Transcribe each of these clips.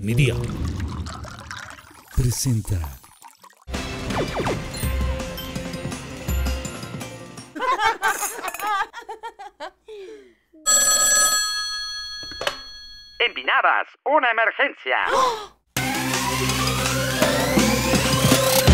mi día presenta. Envinadas, una emergencia.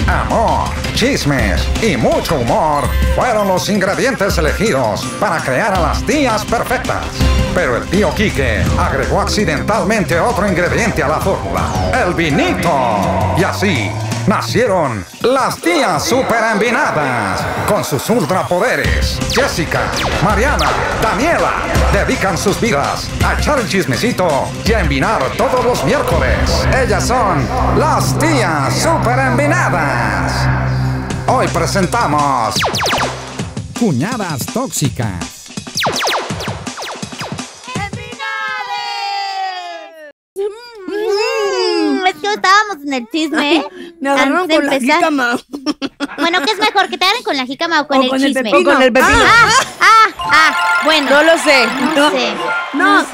Amor, chismes y mucho humor fueron los ingredientes elegidos para crear a las tías perfectas. Pero el tío Quique agregó accidentalmente otro ingrediente a la fórmula, el vinito. Y así nacieron las tías super con sus ultrapoderes. Jessica, Mariana, Daniela dedican sus vidas a echar el chismecito y a envinar todos los miércoles. Ellas son las tías super Hoy presentamos Cuñadas Tóxicas. en el chisme. Me agarraron con la jícama. Bueno, ¿qué es mejor? ¿Que te agarren con la jícama o con, el, con chisme? con el pepino. Ah, ah, ah, ah, bueno. No lo sé. No, no sé. No.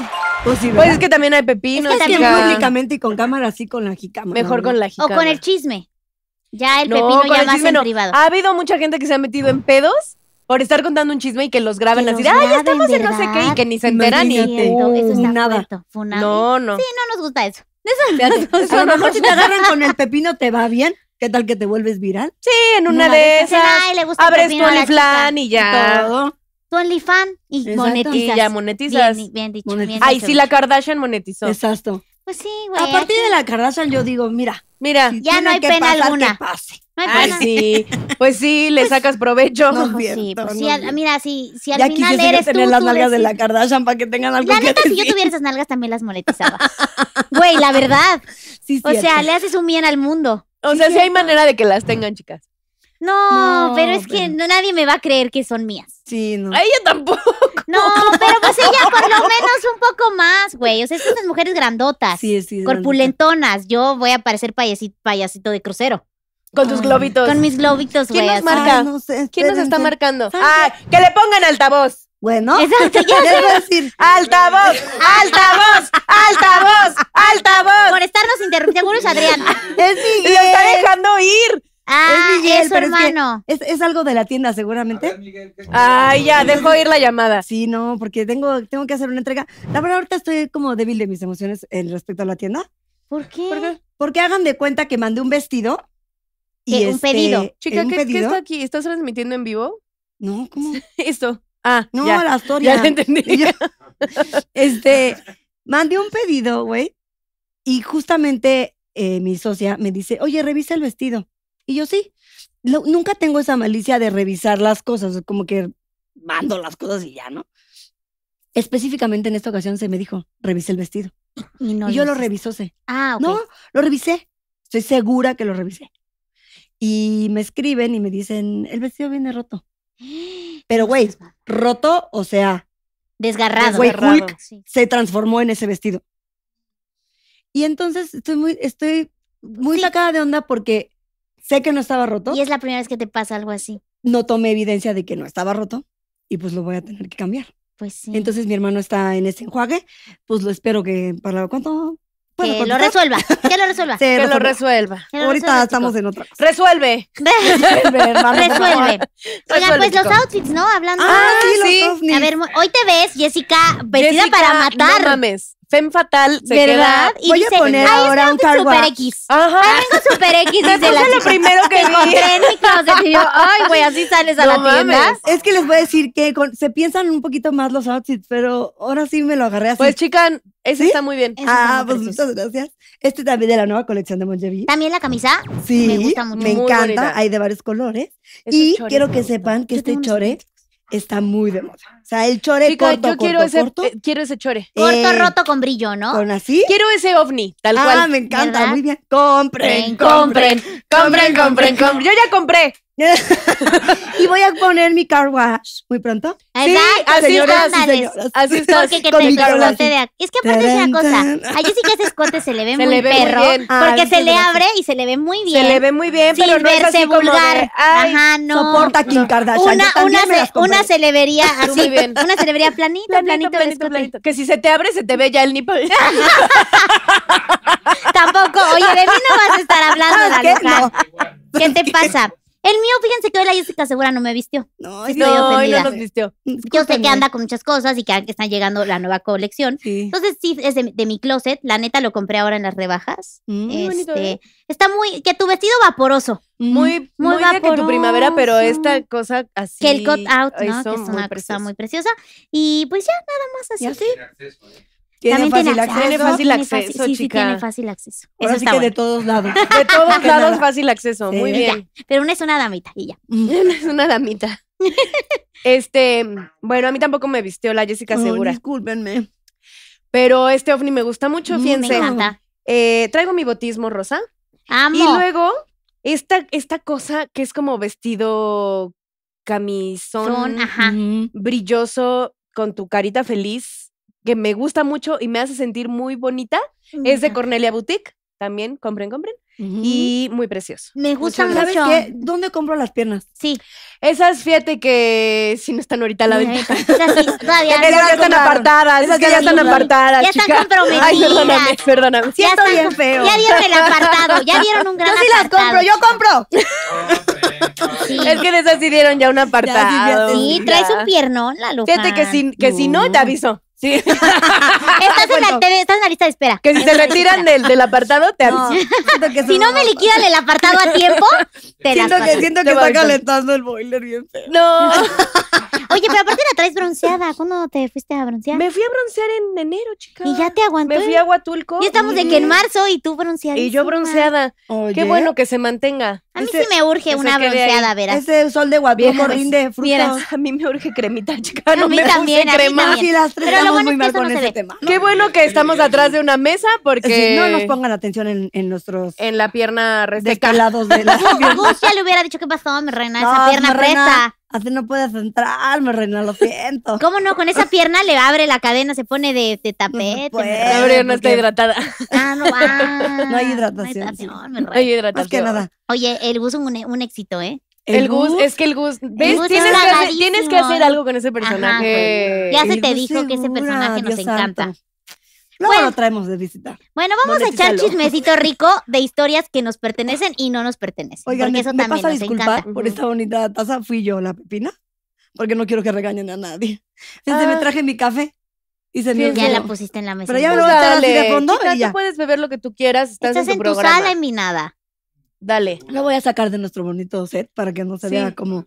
Pues, pues es que también hay pepino. Es que públicamente y con cámara así con la jícama. Mejor con la jícama. O con el chisme. Ya el pepino ya va a ser privado. Ha habido mucha gente que se ha metido en pedos por estar contando un chisme y que los graben así, ah, estamos en no sé qué y que ni se enteran ni, eso nada. no, no. Sí, no nos gusta eso. a lo mejor si te agarran con el pepino te va bien. ¿Qué tal que te vuelves viral? Sí, en una de esas. abres tu OnlyFan y ya. todo. Tu OnlyFan y monetizas. Y ya monetizas. Bien, bien dicho. Ay, sí, la Kardashian monetizó. Exacto. Pues sí, güey. A partir de la Kardashian yo digo, mira, mira, ya no hay pena alguna. Que pase. No sí, pues sí, le sacas provecho. pues sí, pues sí, mira, si, si al final eres tener las nalgas de la Kardashian para que tengan algo La neta, si yo tuviera esas nalgas también las monetizaba. Güey, la verdad. o sea, le haces un bien al mundo. O sea, si sí hay manera de que las tengan, chicas. No, pero es que nadie me va a creer que son mías. Sí, no. A ella tampoco. No, pero pues ella por lo menos un poco más, güey. O sea, estas mujeres grandotas. Sí, sí. Corpulentonas. Yo voy a parecer payasito, de crucero. Con tus globitos. Con mis globitos, güey. ¿Quién nos marca? ¿Quién nos está marcando? Ah, que le pongan altavoz. Bueno, Exacto, ya decir. Altavoz, altavoz, altavoz, altavoz. Por estarnos interrumpiendo, seguro es Adrián. Es Y Lo está dejando ir. Ah, es hermano. Es, algo de la tienda, seguramente. Ay, ya, dejo ir la llamada. Sí, no, porque tengo, tengo que hacer una entrega. La verdad, ahorita estoy como débil de mis emociones eh, respecto a la tienda. ¿Por qué? Porque hagan de cuenta que mandé un vestido. Y un este, pedido. Chica, ¿qué, es ¿qué está aquí? ¿Estás transmitiendo en vivo? No, ¿cómo? Esto. Ah, no, la historia. Ya la entendí. este, mandé un pedido, güey, y justamente eh, mi socia me dice, oye, revisa el vestido. Y yo sí, nunca tengo esa malicia de revisar las cosas, como que mando las cosas y ya, ¿no? Específicamente en esta ocasión se me dijo, revisé el vestido. Y, yo lo sé. Ah, okay. No, lo revisé. Estoy segura que lo revisé. Y me escriben y me dicen, el vestido viene roto. Pero, güey, roto, o sea. Desgarrado. se transformó en ese vestido. Y entonces estoy muy, estoy muy sacada de onda porque sé que no estaba roto. Y es la primera vez que te pasa algo así. No tomé evidencia de que no estaba roto y pues lo voy a tener que cambiar. Pues sí. Entonces mi hermano está en ese enjuague, pues lo espero que para cuánto que lo, que lo resuelva, que lo resuelva. que lo resuelva. Ahorita estamos en otra. Cosa. Resuelve. Resuelve, hermano. Resuelve. Oigan, pues los outfits, ¿no? Hablando. Ah, de... los A ver, hoy te ves, Jessica, vestida para matar. No Fem Fatal. ¿Verdad? y voy dice, a poner ahora un car Super X. Ajá. Ay, ah, vengo Super X. la es lo primero que encontré ay, güey, así sales a la tienda. Es que les voy a decir que se piensan un poquito más los outfits, pero ahora sí me lo agarré así. Pues, chican, ese está muy bien. ah, pues muchas gracias. Este también de la nueva colección de Monjevi. También la camisa. Sí. Me gusta mucho. Me encanta. Hay de varios colores. y quiero que sepan que este chore está muy de moda. O sea, el chore Chica, corto, yo corto, quiero ese, corto. Eh, quiero ese chore. Corto, eh, roto, con brillo, ¿no? Con así. Quiero ese ovni, tal ah, cual. Ah, me encanta, muy bien. Compren, compren, compren, compren, compren. Yo ya compré. y voy a poner mi car wash muy pronto. Exacto, sí, así señoras Así con mi car wash. Es que aparte es una cosa, a Jessica ese escote se le ve muy perro, ah, porque se le abre y se le ve muy bien. Se le ve muy bien, pero no verse es así vulgar. Como Ajá, no. Soporta Kim Kardashian. Una, una, una se le vería así, bien. una se le vería planito, planito, planito, Que si se te abre, se te ve ya el nipple. Tampoco, oye, de mí no vas a estar hablando, ¿Qué te pasa? El mío, fíjense que hoy la Jessica Segura no me vistió. No, Estoy no, no nos vistió. Yo sé que anda con muchas cosas y que están llegando la nueva colección. Entonces, sí, es de, mi closet. La neta lo compré ahora en las rebajas. Mm, bonito, este, ¿eh? Está muy. Que tu vestido vaporoso. Muy, muy, muy vaporoso. que tu primavera, pero esta cosa así. Que el cut out, ¿no? Que es una cosa muy preciosa. Y pues ya, nada más así. Tiene fácil, acceso. sí, sí, tiene fácil acceso. Ahora sí que de todos lados. De todos lados fácil acceso, muy bien. Pero una es una damita y ya. Es una damita. Este, bueno, a mí tampoco me vistió la Jessica Segura, Discúlpenme. pero este ovni me gusta mucho, mm, fíjense. Me encanta. Eh, traigo mi botismo rosa Amo. y luego esta, esta cosa que es como vestido camisón Son, ajá. brilloso con tu carita feliz que me gusta mucho y me hace sentir muy bonita. Es de Cornelia Boutique. También compren, compren. Y muy precioso. Me gusta mucho. qué? ¿Dónde compro las piernas? Sí. Esas, fíjate que si no están ahorita la venta. Esas sí, todavía ya están apartadas. Esas que ya están apartadas. Ya están comprometidas. Ay, perdóname, perdóname. ya bien feo. Ya dieron el apartado. Ya dieron un gran Yo sí apartado. las compro, yo compro. Es que de esas sí dieron ya un apartado. sí, traes un piernón, la luz. Fíjate que si, que si no, te aviso. estás, en la estás en lista de espera. Que si se retiran del, del apartado, te no. que Si no me liquidan el apartado a tiempo, te siento que, Siento que está calentando el boiler bien feo. No. Oye, pero aparte la traes bronceada. cómo te fuiste a broncear? Me fui a broncear en enero, chica. Y ya te aguanté Me fui a Huatulco. Y estamos de que en marzo y tú bronceada. Y yo bronceada. Qué bueno que se mantenga. A mí sí me urge una bronceada, verás. Ese sol de guapo de frutas. A mí me urge cremita chicas. A mí también, a ah, crema. las tres Pero lo bueno muy es que mal con ese tema. Qué bueno que estamos atrás de una mesa porque... no nos pongan atención en, nuestros... En la pierna reseca. de la... Gus ya le hubiera dicho qué pasó, mi reina, esa pierna presa. Así no puede me reina, lo siento. ¿Cómo no? Con esa pierna le abre la cadena, se pone de, de tapete. Pues, no no está hidratada. Ah, no, no hay hidratación. No hay hidratación. que nada. Oye, el Gus un, un éxito, ¿eh? El, Gus, es que el Gus, ¿ves? tienes, que hacer, tienes, que hacer, ¿eh? algo con ese personaje. Ya se te dijo que ese personaje nos encanta. Luego bueno, lo traemos de visitar. Bueno, vamos a echar chismecito rico de historias que nos pertenecen y no nos pertenecen. Oigan, porque eso me también pasa nos disculpar por esta bonita taza. Fui yo la pepina, porque no quiero que regañen a nadie. Entonces me ah. traje mi café y se me Ya la pusiste en la mesa. Pero ya lo pues voy a así de fondo ya. Tú puedes beber lo que tú quieras. Estás, en, tu, en sala y mi nada. Dale. Lo voy a sacar de nuestro bonito set para que no se vea como,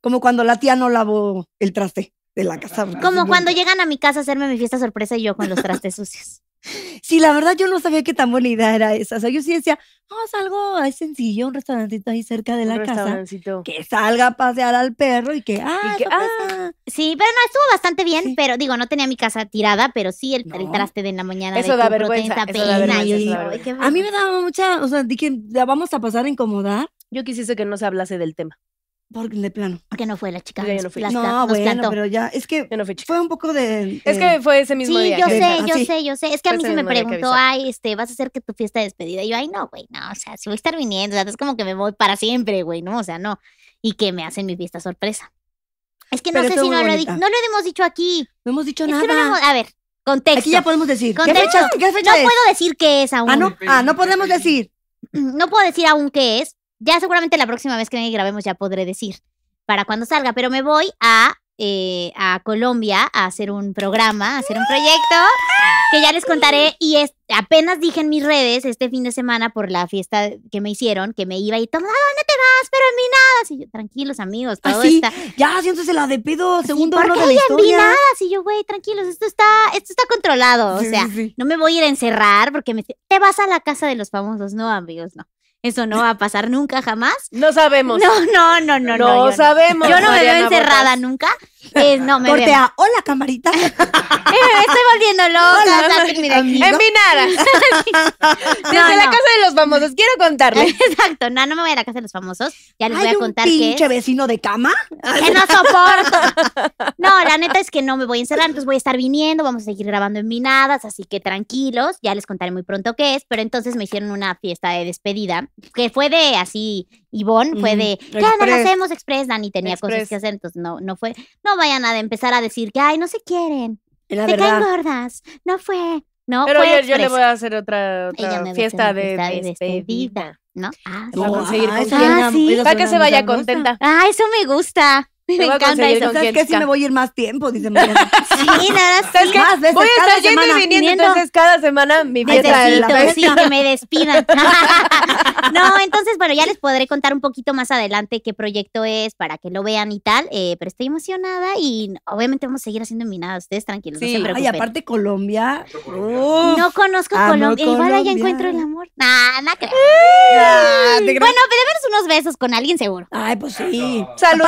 como cuando la tía no lavó el traste de la casa. Como cuando llegan a mi casa a hacerme mi fiesta sorpresa y yo con los trastes sucios. Sí, la verdad yo no sabía qué tan bonita era esa. O sea, yo sí decía, vamos oh, algo es sencillo, un restaurantito ahí cerca de la casa. Que salga a pasear al perro y que, ah, ah, Sí, pero no, estuvo bastante bien, pero digo, no tenía mi casa tirada, pero sí el, traste de la mañana. Eso da vergüenza. a mí me daba mucha, o sea, dije, vamos a pasar a incomodar. Yo quisiese que no se hablase del tema. Porque de plano. Porque no fue la chica. no no, bueno, pero ya, es que fue un poco de, Es que fue ese mismo sí, Yo sé, yo sé, yo sé. Es que a mí se me preguntó, ay, este, vas a hacer que tu fiesta de despedida. Y yo, ay, no, güey, no, o sea, si voy a estar viniendo, es como que me voy para siempre, güey, no, o sea, no. Y que me hacen mi fiesta sorpresa. Es que no sé si no lo, no lo, hemos dicho aquí. No hemos dicho es nada. Que a ver, contexto. Aquí ya podemos decir. ¿Qué fecha, no puedo decir qué es aún. Ah, no, ah, no podemos decir. No puedo decir aún qué es, ya seguramente la próxima vez que grabemos ya podré decir para cuando salga, pero me voy a, eh, a Colombia a hacer un programa, a hacer un proyecto que ya les contaré y apenas dije en mis redes este fin de semana por la fiesta que me hicieron que me iba y todo, ¿a dónde te vas? Pero en mi nada. Así yo, tranquilos amigos, todo sí? está. Ya, siéntese la de pedo, segundo sí, ¿por qué de la en nada, Y yo, güey, tranquilos, esto está, esto está controlado, o sea, no me voy a ir a encerrar porque me te vas a la casa de los famosos, no, amigos, no. Eso no va a pasar nunca, jamás. No sabemos. No, no, no, no. No, No sabemos. Yo no me veo encerrada nunca. no me Cortea, veo. hola camarita. estoy volviendo loca. Hola, en mi nada. Desde la casa de los famosos, quiero contarles. Exacto, no, no me voy a la casa de los famosos. Ya les voy a contar que. pinche vecino de cama? Que no soporto. No, la neta es que no me voy a encerrar, entonces voy a estar viniendo, vamos a seguir grabando en minadas, así que tranquilos, ya les contaré muy pronto qué es, pero entonces me hicieron una fiesta de despedida que fue de así, Ivonne fue de, ya no hacemos expresa ni tenía cosas que hacer, entonces no, no fue, no vayan a empezar a decir que, ay, no se quieren, se caen gordas, no fue, no Pero yo, yo, le voy a hacer otra, fiesta, de, de, despedida. ¿No? Ah, a ah, para Para que se vaya contenta. Ah, eso me gusta. Me, encanta eso. ¿Sabes que si me voy a ir más tiempo, dice sí, nada, sí. Más voy a estar yendo y viniendo, entonces cada semana mi fiesta. sí, que me despidan. no, entonces, bueno, ya les podré contar un poquito más adelante qué proyecto es para que lo vean y tal, eh, pero estoy emocionada y obviamente vamos a seguir haciendo nada ustedes tranquilos, sí. no se preocupen. Ay, aparte Colombia. no conozco Colombia, igual allá encuentro el amor. nada, nada creo. bueno, pero unos besos con alguien seguro. Ay, pues sí. Salud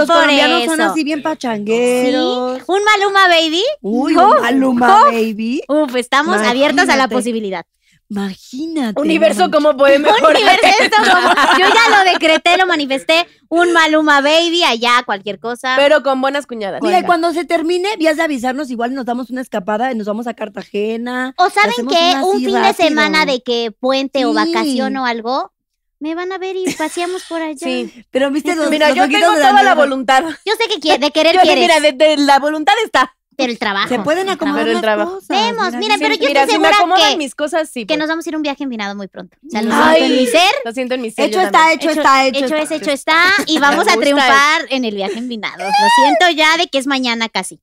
los colombianos son así bien pachangueros. ¿Sí? ¿Un Maluma Baby? Uy, un Maluma Baby. Uf, estamos abiertas abiertos a la posibilidad. Imagínate. Universo, ¿cómo podemos. mejorar? Universo, yo ya lo decreté, lo manifesté. Un Maluma Baby, allá, cualquier cosa. Pero con buenas cuñadas. Mira, cuando se termine, vías de avisarnos, igual nos damos una escapada y nos vamos a Cartagena. O saben que un fin de semana de que puente o vacación o algo, me van a ver y paseamos por allá. Sí, pero viste Mira, yo tengo toda la, voluntad. Yo sé que quiere, de querer yo quieres. Mira, de, la voluntad está. Pero el trabajo. Se pueden acomodar el trabajo. Vemos, mira, pero yo estoy que mis cosas Que pues. nos vamos a ir un viaje en vinado muy pronto. Saludos. siento en mi ser. Lo siento en mi ser. Hecho está, hecho, está, hecho, hecho Hecho es hecho está y vamos a triunfar en el viaje en vinado. Lo siento ya de que es mañana casi.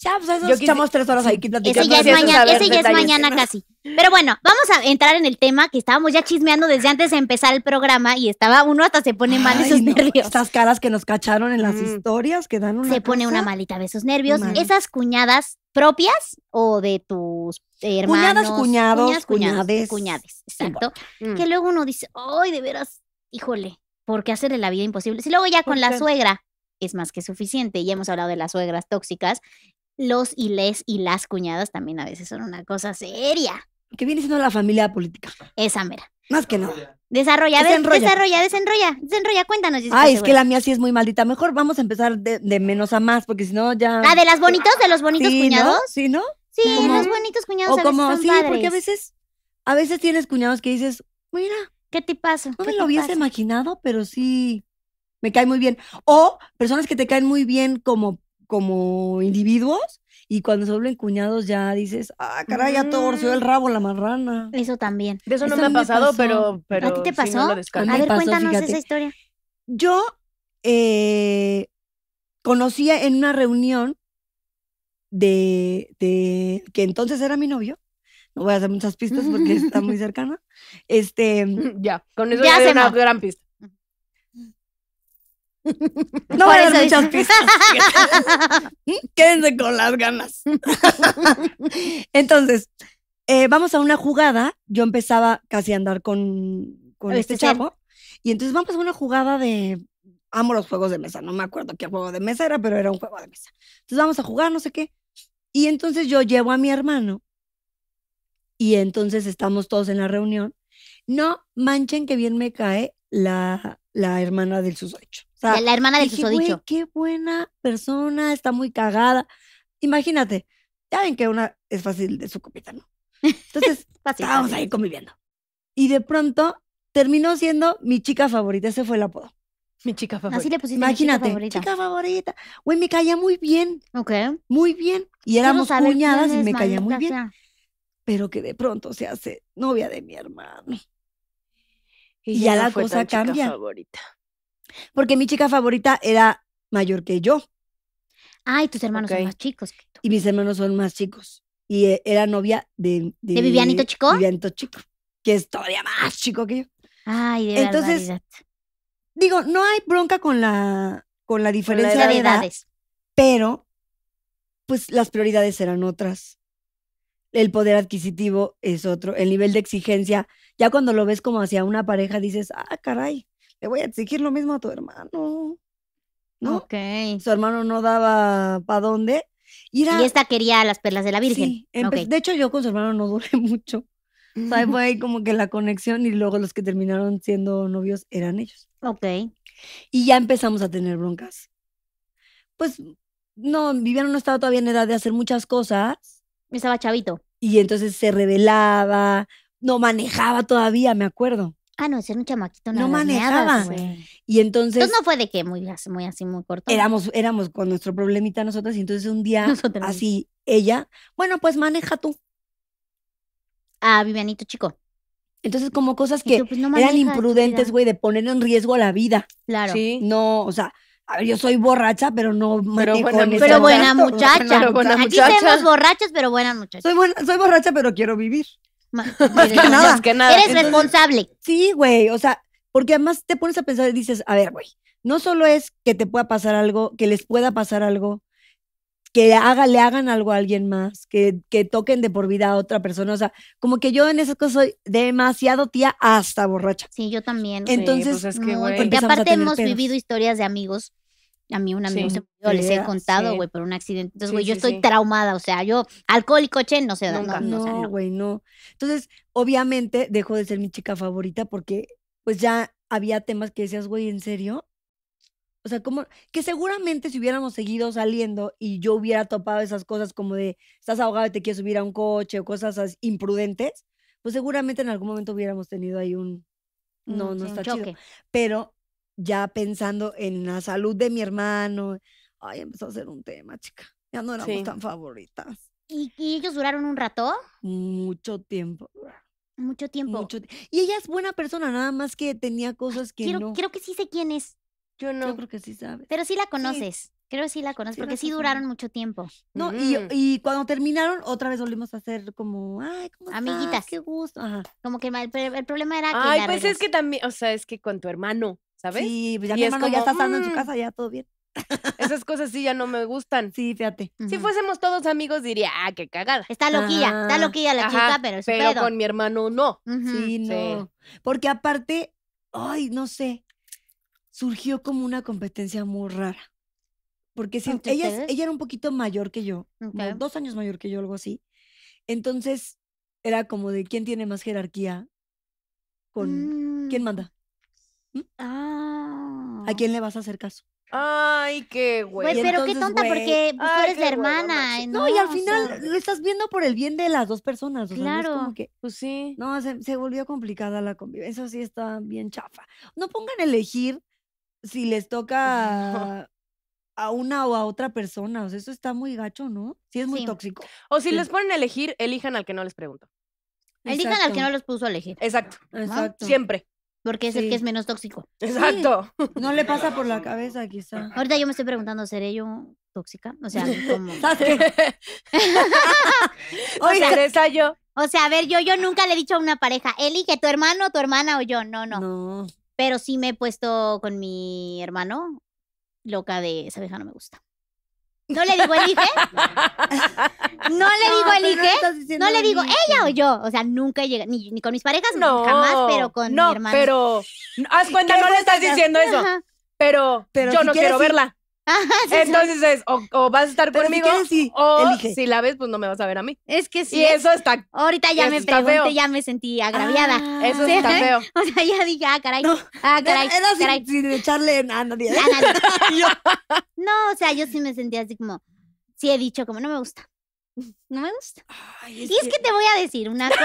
Ya, pues esos echamos tres horas ahí, Ese ya, es mañana, ese ya es mañana casi. Pero bueno, vamos a entrar en el tema que estábamos ya chismeando desde antes de empezar el programa y estaba uno hasta se pone mal de sus nervios. Estas caras que nos cacharon en las mm. historias que dan una. Se pone una malita de sus nervios. Esas cuñadas propias o de tus hermanos. Cuñadas, cuñados, cuñadas, cuñades. exacto. Mm. que luego uno dice, ay, de veras, híjole, ¿por qué hacerle la vida imposible? Si luego ya con la suegra es más que suficiente, ya hemos hablado de las suegras tóxicas, los y les y las cuñadas también a veces son una cosa seria. ¿Qué viene siendo la familia política. Esa mera. Más que no. Desarrolla, desenrolla, desarrolla, desenrolla, desenrolla, cuéntanos. Ay, es que la mía sí es muy maldita. Mejor vamos a empezar de, menos a más, porque si no ya. ¿La de las bonitos, de los bonitos cuñados? Sí, ¿no? Sí, los bonitos cuñados. O como, son sí, porque a veces, a veces tienes cuñados que dices, mira. ¿Qué te pasa? No me lo hubiese imaginado, pero sí me cae muy bien. O personas que te caen muy bien como como individuos y cuando se vuelven cuñados ya dices, ah, caray, ya torció el mm. rabo la marrana. Eso también. eso no me ha pasado, pero, pero... ¿A ti te pasó? a ver, cuéntanos esa historia. Yo eh, conocía en una reunión de, que entonces era mi novio. No voy a hacer muchas pistas porque está muy cercana. Este, ya, con eso ya nos una gran pista. No hay a muchas pistas. ¿Mm? Quédense con las ganas. Entonces, eh, vamos a una jugada. Yo empezaba casi a andar con, con este, este chavo. Y entonces vamos a una jugada de. Amo los juegos de mesa. No me acuerdo qué juego de mesa era, pero era un juego de mesa. Entonces vamos a jugar, no sé qué. Y entonces yo llevo a mi hermano. Y entonces estamos todos en la reunión. No manchen que bien me cae la, la hermana del susocho la hermana del qué buena persona, está muy cagada. Imagínate, ya ven que una es fácil de su copita, ¿no? Entonces, vamos a ir ahí conviviendo. Y de pronto terminó siendo mi chica favorita, ese fue el apodo. Mi chica favorita. Así le pusiste Imagínate, mi chica favorita. Güey, me caía muy bien. Ok. Muy bien. Y éramos cuñadas y me caía muy bien. Pero que de pronto se hace novia de mi hermano. Y, ya, la cosa cambia. chica Favorita porque mi chica favorita era mayor que yo. Ay, tus hermanos son más chicos. Y mis hermanos son más chicos. Y eh, era novia de, de, Vivianito Chico. Vivianito Chico, que es todavía más chico que yo. Ay, de Entonces, digo, no hay bronca con la, con la diferencia de edades. Pero, pues las prioridades eran otras. El poder adquisitivo es otro. El nivel de exigencia, ya cuando lo ves como hacia una pareja, dices, ah, caray, le voy a exigir lo mismo a tu hermano. ¿No? Okay. Su hermano no daba para dónde. Y, esta quería las perlas de la Virgen. Sí, De hecho, yo con su hermano no duré mucho. O sea, fue ahí como que la conexión y luego los que terminaron siendo novios eran ellos. Ok. Y ya empezamos a tener broncas. Pues no, Viviano no estaba todavía en edad de hacer muchas cosas. Estaba chavito. Y entonces se revelaba, no manejaba todavía, me acuerdo. Ah, no, ese era un chamaquito. No manejaba. Y entonces. Entonces pues no fue de que muy, muy así, muy corto. Éramos, éramos con nuestro problemita nosotras y entonces un día así ella, bueno, pues maneja tú. Ah, Vivianito chico. Entonces, como cosas que pues eran imprudentes, güey, de poner en riesgo la vida. Claro. Sí. No, o sea, a ver, yo soy borracha, pero no pero pues buena, pero buena muchacha. Pero buena muchacha. Aquí somos borrachas, pero buenas muchachas. soy borracha, pero quiero vivir. Más, que, nada. Eres responsable. Sí, güey. O sea, porque además te pones a pensar y dices, a ver, güey, no solo es que te pueda pasar algo, que les pueda pasar algo, que haga, le hagan algo a alguien más, que, que toquen de por vida a otra persona. O sea, como que yo en esas cosas soy demasiado tía hasta borracha. Sí, yo también. Entonces, pues porque aparte hemos vivido historias de amigos a mí un amigo yo les he contado, güey, por un accidente. Entonces, güey, yo estoy traumada, o sea, yo alcohólico, coche, no sé. no, güey, no, Entonces, obviamente, dejo de ser mi chica favorita porque, pues ya había temas que decías, güey, ¿en serio? O sea, como que seguramente si hubiéramos seguido saliendo y yo hubiera topado esas cosas como de estás ahogado y te quieres subir a un coche o cosas imprudentes, pues seguramente en algún momento hubiéramos tenido ahí un mm, no, no está chido. Pero ya pensando en la salud de mi hermano. Ay, empezó a ser un tema, chica. Ya no éramos tan favoritas. ¿Y, ellos duraron un rato? Mucho tiempo. Mucho tiempo. y ella es buena persona, nada más que tenía cosas que Creo que sí sé quién es. Yo no. Yo creo que sí sabes. Pero sí la conoces. Creo que sí la conoces, porque sí duraron mucho tiempo. No, y, mm. y, cuando terminaron, otra vez volvimos a hacer como, ay, ¿cómo Amiguitas. Qué gusto. Como que el, problema era que. Ay, pues es que también, o sea, es que con tu hermano. Sí, pues ya ya está estando en su mm". casa, ya todo bien. Esas cosas sí ya no me gustan. Sí, fíjate. Si fuésemos todos amigos diría, ah, qué cagada. Está loquilla, está ah, loquilla la chica, pero es Pero con mi hermano no. Sí, no. Porque aparte, ay, no sé, surgió como una competencia muy rara. Porque si, ella, era un poquito mayor que yo, dos años mayor que yo, algo así. Entonces, era como de quién tiene más jerarquía con quién mm. manda. Ah. ¿A quién le vas a hacer caso? Ay, qué güey. pero qué tonta, porque pues, tú eres la hermana. no, y al final lo estás viendo por el bien de las dos personas. claro. pues sí. No, se, volvió complicada la convivencia. Eso sí está bien chafa. No pongan a elegir si les toca a una o a otra persona. O sea, eso está muy gacho, ¿no? Sí, es muy tóxico. O si les ponen a elegir, elijan al que no les pregunto. Elijan al que no les puso a elegir. Exacto. Siempre porque es el que es menos tóxico. Exacto. No le pasa por la cabeza, quizá. Ahorita yo me estoy preguntando, ¿seré yo tóxica? O sea, como... Oiga, o sea, yo. O sea, a ver, yo, yo nunca le he dicho a una pareja, elige tu hermano, tu hermana o yo. No, no. No. Pero sí me he puesto con mi hermano loca de esa vieja no me gusta. No le digo elige. No le digo elige. No, le digo ella o yo. O sea, nunca llega, ni, ni con mis parejas, no, jamás, pero con mi hermana. Pero, haz cuenta, no le estás diciendo eso. Pero, yo no quiero verla. Entonces es, o, vas a estar conmigo, o si la ves, pues no me vas a ver a mí. Es que sí. Y eso está. Ahorita ya me pregunté, ya me sentí agraviada. Ah, eso está feo. O sea, ya dije, ah, caray. ah, caray. sin, caray. sin echarle nada no, o sea, yo sí me sentía así como, sí he dicho, como no me gusta. No me gusta. es y es que... te voy a decir una cosa.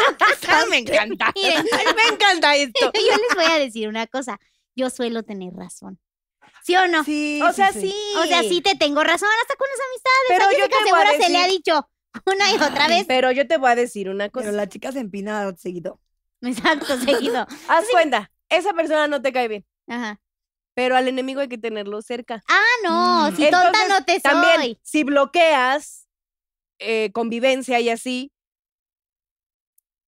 No, me encanta. me encanta esto. Yo les voy a decir una cosa. Yo suelo tener razón. ¿Sí o no? Sí, o sea, sí, O sea, sí te tengo razón, hasta con las amistades. Pero yo te seguro se le ha dicho una y otra vez. Pero yo te voy a decir una cosa. Pero la chica se empina seguido. Exacto, seguido. Haz cuenta, esa persona no te cae bien. Ajá. Pero al enemigo hay que tenerlo cerca. Ah, no, mm. si tonta no te soy. También, si bloqueas eh, convivencia y así,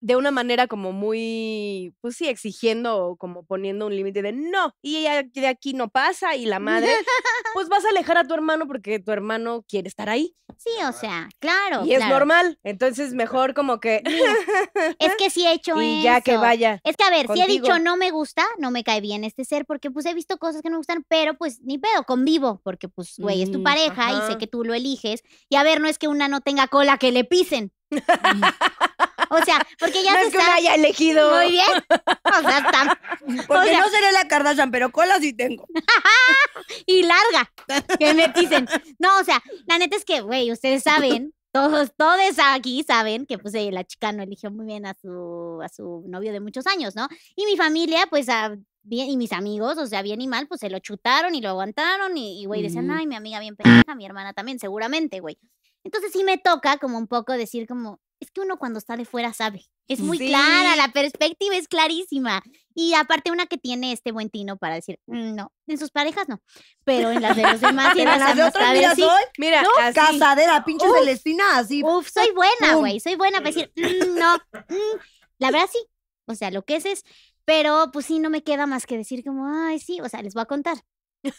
de una manera como muy, pues sí, exigiendo o como poniendo un límite de no, y ella de aquí no pasa, y la madre, pues vas a alejar a tu hermano porque tu hermano quiere estar ahí. Sí, o sea, claro. Y es normal, entonces mejor como que... es que sí he hecho y ya que vaya. Es que a ver, si he dicho no me gusta, no me cae bien este ser, porque pues he visto cosas que no me gustan, pero pues ni pedo, convivo, porque pues, güey, es tu mm, pareja y sé que tú lo eliges. Y a ver, no es que una no tenga cola que le pisen. O sea, porque ya no es que sabe. haya elegido. Muy bien. O sea, está. Porque no seré la Kardashian, pero cola sí tengo. y larga. Que me dicen. No, o sea, la neta es que, güey, ustedes saben todos, todos aquí saben que pues eh, la chica no eligió muy bien a su, a su novio de muchos años, ¿no? Y mi familia, pues, ah, bien, y mis amigos, o sea, bien y mal, pues se lo chutaron y lo aguantaron y, güey, decían, ay, mi amiga bien pendeja, mi hermana también, seguramente, güey. Entonces sí me toca como un poco decir como, es que uno cuando está de fuera sabe. Es muy clara, la perspectiva es clarísima. Y aparte una que tiene este buen tino para decir, mm, no, en sus parejas no, pero en las de los demás. en las, las de otras, mira, soy, mira, casadera, pinche celestina, así. Uf, soy buena, güey, soy buena para decir, mm, no, mm". la verdad sí. O sea, lo que es es, pero pues sí, no me queda más que decir como, ay, sí, o sea, les voy a contar. Eh,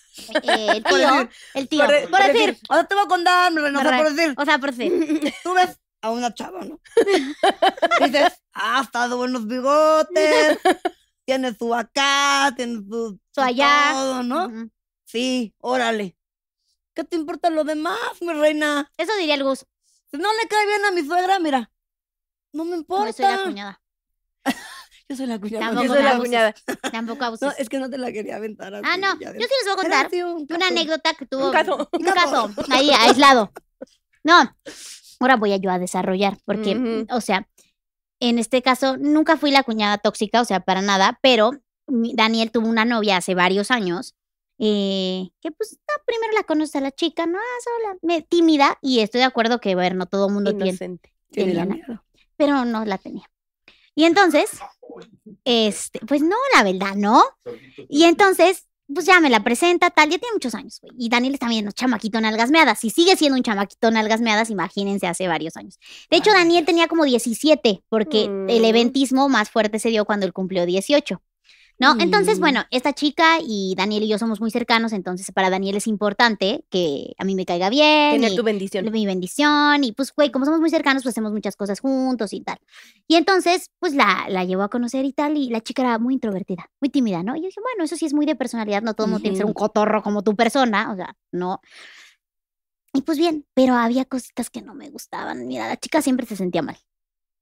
el tío, el tío. Por, decir, ahora o sea, te voy a contar, no, o por decir. O sea, por decir. Tú ves a una chava, ¿no? Dices, ah, está de buenos bigotes, tiene su acá, tiene su, allá, todo, ¿no? Sí, órale. ¿Qué te importa lo demás, mi reina? Eso diría el Gus. Si no le cae bien a mi suegra, mira, no me importa. Yo soy la cuñada. yo soy la cuñada. Tampoco yo soy la cuñada. Tampoco abusas. No, es que no te la quería aventar. ah, no. Yo sí les voy a contar una anécdota que tuvo. Un caso. Un caso. Ahí, aislado. No ahora voy a yo a desarrollar, porque, o sea, en este caso nunca fui la cuñada tóxica, o sea, para nada, pero Daniel tuvo una novia hace varios años, eh, que pues primero la conoce a la chica, no, ah, sola, me, tímida, y estoy de acuerdo que, a ver, no todo mundo tiene, pero no la tenía. Y entonces, este, pues no, la verdad, ¿no? Y entonces pues ya me la presenta, tal, ya tiene muchos años, güey. Y Daniel es también un chamaquito en meadas. Si sigue siendo un chamaquito en meadas, imagínense hace varios años. De hecho, Daniel tenía como 17, porque el mm. eventismo más fuerte se dio cuando él cumplió 18. ¿no? Entonces, mm. bueno, esta chica y Daniel y yo somos muy cercanos, entonces para Daniel es importante que a mí me caiga bien. Tener tu bendición. Mi bendición. Y pues, güey, como somos muy cercanos, pues hacemos muchas cosas juntos y tal. Y entonces, pues la, la llevó a conocer y tal, y la chica era muy introvertida, muy tímida, ¿no? Y yo dije, bueno, eso sí es muy de personalidad, no todo el mundo tiene que ser un cotorro como tu persona, o sea, no. Y pues bien, pero había cositas que no me gustaban. Mira, la chica siempre se sentía mal.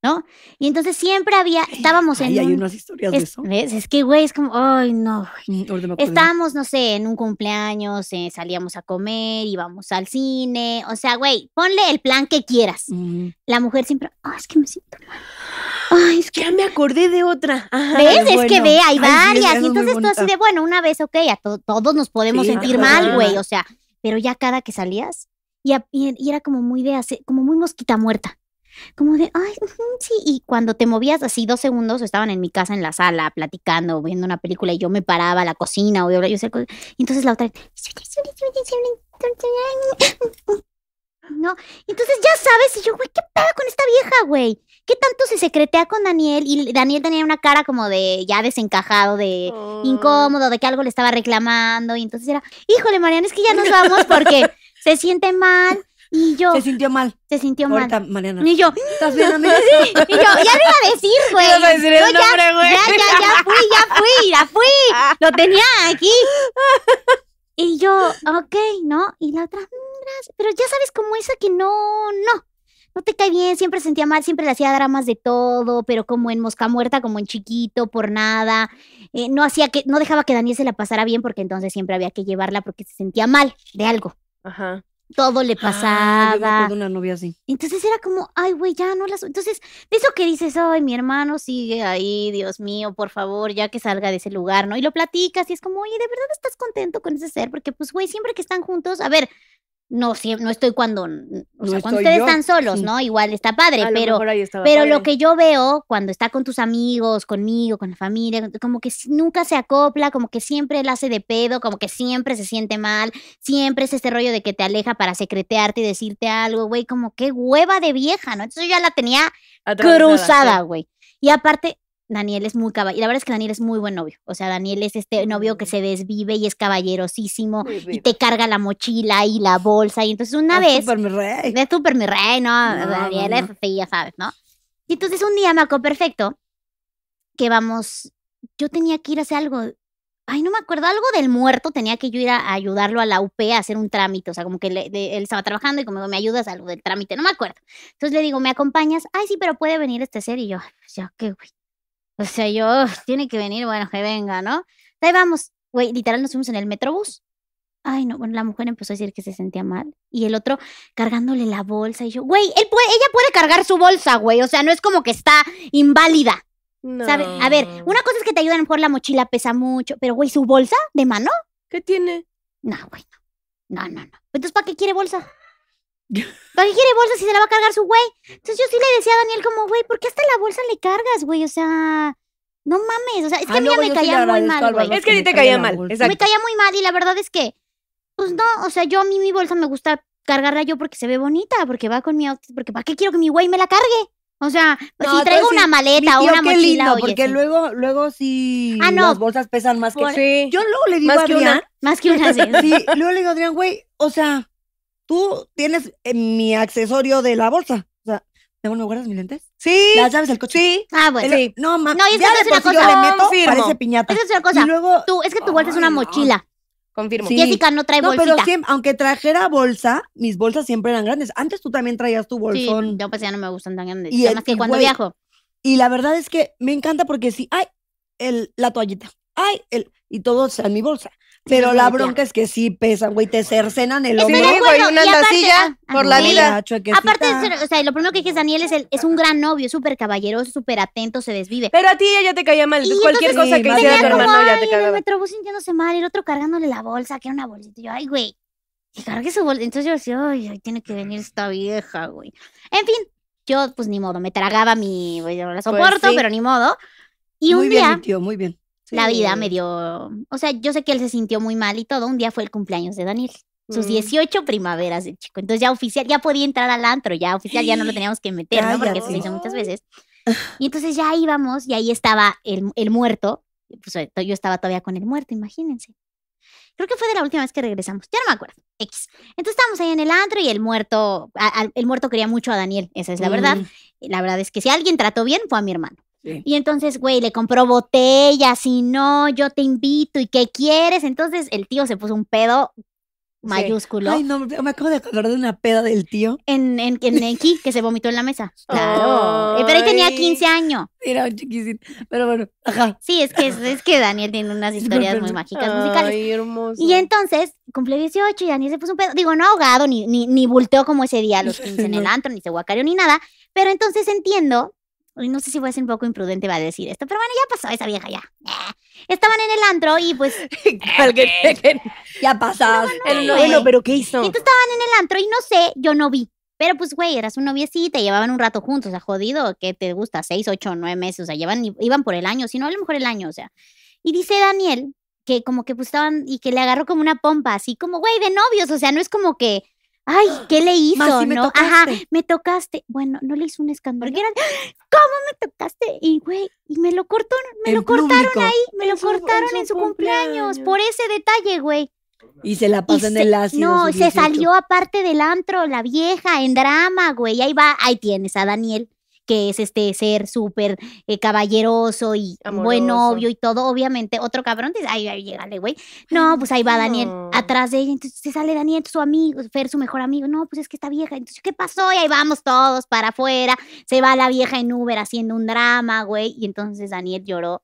¿no? Y entonces siempre había, estábamos en. Y hay unas historias de eso. Es que, güey, es como, ay, no. Mm, estábamos, no sé, en un cumpleaños, eh, salíamos a comer, íbamos al cine. O sea, güey, ponle el plan que quieras. La mujer siempre, ay, ah, es que me siento mal. Ay, es que. Ya me acordé de otra. ¿Ves? Es que ve, hay varias. y entonces tú así de, bueno, una vez, ok, a todos nos podemos sentir mal, güey, o sea, pero ya cada que salías. Y, era como muy de hacer, como muy mosquita muerta como de, ay, sí, y cuando te movías así dos segundos, estaban en mi casa en la sala platicando, viendo una película y yo me paraba la cocina o yo, sé, y entonces la otra, no, entonces ya sabes, y yo, güey, ¿qué pedo con esta vieja, güey? ¿Qué tanto se secretea con Daniel? Y Daniel tenía una cara como de ya desencajado, de oh. incómodo, de que algo le estaba reclamando, y entonces era, híjole, Mariana, es que ya nos vamos porque se siente mal y yo. Se sintió mal. Se sintió mal. Y yo. ¿Estás bien, amiga? y yo, ya lo iba a decir, güey. ya, ya, fui, ya fui, ya fui. Lo tenía aquí. Y yo, ok, ¿no? Y la otra, mm, Pero ya sabes cómo esa que no, no. No te cae bien, siempre sentía mal, siempre le hacía dramas de todo, pero como en mosca muerta, como en chiquito, por nada. Eh, no hacía que, no dejaba que Daniel se la pasara bien porque entonces siempre había que llevarla porque se sentía mal de algo. Ajá todo le ah, pasaba. una Entonces era como, ay, güey, ya no las. Entonces, de eso que dices, ay, mi hermano sigue ahí, Dios mío, por favor, ya que salga de ese lugar, ¿no? Y lo platicas y es como, oye, ¿de verdad estás contento con ese ser? Porque, pues, güey, siempre que están juntos, a ver, no, no estoy cuando, o sea, cuando ustedes están solos, ¿no? Igual está padre, pero, pero lo que yo veo cuando está con tus amigos, conmigo, con la familia, como que nunca se acopla, como que siempre la hace de pedo, como que siempre se siente mal, siempre es este rollo de que te aleja para secretearte y decirte algo, güey, como qué hueva de vieja, ¿no? Entonces yo ya la tenía cruzada, güey. Y aparte, Daniel es muy caballero. La verdad es que Daniel es muy buen novio. O sea, Daniel es este novio que mm. se desvive y es caballerosísimo y te carga la mochila y la bolsa. Y entonces una es ah, vez. Super mi rey. Es super mi rey, ¿no? Daniel es ya sabes, ¿no? Y entonces un día me perfecto que vamos. Yo tenía que ir a hacer algo. Ay, no me acuerdo, algo del muerto. Tenía que yo ir a ayudarlo a la UP a hacer un trámite. O sea, como que él estaba trabajando y como me ayudas a algo del trámite. No me acuerdo. Entonces le digo, ¿me acompañas? Ay, sí, pero puede venir este ser. Y yo, pues, ya, qué güey o sea, yo, tiene que venir, bueno, que venga, ¿no? Ahí vamos. Güey, literal nos fuimos en el metrobús. Ay, no, bueno, la mujer empezó a decir que se sentía mal. Y el otro cargándole la bolsa. Y yo, güey, él puede, ella puede cargar su bolsa, güey. O sea, no es como que está inválida. No. A ver, una cosa es que te ayudan por la mochila, pesa mucho. Pero, güey, ¿su bolsa de mano? ¿Qué tiene? No, güey, no. No, no, no. Entonces, ¿para qué quiere bolsa? ¿Para qué quiere bolsa si se la va a cargar su güey. Entonces yo sí le decía a Daniel como, güey, ¿por qué hasta la bolsa le cargas, güey? O sea, no mames. O sea, es que ah, a mí me caía muy mal, güey. Es que ni te caía mal. Exacto. Me caía muy mal y la verdad es que, pues no, o sea, yo a mí mi bolsa me gusta cargarla yo porque se ve bonita, porque va con mi auto porque ¿para qué quiero que mi güey me la cargue? O sea, si traigo una maleta o una mochila. Lindo, oye, porque luego, luego si ah, no. las bolsas pesan más que. Sí. Yo luego le digo ¿Más a Adrián. Que una? Más que una, sí. luego le digo a Adrián, güey, o sea, tú tienes eh, mi accesorio de la bolsa. O sea, ¿me guardas mis lentes? Sí. ¿Las llaves del coche? Sí. Ah, bueno. sí. No, mami. No, y es que es cosa. le meto, parece piñata. Esa es una cosa. Y luego, tú, es que tu bolsa es una mochila. Confirmo. Sí. Jessica no trae no, pero siempre, aunque trajera bolsa, mis bolsas siempre eran grandes. Antes tú también traías tu bolsón. Sí, yo pues ya no me gustan tan grandes. Y Además que cuando viajo. Y la verdad es que me encanta porque sí, ay, el, la toallita, ay, el, y todo está en mi bolsa. Pero la bronca es que sí pesa, güey, te cercenan el hombro. Sí, güey, una andacilla ah, ah, por la vida. Aparte, o sea, lo primero que dije Daniel es, el, es un gran novio, súper caballeroso, súper atento, se desvive. Pero a ti ella ya te caía mal, entonces cualquier cosa que hiciera tu hermano ya te cagaba. el metrobús sintiéndose mal, el otro cargándole la bolsa, que era una bolsita, yo, ay, güey, que cargue su bolsa. Entonces yo decía, ay, tiene que venir esta vieja, güey. En fin, yo, pues ni modo, me tragaba mi, güey, yo no la pues soporto, pero ni modo. Y un día... muy bien. La vida me dio, o sea, yo sé que él se sintió muy mal y todo, un día fue el cumpleaños de Daniel, sus 18 mm. primaveras de chico, entonces ya oficial, ya podía entrar al antro, ya oficial, ya no lo teníamos que meter, ¿no? Porque se lo hizo muchas veces. Y entonces ya íbamos y ahí estaba el, muerto, pues eh, yo estaba todavía con el muerto, imagínense. Creo que fue de la última vez que regresamos, ya no me acuerdo. X. Entonces estábamos ahí en el antro y el muerto, el muerto quería mucho a Daniel, esa es la verdad. Mm. La verdad es que si alguien trató bien fue a mi hermano. Y entonces, güey, le compró botellas y no, yo te invito y qué quieres. Entonces el tío se puso un pedo mayúsculo. Ay, no, me acabo de acordar de una peda del tío. En, en, en que se vomitó en la mesa. Claro. Eh, pero él tenía 15 años. Era un chiquisín. Pero bueno, ajá. Sí, es que, es que Daniel tiene unas historias muy mágicas musicales. Ay, hermoso. Y entonces, cumple 18 y Daniel se puso un pedo. Digo, no ahogado, ni, ni, ni volteó como ese día los 15 en el antro, ni se guacareó, ni nada. Pero entonces entiendo no sé si voy a ser un poco imprudente, va a decir esto, pero bueno, ya pasó esa vieja ya. Eh, estaban en el antro y pues. ya pasas. Pero bueno, pero ¿qué hizo? Y tú estaban en el antro y no sé, yo no vi. Pero pues, güey, eras un noviecita, llevaban un rato juntos, o sea, jodido, ¿qué te gusta? Seis, ocho, nueve meses, o sea, llevan, iban por el año, si no, a lo mejor el año, o sea. Y dice Daniel que como que pues estaban y que le agarró como una pompa, así como, güey, de novios, o sea, no es como que ay, ¿qué le hizo? me Tocaste. Ajá, me tocaste. Bueno, no le hizo un escándalo. ¿cómo me tocaste? Y güey, y me lo cortó, me lo cortaron ahí, me lo cortaron en su, cumpleaños, por ese detalle, güey. Y se la pasan en el ácido. No, se salió aparte del antro, la vieja, en drama, güey. Ahí va, ahí tienes a Daniel que es este ser súper eh, caballeroso y buen novio y todo, obviamente otro cabrón dice, ay, ay, llegale, güey. No, pues ahí va Daniel atrás de ella, entonces se sale Daniel, su amigo, Fer, su mejor amigo, no, pues es que está vieja, entonces, ¿qué pasó? Y ahí vamos todos para afuera, se va la vieja en Uber haciendo un drama, güey, y entonces Daniel lloró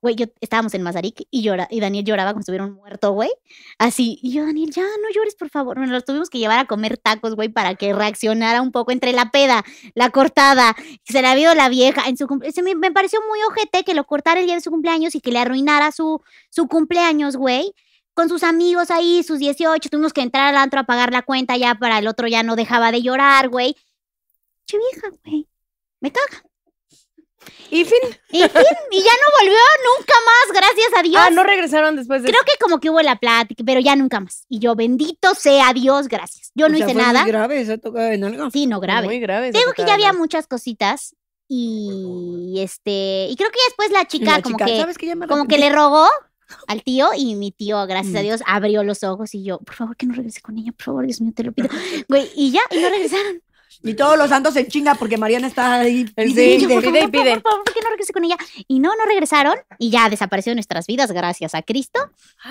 güey, yo estábamos en Mazarik y, llora, y Daniel lloraba como si estuviera un muerto, güey. Así, y yo, Daniel, ya no llores, por favor. Nos los tuvimos que llevar a comer tacos, güey, para que reaccionara un poco entre la peda, la cortada, se la vio la vieja en su cumpleaños. Me, pareció muy ojete que lo cortara el día de su cumpleaños y que le arruinara su, su cumpleaños, güey. Con sus amigos ahí, sus 18, tuvimos que entrar al antro a pagar la cuenta ya para el otro ya no dejaba de llorar, güey. Che vieja, güey. Me toca y fin. Y ya no volvió nunca más, gracias a Dios. Ah, no regresaron después de Creo que como que hubo la plática, pero ya nunca más. Y yo, bendito sea Dios, gracias. Yo no hice nada. Muy grave Sí, no grave. Tengo que ya había muchas cositas. Y este. Y creo que después la chica, como que. como que le rogó al tío y mi tío, gracias a mm. Dios, abrió los ojos y yo, por favor, que no regrese con ella, por favor, Dios mío, te lo pido. Güey, y ya, y no regresaron. Y todos los santos en chinga porque Mariana está ahí. Pide, pide, pide. Por qué no regresé con ella? Y no, no regresaron y ya desapareció de nuestras vidas gracias a Cristo.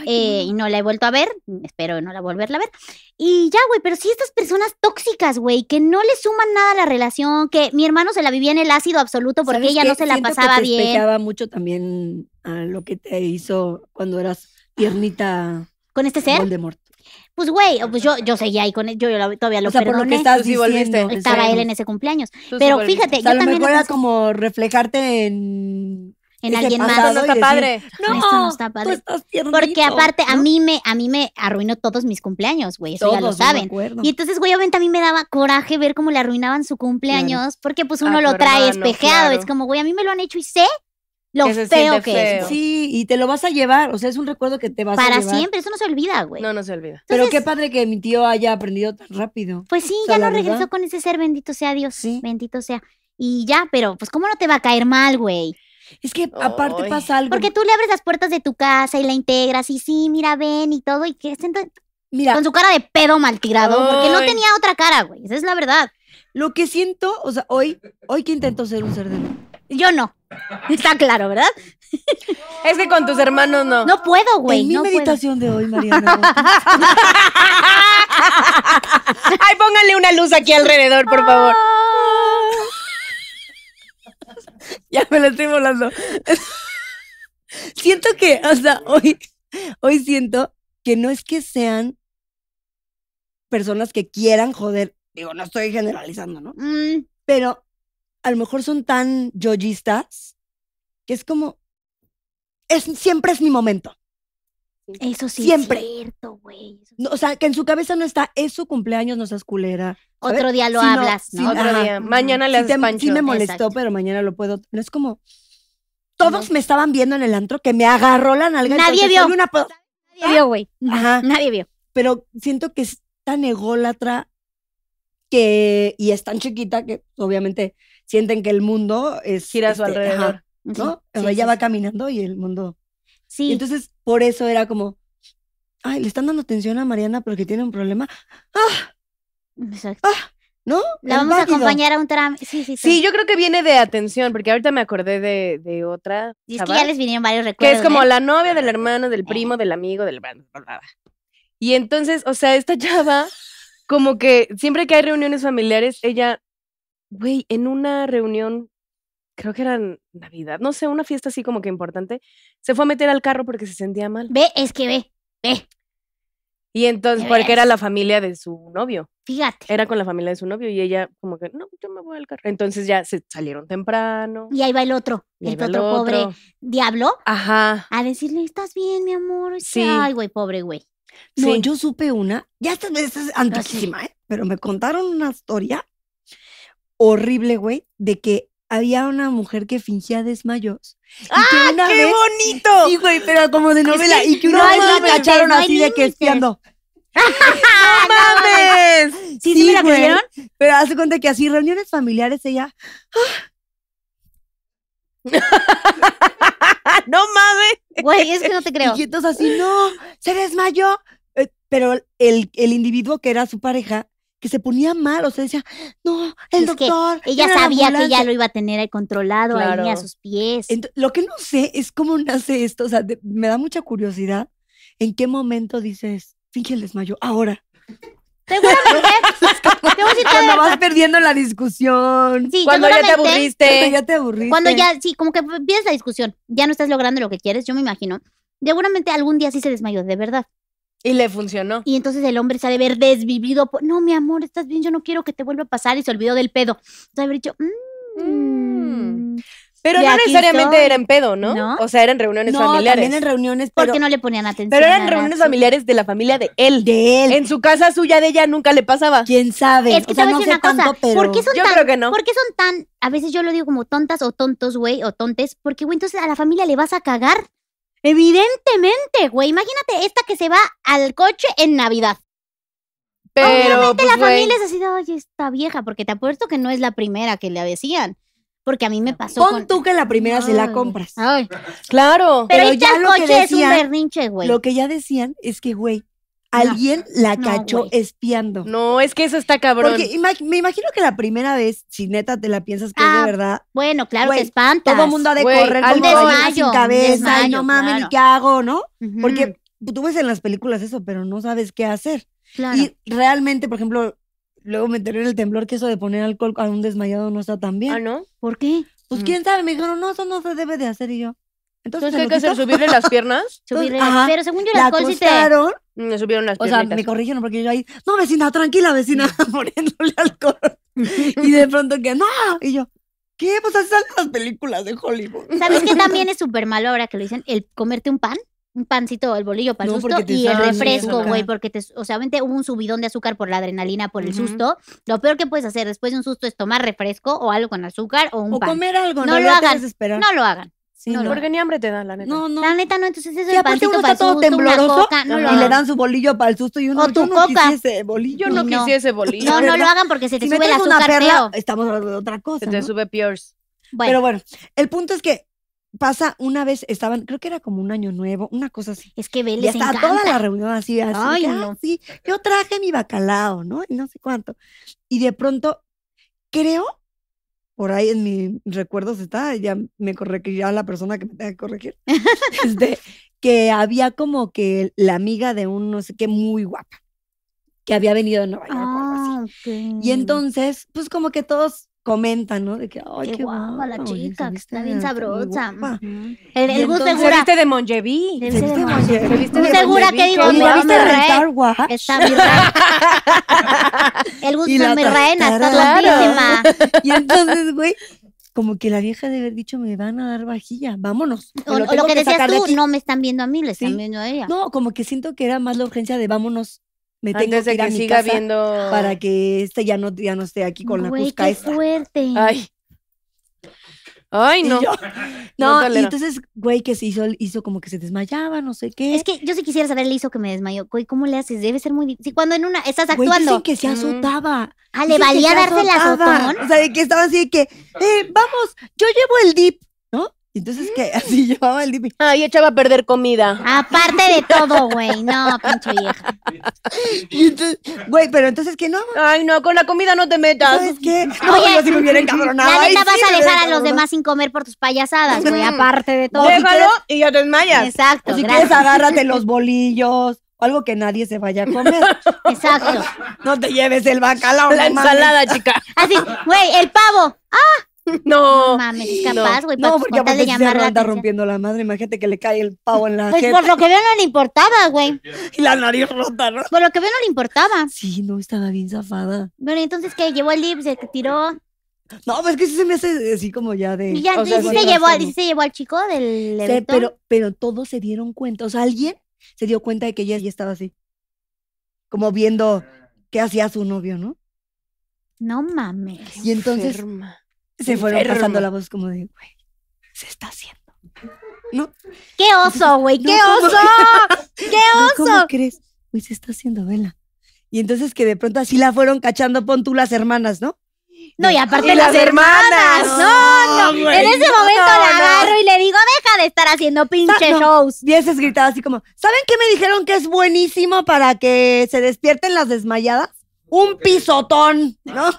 Eh, y no la he vuelto a ver, espero no la volverla a ver. Y ya, güey, pero sí estas personas tóxicas, güey, que no le suman nada a la relación, que mi hermano se la vivía en el ácido absoluto porque ella no se la pasaba bien. te bien. mucho también a lo que te hizo cuando eras tiernita. ¿Con este ser? Pues, güey, pues yo, yo seguía ahí con él, yo, todavía lo o sea, Por lo que estás sí Estaba él en ese cumpleaños. Pero fíjate, yo también... Lo era como reflejarte en... En alguien más. no está padre. no, no está padre. Estás Porque aparte, a mí me, a mí me arruinó todos mis cumpleaños, güey. Eso ya lo saben. y entonces, güey, obviamente a mí me daba coraje ver cómo le arruinaban su cumpleaños. Porque pues ah, uno lo trae espejeado. Es como, güey, a mí me lo han hecho y sé lo feo, que es. Sí, y te lo vas a llevar, o sea, es un recuerdo que te vas a llevar. Para siempre, eso no se olvida, güey. No, no se olvida. Pero qué padre que mi tío haya aprendido tan rápido. Pues sí, ya no regresó con ese ser, bendito sea Dios, bendito sea. Y ya, pero pues cómo no te va a caer mal, güey. Es que aparte pasa algo. Porque tú le abres las puertas de tu casa y la integras y sí, mira, ven y todo y que entonces... Mira. Con su cara de pedo mal tirado, porque no tenía otra cara, güey. Esa es la verdad. Lo que siento, o sea, hoy, hoy que intento ser un ser de yo no. Está claro, ¿verdad? Es que con tus hermanos no. No puedo, güey. mi meditación de hoy, Mariana. Ay, pónganle una luz aquí alrededor, por favor. Ah. ya me la estoy volando. siento que, o sea, hoy, hoy siento que no es que sean personas que quieran joder. Digo, no estoy generalizando, ¿no? Mm. Pero a lo mejor son tan yoyistas que es como, es, siempre es mi momento. Eso sí siempre. es cierto, güey. No, o sea, que en su cabeza no está, eso su cumpleaños, no seas culera. Otro día lo hablas, Otro día. Mañana le haces Sí me molestó, pero mañana lo puedo. No es como, todos me estaban viendo en el antro que me agarró la nalga. Nadie vio. Nadie vio, güey. Ajá. Nadie vio. Pero siento que es tan ególatra que, y es tan chiquita que obviamente sienten que el mundo es, gira a su este, alrededor, ¿no? ella va caminando y el mundo. Sí. entonces, por eso era como, ay, le están dando atención a Mariana porque tiene un problema. ¡Ah! Exacto. ¡Ah! ¿No? La vamos a acompañar a un trámite. Sí, sí, sí, sí. yo creo que viene de atención, porque ahorita me acordé de, de otra. Y es que ya les vinieron varios recuerdos. Que es como ¿eh? la novia del hermano, del eh. primo, del amigo, del. Y entonces, o sea, esta chava, como que siempre que hay reuniones familiares, ella güey, en una reunión, creo que era Navidad, no sé, una fiesta así como que importante, se fue a meter al carro porque se sentía mal. Ve, es que ve, ve. Y entonces, porque era la familia de su novio. Fíjate. Era con la familia de su novio y ella como que, no, yo me voy al carro. Entonces ya se salieron temprano. Y ahí va el otro, el, otro, pobre diablo. Ajá. A decirle, estás bien, mi amor. Sí. Ay, güey, pobre güey. No, yo supe una, ya esta vez es antiquísima, ¿eh? pero me contaron una historia horrible, güey, de que había una mujer que fingía desmayos. ¡Ah, una qué bonito! Sí, güey, pero como de novela. y que una vez la cacharon así de que espiando. ¡No mames! Sí, sí, la creyeron. Pero hace cuenta que así, reuniones familiares, ella. ¡Ah! ¡No mames! Güey, es que no te creo. Y entonces así, no, se desmayó. Eh, pero el, el individuo que era su pareja que se ponía mal, o sea, decía, no, el doctor. ella sabía que ya lo iba a tener controlado ahí a sus pies. lo que no sé es cómo nace esto, o sea, me da mucha curiosidad en qué momento dices, finge el desmayo, ahora. Seguramente. cuando vas perdiendo la discusión. cuando ya te aburriste. Cuando ya te aburriste. Cuando ya, sí, como que pierdes la discusión. Ya no estás logrando lo que quieres, yo me imagino. Seguramente algún día sí se desmayó, de verdad. Y le funcionó. Y entonces el hombre se ha de ver desvivido. no, mi amor, estás bien, yo no quiero que te vuelva a pasar. Y se olvidó del pedo. Entonces haber dicho, mm". Mm. Pero no necesariamente era en pedo, ¿no? O sea, eran reuniones no, familiares. También en reuniones. Pero, Porque no le ponían atención. Pero eran reuniones familiares de la familia de él. De él. En su casa suya de ella nunca le pasaba. ¿Quién sabe? Es que o sabes no una cosa. son yo creo que no. ¿Por qué son tan, a veces yo lo digo como tontas o tontos, güey, o tontes? Porque, güey, entonces a la familia le vas a cagar. Evidentemente, güey. Imagínate esta que se va al coche en Navidad. Pero, Obviamente pues, la familia es así de, oye, esta vieja, porque te apuesto que no es la primera que le decían. Porque a mí me pasó. Pon tú que la primera se la compras. Ay. Claro. Pero, ya lo que es un berrinche, güey. Lo que ya decían es que, güey, alguien la cachó espiando. No, es que eso está cabrón. Porque me imagino que la primera vez, si neta te la piensas que es de ah, verdad. Bueno, claro, te Todo el mundo ha de correr como desmayo, sin cabeza. no mames, qué hago, no? Porque tú ves en las películas eso, pero no sabes qué hacer. Y realmente, por ejemplo, luego me enteré en el temblor que eso de poner alcohol a un desmayado no está tan ah, bien. no? ¿Por qué? Pues mm. quién sabe, me dijeron, no, eso no se debe de hacer. Y yo, entonces, ¿qué que hacer? ¿Subirle las piernas? Subirle Pero según yo, las col sí te. Me mm, subieron las piernas. O sea, me corrigieron porque yo ahí, no, vecina, tranquila, vecina, mm. poniéndole alcohol. y de pronto que, no. Y yo, ¿qué? Pues así salen las películas de Hollywood. ¿Sabes qué también es súper malo ahora que lo dicen? El comerte un pan, un pancito, el bolillo para el susto y el refresco, güey, porque te, o sea, obviamente hubo un subidón de azúcar por la adrenalina, por el susto. Lo peor que puedes hacer después de un susto es tomar refresco o algo con azúcar o un O comer algo, no, lo hagas, hagan. No lo hagan no, porque ni hambre te dan, la neta. No, no. La neta no, entonces eso es aparte uno está todo susto, tembloroso coca, no y le dan su bolillo para el susto y uno no quisiese bolillo. Yo no, quisiese bolillo. No, no lo hagan porque se te sube la azúcar, una estamos hablando de otra cosa. Se te sube Pierce. Pero bueno, el punto es que pasa una vez, estaban, creo que era como un año nuevo, una cosa así. Es que Vélez. Y hasta toda la reunión así, así. Ay, ah, sí, yo traje mi bacalao, ¿no? Y no sé cuánto. Y de pronto, creo por ahí en mis recuerdos está, ya me corregirá la persona que me tenga que corregir, este, que había como que la amiga de un no sé qué muy guapa, que había venido de Nueva York. así. Ah, y entonces, pues como que todos comentan, ¿no? De que, ay, qué, qué guapa, la chica, que está bien sabrosa. El, el, el Gus Segura. Se viste de Monjeví. Se viste de Monjeví. Segura que digo, mi Está bien El gusto de mi reina, está guapísima. Y entonces, güey, como que la vieja debe haber dicho, me van a dar vajilla, vámonos. O, lo, que, decías tú, no me están viendo a mí, le están viendo a ella. No, como que siento que era más la urgencia de vámonos me tengo que ir a viendo... para que este ya no, ya no esté aquí con la Güey, qué fuerte. Ay. Ay, no. no, entonces, güey, que se hizo, hizo como que se desmayaba, no sé qué. Es que yo sí quisiera saber, le hizo que me desmayó. Güey, ¿cómo le haces? Debe ser muy difícil. Sí, cuando en una estás Güey, actuando. Mm. Ah, dicen que se azotaba. Ah, le valía darse la O sea, de que estaba así de que, eh, vamos, yo llevo el dip. Entonces, ¿qué? Mm. Así llevaba el dipi. Ay, echaba a perder comida. Aparte de todo, güey. No, pinche vieja. güey, pero entonces, ¿qué no? Ay, no, con la comida no te metas. ¿Sabes qué? No, Oye, me hubiera encabronado. La neta vas a dejar a los demás sin comer por tus payasadas, güey. Aparte de todo. Déjalo y ya te desmayas. Exacto. Si quieres, agárrate los bolillos algo que nadie se vaya a comer. Exacto. No te lleves el bacalao. La ensalada, chica. Así, güey, el pavo. ¡Ah! No. No mames, es capaz, güey. No, porque aparte de llamar anda rompiendo la madre. Imagínate que le cae el pavo en la Pues por lo que veo no le importaba, güey. Y la nariz rota, ¿no? Por lo que veo no le importaba. Sí, no, estaba bien zafada. Bueno, entonces, ¿qué? Llevó el lip, se tiró. No, pues es que sí se me hace así como ya de. Y ya, sí, se llevó, al- se llevó chico del evento. pero, pero todos se dieron cuenta. O sea, alguien se dio cuenta de que ella ya estaba así. Como viendo qué hacía su novio, ¿no? No mames. Y entonces Enferma. Se fueron pasando la voz como de, güey, se está haciendo. ¿No? ¡Qué oso, güey! ¡Qué oso! ¡Qué oso! ¿Cómo crees? Güey, se está haciendo vela. Y entonces que de pronto así la fueron cachando, pon tú las hermanas, ¿no? No, y aparte las, hermanas. No, no, En ese momento la agarro y le digo, deja de estar haciendo pinche shows. Y ese es gritado así como, ¿saben qué me dijeron que es buenísimo para que se despierten las desmayadas? Un pisotón, ¿no?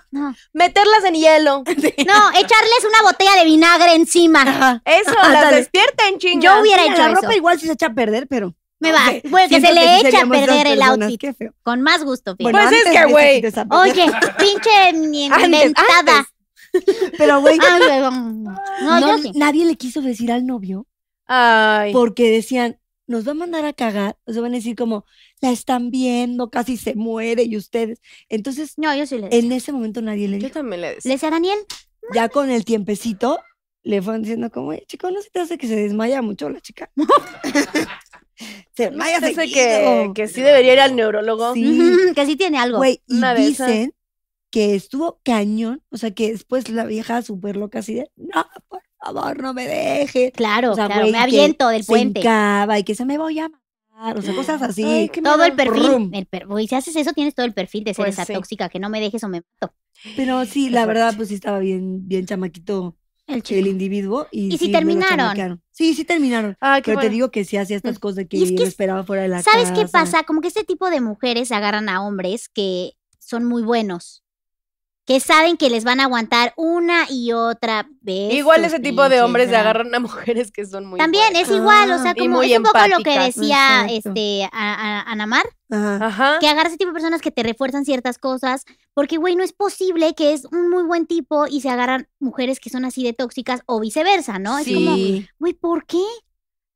Meterlas en hielo. No, echarles una botella de vinagre encima. Eso, las despierten, chingados. Yo hubiera hecho hecho La ropa igual si se echa a perder, pero... Me va. Pues que se le echa a perder el outfit. Con más gusto. Bueno, pues es que, güey. Oye, pinche mentada. Pero, güey. Ah, no, nadie le quiso decir al novio. Ay. Porque decían, nos va a mandar a cagar, o van a decir como, la están viendo, casi se muere y ustedes. Entonces, no, yo sí le en ese momento nadie le dice. Yo también le decía. Le decía a Daniel. Ya con el tiempecito, le fueron diciendo como, chico, ¿no se te hace que se desmaya mucho la chica? se desmaya se que, que sí debería ir al neurólogo. que sí tiene algo. y dicen que estuvo cañón, o sea, que después la vieja súper loca así de, no, favor, no me dejes. Claro, claro, me aviento del puente. y que se me voy a o sea, cosas así. todo el perfil. y si haces eso, tienes todo el perfil de ser pues esa tóxica, que no me dejes o me mato. Pero sí, la verdad, pues sí estaba bien, bien chamaquito el, individuo. Y, si sí, terminaron. Sí, sí terminaron. pero te digo que sí hacía estas mm. cosas que, yo esperaba fuera de la casa. ¿Sabes qué pasa? Como que este tipo de mujeres agarran a hombres que son muy buenos que saben que les van a aguantar una y otra vez. Igual ese tipo de hombres se agarran a mujeres que son muy También es igual, o ah, sea, como es un poco lo que decía este Ajá. que agarra ese tipo de personas que te refuerzan ciertas cosas, porque güey, no es posible que es un muy buen tipo y se agarran mujeres que son así de tóxicas o viceversa, ¿no? Es como, güey, ¿por qué?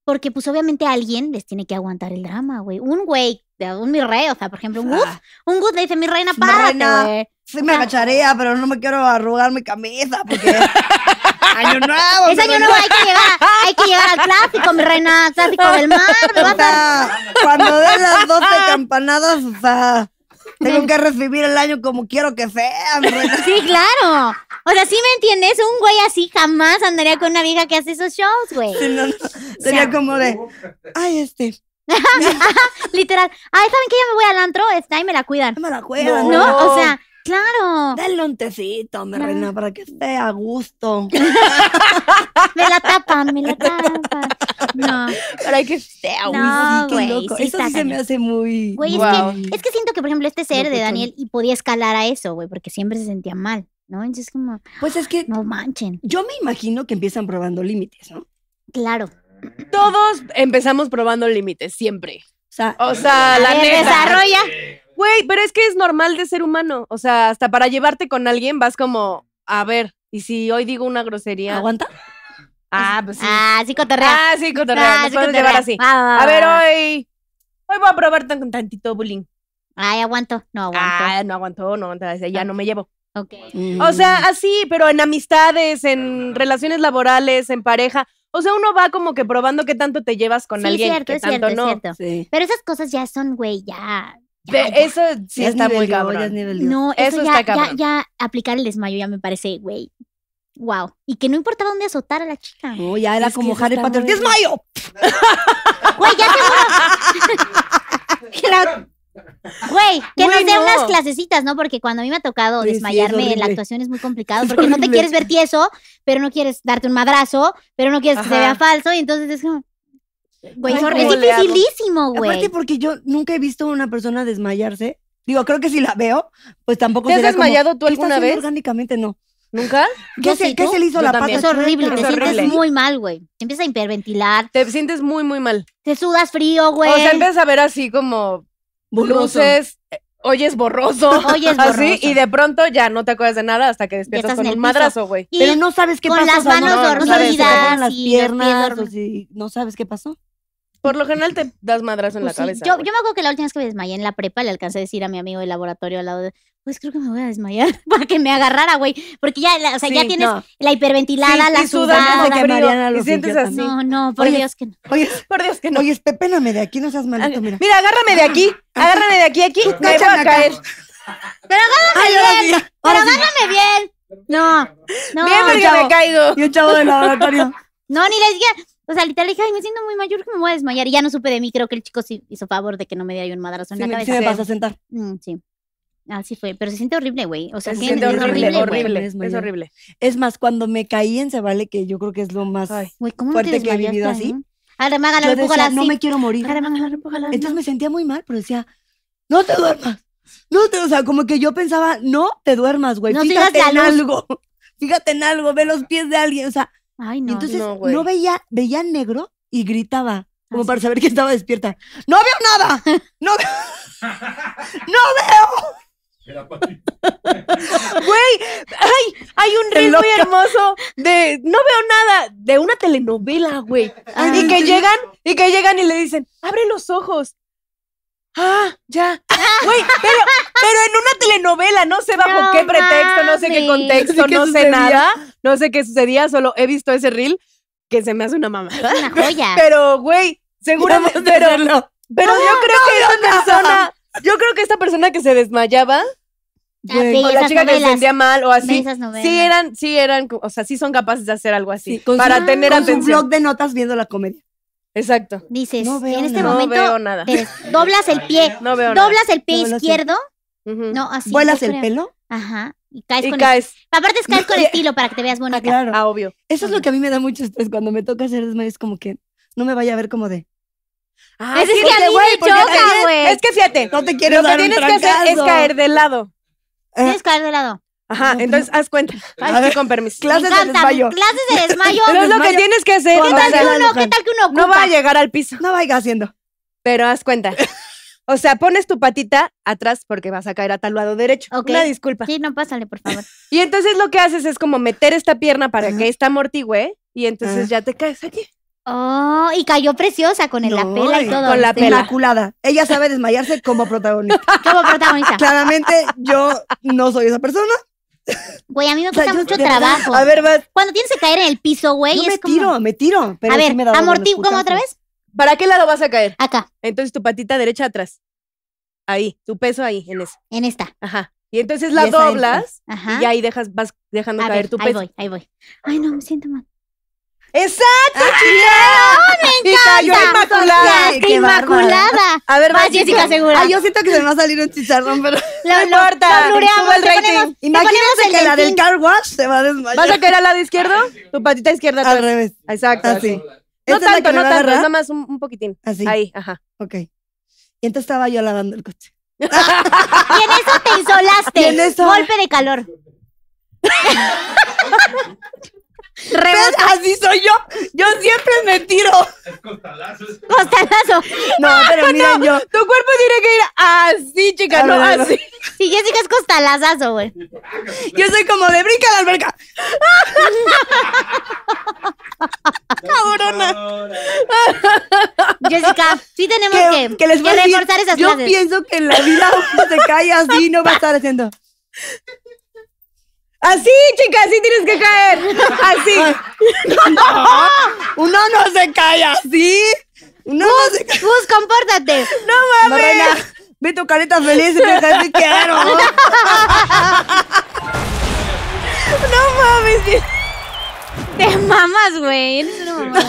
Porque pues obviamente alguien les tiene que aguantar el drama, güey. Un güey un mi rey, o sea, por ejemplo, un gus, ah. un gus le dice, mi reina, para güey. Sí me agacharía, pero no me quiero arrugar mi camisa porque año nuevo. Es año nuevo, hay que llegar, hay que llegar al clásico, mi reina, clásico del mar. O sea, cuando den las 12 campanadas, o sea, tengo que recibir el año como quiero que sea, mi reina. Sí, claro. O sea, si me entiendes, un güey así jamás andaría con una vieja que hace esos shows, güey. Sería como de, ay, este Literal. Ay, ¿saben que Yo me voy al antro, está y me la cuidan. Me la cuidan. No, o sea, claro. Del un tecito, mi reina, para que esté a gusto. me la tapan, me la tapan. No. Para que esté a gusto. No, eso sí se me hace muy. Güey, es, que, siento que, por ejemplo, este ser de Daniel y podía escalar a eso, güey, porque siempre se sentía mal, ¿no? Entonces, como. Pues es que. No manchen. Yo me imagino que empiezan probando límites, ¿no? Claro. Todos empezamos probando límites, siempre. O sea, la neta. Desarrolla. Güey, pero es que es normal de ser humano. O sea, hasta para llevarte con alguien vas como, a ver, y si hoy digo una grosería. ¿Aguanta? Ah, pues sí. Ah, sí, cotorrea. Ah, sí, cotorrea. Ah, llevar así. A ver, hoy. Hoy voy a probar con tantito bullying. Ay, aguanto. No aguanto. Ah, no aguanto, no aguanto. Ya no me llevo. Ok. O sea, así, pero en amistades, en relaciones laborales, en pareja. O sea, uno va como que probando qué tanto te llevas con alguien, es tanto cierto, no. Es cierto. Pero esas cosas ya son, güey, ya. Eso sí está muy cabrón. Ya no, eso, está cabrón. Ya, aplicar el desmayo ya me parece, güey. Wow. Y que no importaba dónde azotar a la chica. No, ya era como Harry Potter. ¡Desmayo! Güey, ya seguro. ¡Gracias! Güey, que no nos dé unas clasecitas, ¿no? Porque cuando a mí me ha tocado desmayarme en la actuación es muy complicado, porque no te quieres ver tieso, pero no quieres darte un madrazo, pero no quieres que se vea falso, y entonces es como. es, dificilísimo, güey. Aparte porque yo nunca he visto a una persona desmayarse. Digo, creo que si la veo, pues tampoco ¿Te has desmayado tú alguna vez? orgánicamente no. ¿Nunca? ¿Qué, se, le hizo la pata? Es horrible, te sientes muy mal, güey. Empieza empiezas a hiperventilar, Te sientes muy, muy mal. te sudas frío, güey. O sea, empiezas a ver así como luces, eh, oyes borroso. Oyes borroso. Así, y de pronto ya no te acuerdas de nada hasta que despiertas con un madrazo, güey. Pero no sabes qué pasó. Con las manos dormidas. las piernas, no sabes qué pasó. Por lo general te das madrazo en la pues cabeza. Yo, yo, me acuerdo que la última vez que me desmayé en la prepa le alcancé a decir a mi amigo del laboratorio al lado de, pues creo que me voy a desmayar para que me agarrara, güey. Porque ya, o sea, ya tienes la hiperventilada, la sudada. Que Mariana lo así. No, no, por Dios que no. Oye, por Dios que no. Oye, espépename de aquí, no seas malito, mira. Mira, agárrame de aquí, ah, ah, agárrame de aquí, ah, aquí, me voy a caer. Pero agárrame bien, pero agárrame bien. No, no. Bien me caigo. Y un chavo de laboratorio. no, ni les diga. O sea, literal dije, ay, me siento muy mayor que me voy a desmayar. Y ya no supe de mí. Creo que el chico sí hizo favor de que no me diera yo un madrazo en la cabeza. Sí me pasó a sentar. Mm, sí. Así ah, fue, pero se siente horrible, güey. O sea, se siente horrible, es, horrible. Es más, cuando me caí en Se que yo creo que es lo más fuerte que he vivido así. ¿eh? no me quiero morir. Ah, entonces me sentía muy mal, pero decía, no te duermas. No te, o sea, como que yo pensaba, no te duermas, güey. fíjate en algo. Fíjate en algo, ve los pies de alguien. O sea, Ay, no. entonces no, veía, veía negro y gritaba, como para saber que estaba despierta. ¡No veo nada! ¡No, no veo! Güey, ay, hay un reel muy hermoso de no veo nada, de una telenovela, güey. Ah, y que llegan, y que llegan y le dicen, abre los ojos. Ah, ya. Güey, pero, pero en una telenovela, no sé bajo qué pretexto, no sé qué contexto, no sé, nada, no sé qué sucedía, solo he visto ese reel que se me hace una mamá Es una joya. Pero, güey, seguramente. Pero, pero yo creo que esa persona yo creo que esta persona que se desmayaba ah, o la chica que se mal o así. Sí eran, sí eran, o sea, sí son capaces de hacer algo así para tener con atención. Su blog de notas viendo la comedia. Exacto. Dices, no en este momento no veo nada. doblas el pie, no veo doblas el pie izquierdo, no así. Vuelas el pelo, ajá, y caes con caes. El, aparte caes con estilo para que te veas ah, bonita. Ah, claro. Ah, obvio. Eso es lo que a mí me da mucho estrés cuando me toca hacer desmayos como que no me vaya a ver como de Ah, es, que a mí wey, choca, güey. Es que fíjate, no te quiero lo que tienes que hacer es caer de lado. Tienes eh, que caer de lado. Ajá, entonces haz cuenta. a ver, con permiso. Clases de desmayo. Clases de desmayo. Pero es lo que tienes que hacer. ¿Qué tal, uno, ¿qué tal que uno ocupa? No va a llegar al piso. No vaya haciendo. Pero haz cuenta. O sea, pones tu patita atrás porque vas a caer a tal lado derecho. Una disculpa. Sí, no, pásale, por favor. Y entonces lo que haces es como meter esta pierna para que esta amortigüe y entonces ah. ya te caes aquí. Oh, y cayó preciosa con el la pela y todo. Con la pela. Ella sabe desmayarse como protagonista. como protagonista. Claramente yo no soy esa persona. Güey, a mí me cuesta mucho trabajo. A ver, vas. Cuando tienes que caer en el piso, güey. Yo me tiro, me tiro. Pero a ver, me ¿cómo otra vez? ¿Para qué lado vas a caer? Acá. Entonces tu patita derecha atrás. Ahí, tu peso ahí, en esa. En esta. Ajá. Y entonces la doblas y ahí dejas, vas dejando caer tu peso. Ahí voy, ahí voy. Ay, no, me siento mal. ¡Exacto, ah, ¡Oh, ¡Me encanta! Y cayó inmaculada. Ay, inmaculada. A ver, más Jessica Segura. Ay, yo siento que se me va a salir un chicharrón, pero lo, no importa. Lo Sube el rating. Imagínense que la del car wash se va a desmayar. ¿Vas a caer al lado izquierdo? Ah, tu patita izquierda. Al pues. revés. Exacto, ah, así. No tanto, no tanto, nada más un, poquitín. Así. Ah, Ahí, ajá. Ok. Y entonces estaba yo lavando el coche. y en eso te insolaste. en eso? Golpe de calor. Así soy yo. Yo siempre me tiro. Es costalazo. costalazo. No, pero mira yo. Tu cuerpo tiene que ir así, chica, no, así. Sí, Jessica es costalazazo, güey. Yo soy como de brinca de la alberca. Cabrona. Jessica, sí tenemos que, que, les reforzar esas yo Yo pienso que en la vida se cae así, no va a estar haciendo. Así, chicas! así tienes que caer. Así. uno no se cae así. Uno Bus, no se cae. Bus, compórtate. No mames. ve tu careta feliz y te así quedar. No mames. Te mamas, güey. No mames.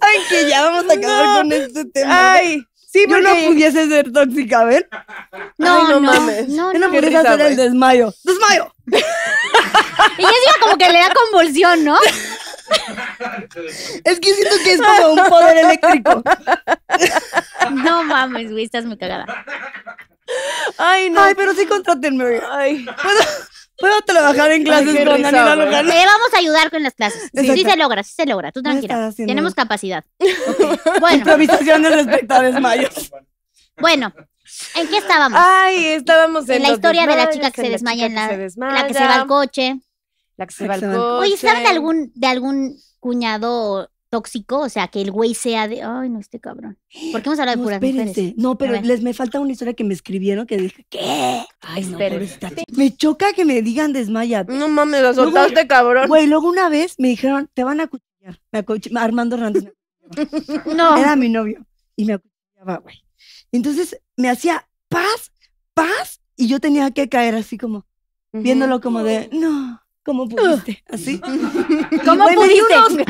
Ay, que ya vamos a acabar con este tema. Ay. Sí, Yo no pudiese ser tóxica, ¿ver? No, no, mames. No, no, no. hacer el desmayo. ¡Desmayo! y yo digo como que le da convulsión, ¿no? es que siento que es como un poder eléctrico. no mames, güey, estás muy cagada. Ay, no. Ay, pero sí contratenme Ay. ¿Puedo, trabajar en clases con Daniela Luján? Te vamos a ayudar con las clases. Sí, sí se logra, sí se logra. Tú tranquila. Tenemos capacidad. Bueno. Improvisaciones respecto a desmayos. Bueno, ¿En qué estábamos? Ay, estábamos en, la historia de la chica que se desmaya, en la, que se la que se va al coche. La que se va al coche. Oye, ¿saben de algún, de algún cuñado tóxico? O sea, que el güey sea de, ay, no, este cabrón. ¿Por qué hemos hablado de puras mujeres? No, pero les me falta una historia que me escribieron que dije, ¿qué? Ay, no, Me choca que me digan desmaya. No mames, lo soltaste, cabrón. Güey, luego una vez me dijeron, te van a acuchillar. Me Armando Hernández. no. Era mi novio y me acuchillaba, güey. Entonces me hacía paz, paz, y yo tenía que caer así como, viéndolo como de, no, ¿cómo pudiste? Así. ¿Cómo pudiste?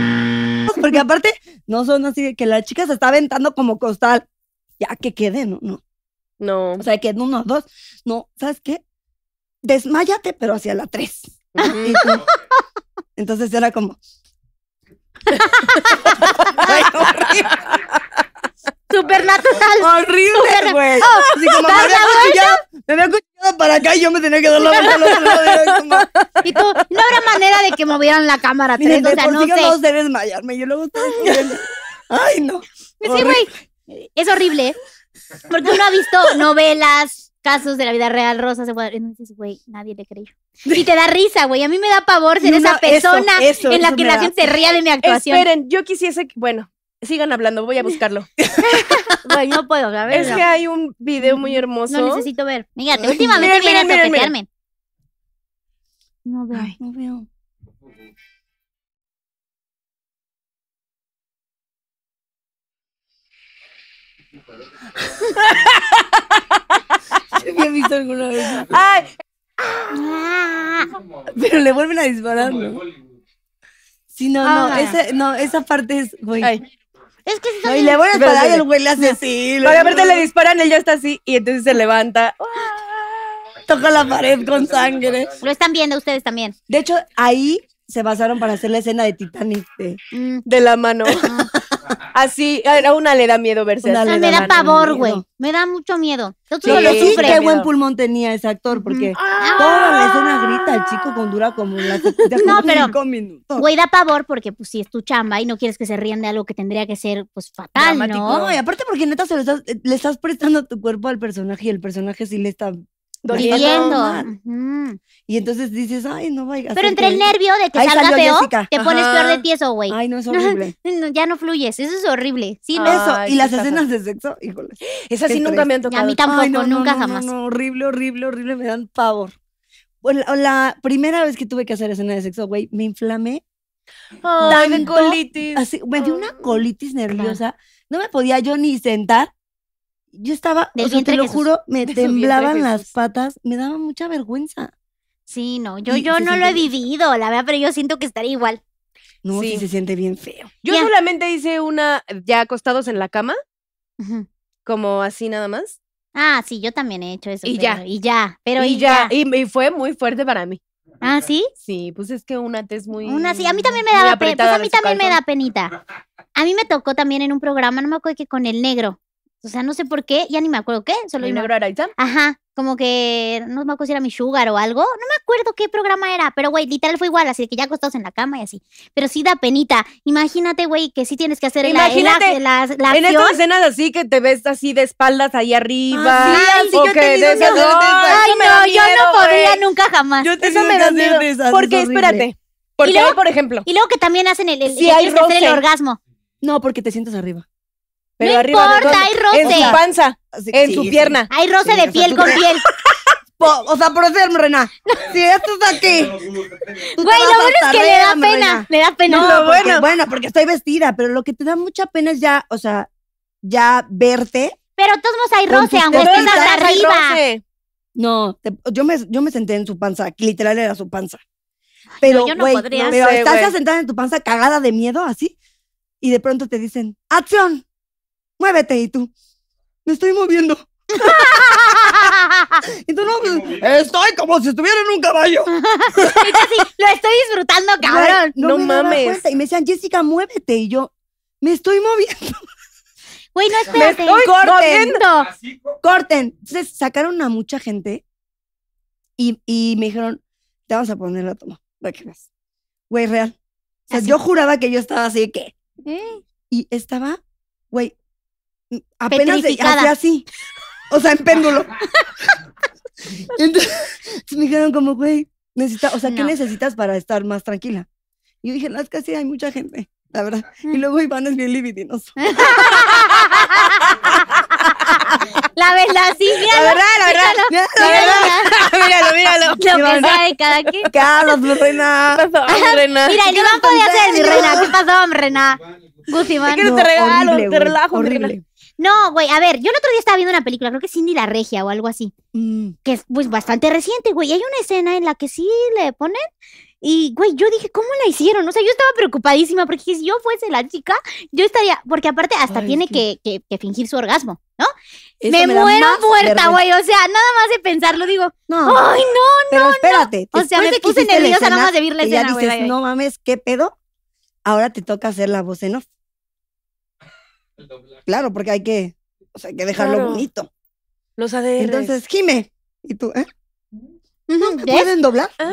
Porque aparte, no son así que la chica se está aventando como costal. Ya que quede, no, no. No. O sea, que en uno, dos. No, ¿sabes qué? Desmáyate, pero hacia la tres. Entonces era como, Supernatural. Horrible, güey. Oh, Así como me había cuchillado, me había cuchillado para acá y yo me tenía que dar la vuelta y tú, no habrá manera de que movieran la cámara tres, o sea, por no sí yo no sé. desmayarme. Yo luego estoy Ay, no. Pues sí, güey, es horrible. Porque uno ha visto novelas, casos de la vida real, Rosa se puede... entonces, güey, nadie le creyó. Y te da risa, güey. A mí me da pavor ser esa persona en la que la gente se ría de mi actuación. Esperen, yo quisiese, bueno, Sigan hablando, voy a buscarlo. no puedo, a ver. Es que hay un video muy mm, hermoso. No necesito ver. Mírate, últimamente viene a No veo, no veo. me había visto alguna vez. Ay. Pero le vuelven a disparar, ¿no? Sí, no, no, ah. esa, no, esa parte es, es que si y le van a disparar y el güey le hace así. Para le disparan, él ya está así y entonces se levanta. Toca la pared con sangre. Lo están viendo ustedes también. De hecho, ahí se basaron para hacer la escena de Titanic de, mm. la mano. Ah así, a una le da miedo verse así. Ah, me da, pavor, güey. Me da mucho miedo. Yo lo qué buen pulmón tenía ese actor, porque es una ah. grita el chico con dura como No, pero, güey, da pavor porque, pues, si es tu chamba y no quieres que se rían de algo que tendría que ser, pues, fatal, ¿no? No, y aparte porque neta le estás prestando tu cuerpo al personaje y el personaje sí le está doliendo. Y entonces dices, ay, no vaya. Pero entre el nervio de que salga feo, te pones peor de tieso, güey. Ay, no, es horrible. ya no fluyes, eso es horrible. Sí, Eso, y las escenas de sexo, híjole. Esas sí nunca me han tocado. A mí tampoco, nunca jamás. horrible, horrible, horrible, me dan pavor. Pues, la primera vez que tuve que hacer escena de sexo, güey, me inflamé. Ay, colitis. Así, me dio una colitis nerviosa. No me podía yo ni sentar yo estaba, o sea, te lo juro, me temblaban las patas, me daba mucha vergüenza. Sí, no, yo, yo no lo he vivido, la verdad, pero yo siento que estaría igual. No, sí. se siente bien feo. Yo solamente hice una ya acostados en la cama, como así nada más. Ah, sí, yo también he hecho eso. Y ya. Y ya, pero y, ya. Y, fue muy fuerte para mí. ¿Ah, sí? Sí, pues es que una te es muy. Una sí, a mí también me daba pena. Pues a mí también me da penita. A mí me tocó también en un programa, no me acuerdo que con el negro. O sea, no sé por qué, ya ni me acuerdo qué. Solo mi. Ajá, como que no me acuerdo si era mi sugar o algo. No me acuerdo qué programa era, pero güey, literal fue igual, así que ya acostados en la cama y así. Pero sí da penita. Imagínate, güey, que sí tienes que hacer el, Imagínate, la, En estas escenas así que te ves así de espaldas ahí arriba. sí, te Ay, no, yo no podría nunca jamás. Yo te me da miedo. porque espérate. y luego, por ejemplo. Y luego que también hacen el, el orgasmo. No, porque te sientas arriba. Pero no arriba, importa, hay roce. En su panza, en su pierna. Hay roce de piel con piel. o sea, por hacerme, Rená. Si esto es aquí. Güey, lo bueno es que le da pena. Me da pena. No, bueno. bueno, porque estoy vestida, pero lo que te da mucha pena es ya, o sea, ya verte. Pero todos hay roce, aunque estés hasta arriba. No, yo, me, yo me senté en su panza, literal era su panza. Pero, yo no estás ya sentada en tu panza cagada de miedo, así, y de pronto te dicen, ¡acción! muévete y tú, me estoy moviendo. y tú no, pues, estoy como si estuviera en un caballo. lo estoy disfrutando, cabrón. No, mames. Y me decían, Jessica, muévete. Y yo, me estoy moviendo. Güey, no Me estoy corten. Corten. Entonces sacaron a mucha gente y, me dijeron, te vamos a poner la toma, Güey, real. O sea, yo juraba que yo estaba así, ¿qué? ¿Eh? Y estaba, güey, apenas hacía así. O sea, en péndulo. Entonces me dijeron como, güey, necesita, o sea, ¿qué necesitas para estar más tranquila? Y yo dije, no, es que así hay mucha gente, la verdad. Y luego Iván es bien libidinoso. La verdad, sí, míralo. La verdad, la verdad. Míralo, la verdad. míralo, míralo. Lo que sea de cada quien. ¿Qué haces, mi reina? ¿Qué pasó, mi reina? Mira, el Iván podía ser mi reina. ¿Qué pasó, mi reina? Gus Iván. ¿Qué no, te regalo? Horrible, te relajo, horrible. No, güey, a ver, yo el otro día estaba viendo una película, creo que Cindy la Regia o algo así, mm. que es pues bastante reciente, güey. Hay una escena en la que sí le ponen y, güey, yo dije, ¿cómo la hicieron? O sea, yo estaba preocupadísima porque si yo fuese la chica, yo estaría, porque aparte hasta tiene que, que, que, fingir su orgasmo, ¿no? Me, muero muerta, güey. O sea, nada más de pensarlo digo, no. Ay, no, pero no. espérate. O sea, me puse nerviosa nada más de ver la escena, güey. No mames, ¿qué pedo? Ahora te toca hacer la voz en off. Claro, porque hay que, o hay que dejarlo bonito. Los ADR. Entonces, Jime, y tú, eh? pueden doblar? Ah.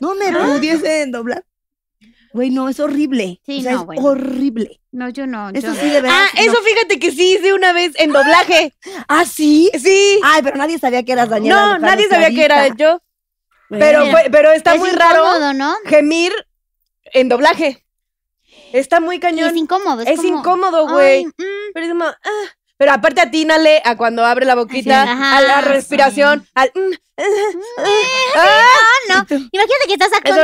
No me ah. doblar. Güey, no, es horrible. Sí, es horrible. No, yo no. Eso sí, de verdad. Ah, eso fíjate que sí hice una vez en doblaje. ¿Ah, sí? Sí. Ay, pero nadie sabía que eras Daniela. No, nadie sabía que era yo. Pero, pero está muy raro ¿no? gemir en doblaje. Está muy cañón. es incómodo. Es, es incómodo, güey. Mm". Pero es como, ah". Pero aparte atínale a cuando abre la boquita, a la respiración, mm". Mm. Ah. Ah, no, Imagínate que estás actuando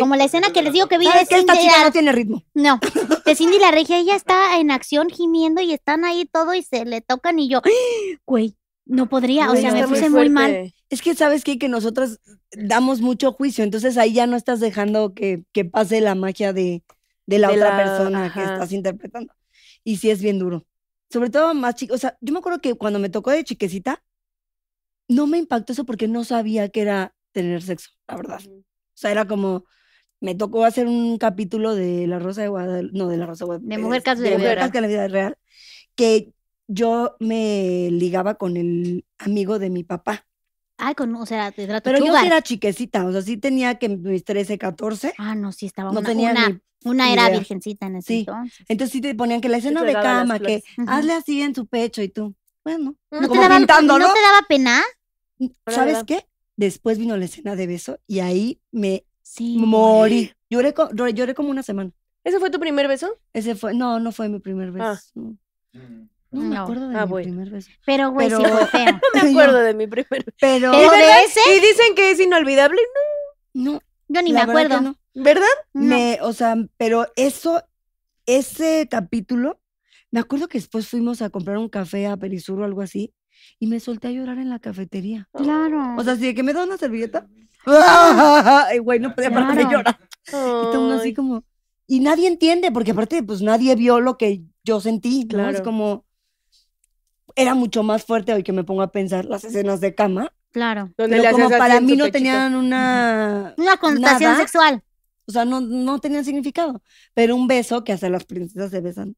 como la escena que les digo que vi de que esta chica no tiene ritmo. No, de Cindy la regia, ella está en acción gimiendo y están ahí todo y se le tocan y yo, güey, no podría, o sea, me puse muy, mal. Es que sabes qué? que nosotros damos mucho juicio, entonces ahí ya no estás dejando que pase la magia de de la otra persona que estás interpretando. Y sí es bien duro. Sobre todo más chicos. O sea, yo me acuerdo que cuando me tocó de chiquecita, no me impactó eso porque no sabía que era tener sexo, la verdad. O sea, era como. Me tocó hacer un capítulo de La Rosa de Guadalupe. No, de La Rosa de Guadalupe. De eh, Mujer Caso de, la Vida Real. Que yo me ligaba con el amigo de mi papá. Ay, con, o sea, te trato Pero yo era chiquecita, o sea, sí tenía que mis 13, 14. Ah, no, sí estaba no una, tenía una, una era virgencita en ese sí. entonces. Entonces sí te ponían que la escena de cama, que hazle así en tu pecho y tú, bueno, ¿No como te ¿no? te daba pena? Mm, ¿Sabes qué? Después vino la escena de beso y ahí me morí. Lloré, lloré como una semana. ¿Ese fue tu primer beso? Ese fue, no, no fue mi primer ah. beso. No, me acuerdo de mi primer beso. Pero, güey, sí fue no me acuerdo de mi primer beso. Pero, ¿Y, dicen que es inolvidable? No. No. Yo ni me acuerdo. No. ¿Verdad? No. Me, o sea, pero eso, ese capítulo, me acuerdo que después fuimos a comprar un café a Perisur o algo así, y me solté a llorar en la cafetería. Claro. O sea, si ¿sí que me da una servilleta, ¡Ay, güey, no podía parar de llorar. Y todo así como, y nadie entiende, porque aparte, pues nadie vio lo que yo sentí, Claro. Es como, era mucho más fuerte hoy que me pongo a pensar las escenas de cama. Claro. pero como para mí no tenían una... Una connotación sexual. O sea, no, no tenían significado. Pero un beso que hasta las princesas se besan.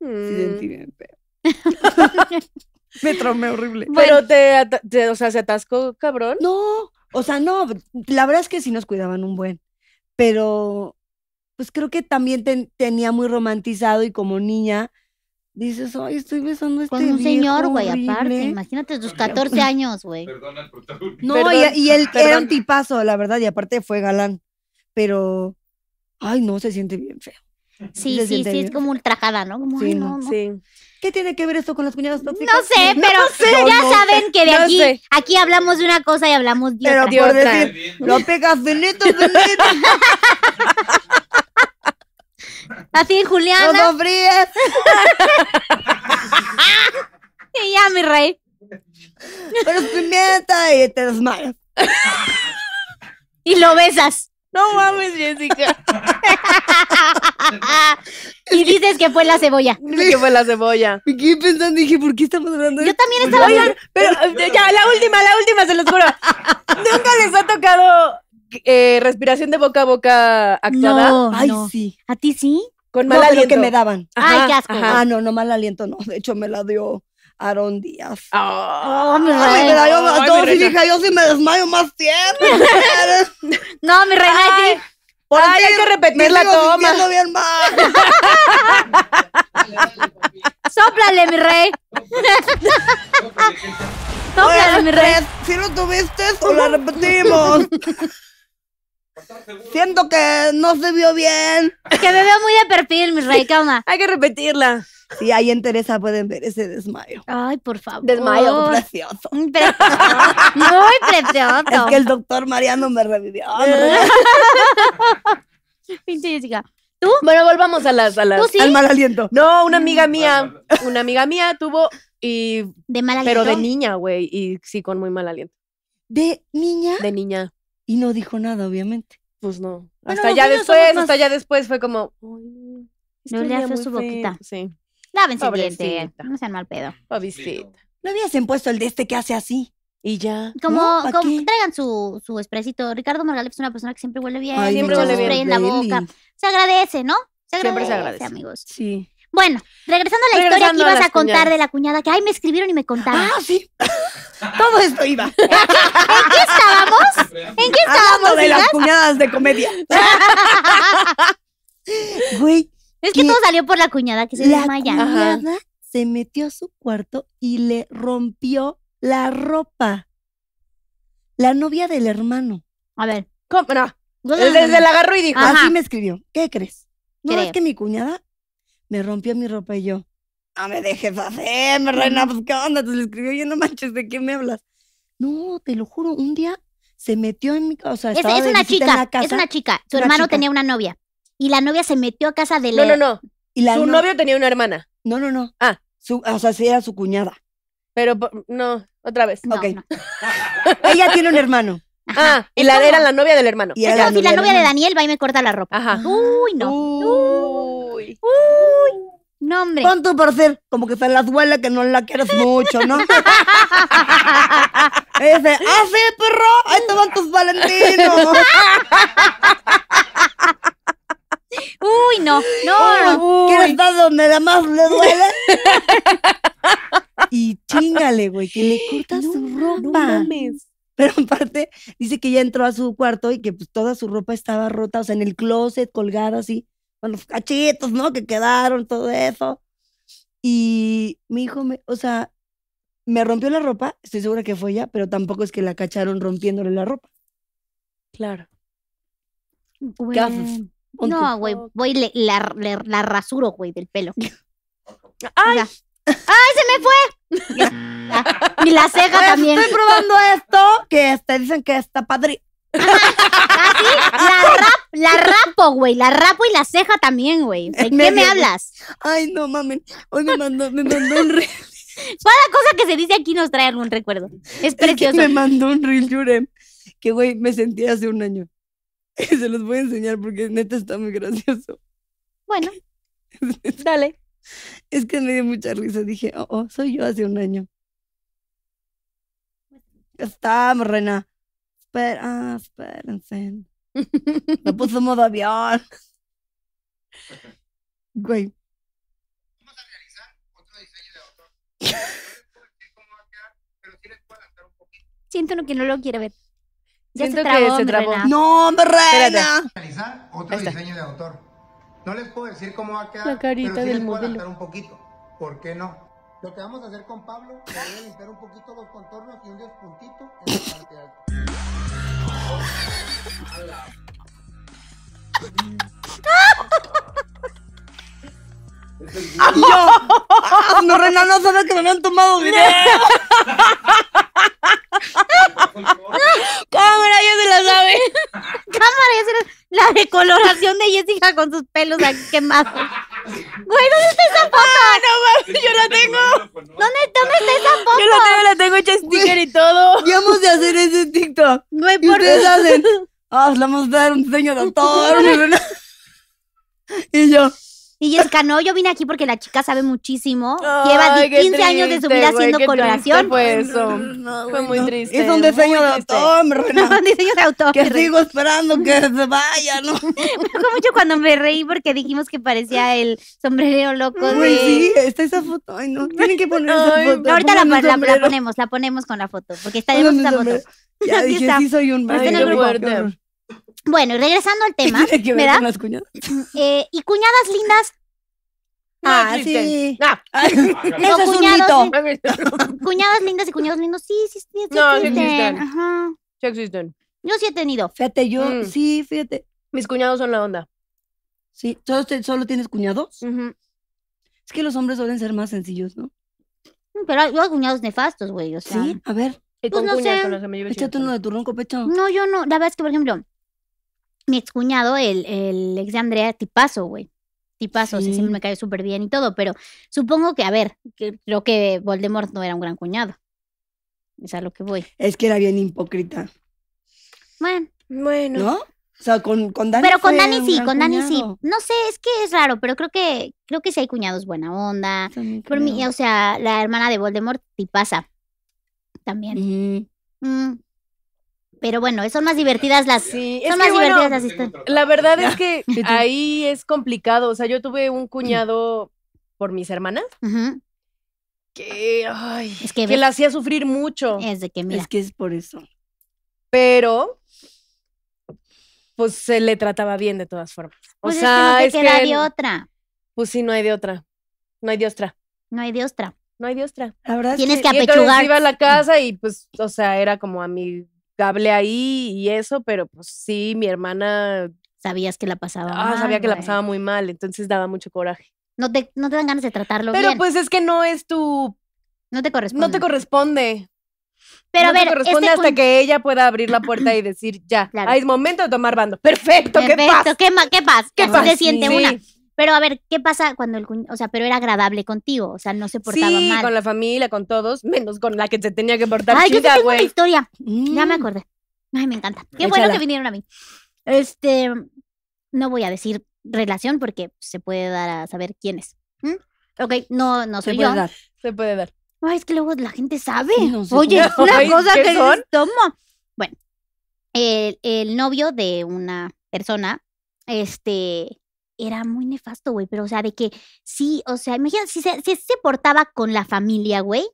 Mm. Me tromé horrible. Pero te, o sea, se atascó cabrón. No, o sea, no, la verdad es que sí nos cuidaban un buen. Pero pues creo que también tenía muy romantizado y como niña dices, ay, estoy besando a este Con un señor, güey, aparte, imagínate tus 14 años, güey. Perdona el protagonista. No, y, él era un tipazo, la verdad, y aparte fue galán pero, ay, no, se siente bien feo. Sí, sí, sí, es como ultrajada, ¿no? Como, sí, no, Sí. ¿Qué tiene que ver esto con las cuñadas tóxicas? No sé, pero ya saben que de aquí, aquí hablamos de una cosa y hablamos de otra. Pero por decir, lo pegas finito, finito. Así, Juliana. ¡No fríes! y ya, mi rey. Pero pimienta y te desmayas. y lo besas. No mames, Jessica. y dices que fue la cebolla. Dices que fue la cebolla. Y quedé pensando dije, ¿por qué estamos hablando Yo también pues estaba. Oigan, pero ya, la última, la última, se los juro. Nunca les ha tocado eh, respiración de boca a boca actuada. No, Ay, sí. ¿A ti sí? Con mal aliento. que me daban. Ay, qué asco. Ah, no, no, mal aliento, no. De hecho, me la dio Aaron Díaz. Oh, mi rey Ay, yo, yo, mi yo si me desmayo más tiempo. no, mi reina. Ay, por ay, hay que repetir la toma. Bien mal. Sóplale, mi rey. Sóplale, mi rey. Si lo tuviste, o la repetimos. Siento que no se vio bien. Que me veo muy de perfil, mi rey, calma. Hay que repetirla. Si ahí en Teresa ah, pueden ver ese desmayo. Ay, por favor. Desmayo precioso. Muy precioso. Es que el doctor Mariano me revivió. Ah, Pinche Jessica. ¿Tú? Bueno, volvamos a las. Al mal aliento. No, una amiga mm. mía. Una amiga mía tuvo. Y, ¿De mal aliento? Pero de niña, güey. Y sí, con muy mal aliento. ¿De niña? De niña. Y no dijo nada, obviamente. Pues no. hasta ya después, hasta ya después fue como. No le hace su boquita. Sí. Lávense el diente. No sean mal pedo. No hubiesen puesto el de este que hace así. Y ya. Como, traigan su, su expresito. Ricardo Morales es una persona que siempre huele bien. siempre huele bien. en la boca. Se agradece, ¿no? Se agradece, siempre se agradece. amigos. Sí. Bueno, regresando a la historia que ibas a, contar de la cuñada, que ay, me escribieron y me contaron. Ah, sí. Todo esto iba. ¿En qué, estábamos? ¿En qué estábamos? Hablando de las cuñadas de comedia. Güey, es que, todo salió por la cuñada que se llama desmaya. La cuñada se metió a su cuarto y le rompió la ropa. La novia del hermano. A ver. ¿Cómo? No. Desde la agarró y dijo. Así me escribió. ¿Qué crees? No, que mi cuñada me rompió mi ropa y yo. No me dejes hacer, me reina, pues qué onda, te le escribió yo, no manches, ¿de qué me hablas? No, te lo juro, un día se metió en mi casa. O sea, es, una chica, es una chica. Su hermano tenía una novia y la novia se metió a casa de la... No, no, no. Su novio tenía una hermana. No, no, no. Ah. Su- o sea, sí era su cuñada. Pero no, otra vez. No, Ok. no. Ella tiene un hermano. Ah, y la era la novia del hermano. Y la novia de Daniel va y me corta la ropa. Ajá. Uy, no. Uy. Uy. No, hombre. Ponto por ser como que se las duele que no la quieres mucho, ¿no? Ella dice, ah, sí, perro, ahí te van tus valentinos. Uy, no, no. Oh, ¿Quieres estar donde da más le duele? y chingale, güey, que le cortas su ropa. No mames. Pero aparte, dice que ya entró a su cuarto y que pues, toda su ropa estaba rota, o sea, en el closet, colgada así, con los cachitos, ¿no? Que quedaron, todo eso. Y mi hijo, me, o sea, me rompió la ropa, estoy segura que fue ella, pero tampoco es que la cacharon rompiéndole la ropa. Claro. No, güey, voy le, la, rasuro, güey, del pelo. ¡Ay! ¡Ay, se me fue! Y la ceja también. Estoy probando esto que este, dicen que está padre. Así, ah, la, rap, la rapo, güey. La rapo y la ceja también, güey. ¿De qué me hablas? Ay, no mames. Hoy me mandó, me mandó un reel. Cada cosa que se dice aquí nos trae algún recuerdo. Es precioso. que me mandó un reel, Jurem, Que, güey, me sentí hace un año. Se los voy a enseñar porque neta está muy gracioso. Bueno, dale. Es que me dio mucha risa. Dije, oh, oh soy yo hace un año. Ya Está, Morrena. Espera, espérense. Me puso modo avión. Güey. Vamos Siento que no lo quiere ver. Ya Siento se trabó, que se trabó. Rena. No, hombre, Rena. Realizar otro diseño de autor. No les puedo decir cómo va a quedar, La carita pero sí les puedo modelo. un poquito. ¿Por qué no? Lo que vamos a hacer con Pablo, es voy a limpiar un poquito los contornos y un despuntito en la parte alta. yo, ah, no, Renan, no sabes que me han tomado video. Cámara, ya se la sabe. Cámara, ya se la decoloración de Jessica con sus pelos aquí quemados. Güey, ¿dónde está esa foto? Ah, no yo la tengo. ¿Dónde, está esa foto? Yo la tengo, la tengo hecha sticker y todo. vamos a hacer ese TikTok. Güey, ¿por qué? hacen. Ah, le vamos a dar un diseño de todo y yo. Y Jessica, no, yo vine aquí porque la chica sabe muchísimo. Lleva 15 años de su vida haciendo coloración. Fue eso. fue muy triste. Es un diseño de autor, Un diseño de autor. Que sigo esperando que se vaya, ¿no? me mucho cuando me reí porque dijimos que parecía el sombrero loco. Uy, de... sí, está esa foto. Ay, no, tienen que poner esa foto. ahorita la, la, la, ponemos, la ponemos con la foto, porque está en esa foto. Ya dije, sí soy un en bueno, y regresando al tema. ¿verdad? cuñadas? Eh, y cuñadas lindas. ah, sí. No. Ah, un Cuñadas lindas y cuñados lindos. Sí, sí, sí. no, existen. sí existen. Ajá. Sí existen. Yo sí he tenido. Fíjate, yo, mm. sí, fíjate. Mis cuñados son la onda. Sí, ¿solo, tienes cuñados? Es que los hombres suelen ser más sencillos, ¿no? Mm, pero yo hay cuñados nefastos, güey, o sea. Sí, a ver. pues no uno de tu ronco pecho. No, yo no. La verdad es que, por ejemplo, mi excuñado, el, el ex de Andrea, tipazo, güey. Tipazo, sí. siempre me cae súper bien y todo, pero supongo que, a ver, creo que Voldemort no era un gran cuñado. Es a lo que voy. Es que era bien hipócrita. Bueno. Bueno. ¿No? O sea, con, Dani. Pero con Dani sí, con Dani sí. No sé, es que es raro, pero creo que, creo que sí hay cuñados buena onda. Por mí, o sea, la hermana de Voldemort, tipaza. También. Pero bueno, son más divertidas las sí, son más divertidas las historias. La verdad es que ahí es complicado, o sea, yo tuve un cuñado por mis hermanas. Que, ay, que, la hacía sufrir mucho. Es de que mira. Es que es por eso. Pero pues se le trataba bien de todas formas. O sea, pues es que no hay de otra. Pues sí, no hay de otra. No hay de otra. No hay de otra. No hay de otra. Tienes que, que apechugar. Iba a la casa y pues, o sea, era como a mi hablé ahí y eso, pero pues sí, mi hermana... Sabías que la pasaba ah, sabía que la pasaba muy mal, entonces daba mucho coraje. No te, no te dan ganas de tratarlo pero bien. Pero pues es que no es tu... No te corresponde. No te corresponde. Pero a ver, te este corresponde hasta que ella pueda abrir la puerta y decir ya, claro. Ah, es momento de tomar bando. Perfecto, qué pasa? ¿Qué Se siente una. Pero a ver, ¿qué pasa cuando el o sea, pero era agradable contigo, o sea, no se portaba sí, mal? con la familia, con todos, menos con la que se tenía que portar Ay, yo tengo historia. Ya me mm. acordé. Ay, me encanta. Qué bueno que vinieron a mí. Este, no voy a decir relación porque se puede dar a saber quién es. ¿Mm? Ok, no, no soy se puede Dar, se puede dar. Ay, es que luego la gente sabe. Oye, es una cosa que tomo. Bueno, el, el novio de una persona, este, era muy nefasto, güey, pero o sea, de que sí, o sea, imagínate, si se, se portaba con la familia, güey,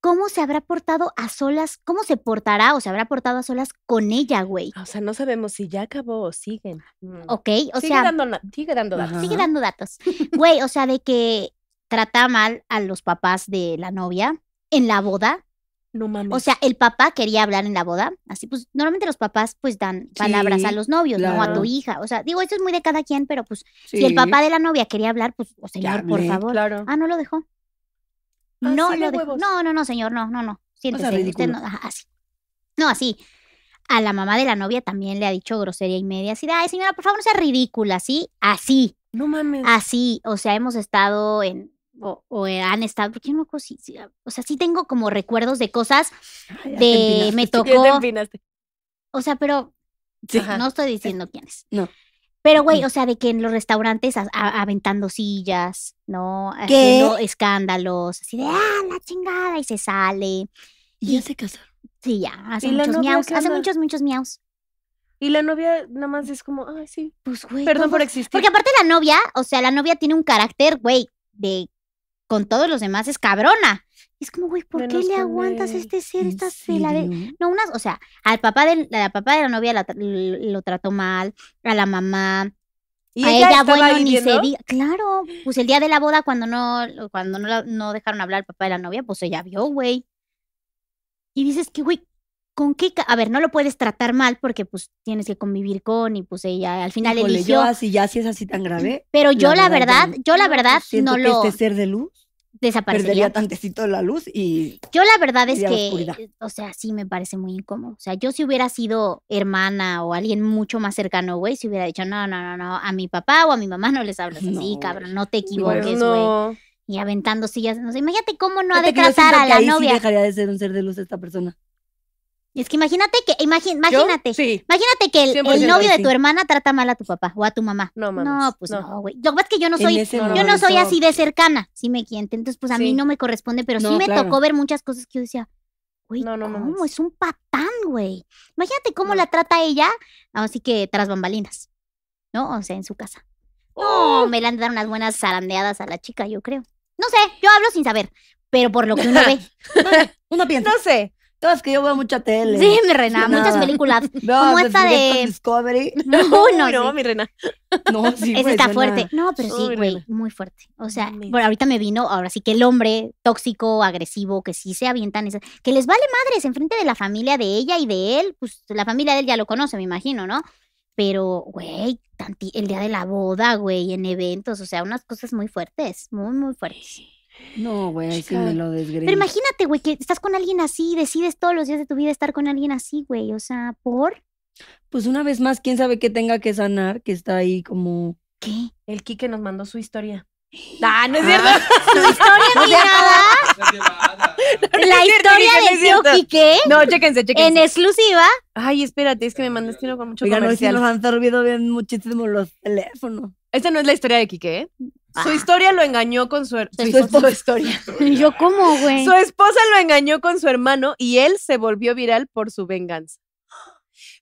¿cómo se habrá portado a solas? ¿Cómo se portará o se habrá portado a solas con ella, güey? Ah, o sea, no sabemos si ya acabó o siguen. Mm. Ok, o sea. sigue dando datos. Sigue dando datos. Güey, o sea, de que trata mal a los papás de la novia en la boda. No mames. O sea, el papá quería hablar en la boda. Así pues, normalmente los papás pues dan palabras a los novios, no a tu hija. O sea, digo, esto es muy de cada quien, pero pues si el papá de la novia quería hablar, pues, o oh, señor, por favor. Ah, no lo dejó. no lo dejó. No, no, no, señor, no, no, no. Siéntese. no, así. No, así. A la mamá de la novia también le ha dicho grosería y media. Así, ay, señora, por favor, no sea ridícula, así, así. No mames. Así, o sea, hemos estado en o, han estado, porque no, ah, o sea, sí tengo como recuerdos de cosas de me tocó. O sea, pero no estoy diciendo quién No. Pero, güey, mm. o sea, de que en los restaurantes aventando sillas, ¿no? ¿Qué? Haciendo escándalos, así de, ah, la chingada, y se sale. ¿Y, ya se Sí, ya, hace muchos miaus, hace muchos, muchos miaus. Y la novia nada más es como, ay, sí. Pues, güey. Perdón por existir. Porque aparte la novia, o sea, la novia tiene un carácter, güey, de con todos los demás es cabrona. Es como, güey, ¿por qué le aguantas este ser? esta se de... No, unas, o sea, al papá de la, papá de la novia lo trató mal, a la mamá. ¿Y a ella, bueno, ni se dio. Claro, pues el día de la boda, cuando no, cuando no, no dejaron hablar al papá de la novia, pues ella vio, güey. Y dices que, güey, ¿con qué? A ver, no lo puedes tratar mal porque pues tienes que convivir con y pues ella al final Híjole, eligió. Yo así, ya si es así tan grave. Pero yo la, verdad, yo la verdad no este lo. Este ser de luz? desaparecería. Perdería tantecito la luz y. Yo la verdad es que, o sea, sí me parece muy incómodo. O sea, yo si hubiera sido hermana o alguien mucho más cercano, güey, si hubiera dicho, no, no, no, no, a mi papá o a mi mamá no les hablas así, cabrón, no te equivoques, güey. Y aventando sillas, no sé, imagínate cómo no ha de tratar a la novia. Sí dejaría de ser un ser de luz esta persona. Es que imagínate que, imagínate, imagínate que el, novio de tu hermana trata mal a tu papá o a tu mamá. No, pues no, güey. Lo que pasa es que yo no soy, yo no soy así de cercana, si me quieren. Entonces, pues a mí no me corresponde, pero sí me tocó ver muchas cosas que yo decía, güey, no, no, ¿cómo? No, es un patán, güey. Imagínate cómo la trata ella, así que tras bambalinas, ¿no? O sea, en su casa. Oh. me la han dado unas buenas zarandeadas a la chica, yo creo. No sé, yo hablo sin saber, pero por lo que uno ve. uno piensa. No sé. No, es que yo veo mucha tele. Sí, mi rena, muchas películas. No, como esta de. Discovery. No, no, mi rena. No, sí, Esa está fuerte. No, pero sí, güey, muy fuerte. O sea, ahorita me vino, ahora sí que el hombre tóxico, agresivo, que sí se avientan, esas, que les vale madres enfrente de la familia de ella y de él. Pues la familia de él ya lo conoce, me imagino, ¿no? Pero, güey, el día de la boda, güey, en eventos, o sea, unas cosas muy fuertes, muy, muy fuertes. No, güey, ahí que me lo desgregué. Pero imagínate, güey, que estás con alguien así, y decides todos los días de tu vida estar con alguien así, güey. O sea, ¿por? Pues una vez más, quién sabe qué tenga que sanar, que está ahí como. ¿Qué? El Quique nos mandó su historia. Ah, no es cierto. Ah. su historia no ni nada. La historia de Tío Quique. No, chéquense, chéquense. En exclusiva. Ay, espérate, es que me mandaste uno con mucho gusto. comercial. Oigan, nos han servido bien muchísimo los teléfonos. Esta no es la historia de Quique, ¿eh? Su historia lo engañó con su, su, su historia. ¿Y yo cómo, güey? Su esposa lo engañó con su hermano y él se volvió viral por su venganza.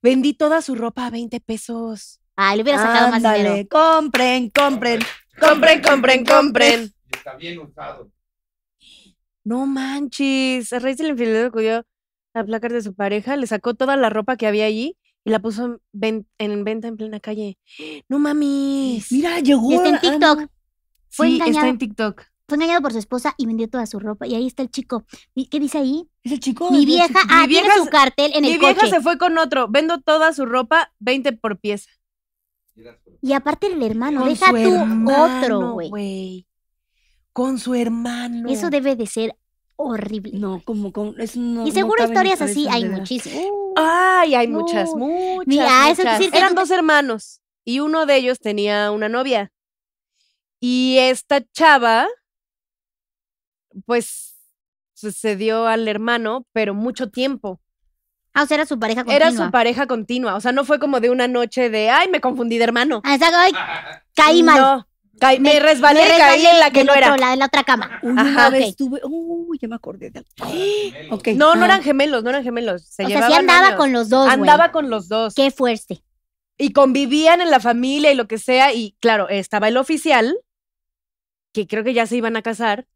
Vendí toda su ropa a 20 pesos. Ah, le hubiera sacado más dinero. Compren, compren, compren, compren, compren. está bien usado. No manches. A raíz del infidelidad acudió a placar de su pareja, le sacó toda la ropa que había allí y la puso en, venta en, plena calle. No mames. Mira, llegó. Está en TikTok. Fue sí, engañado, está en TikTok. Fue engañado por su esposa y vendió toda su ropa. Y ahí está el chico. ¿Qué dice ahí? Es el chico. Mi vieja, ah, tiene su cartel en el coche. Mi vieja se fue con otro. Vendo toda su ropa, 20 por pieza. Y aparte el hermano, deja tú otro, güey. Con su hermano. Eso debe de ser horrible. No, como con. y seguro historias así hay muchísimas. Ay, hay muchas, muchas. Mira, muchas. decir Eran dos hermanos y uno de ellos tenía una novia. Y esta chava, pues, se dio al hermano, pero mucho tiempo. Ah, o sea, era su pareja continua. Era su pareja continua. O sea, no fue como de una noche de, ay, me confundí de hermano. Ah, Ay, caí mal. No, caí, me, resbalé, caí en la que no era. la, de la otra cama. Ajá, vez uy, ya me acordé de ah, Okay. No, no ah. eran gemelos, no eran gemelos. Se o sea, sí andaba con los dos, Andaba con los dos. Qué fuerte. Y convivían en la familia y lo que sea. Y claro, estaba el oficial, que creo que ya se iban a casar,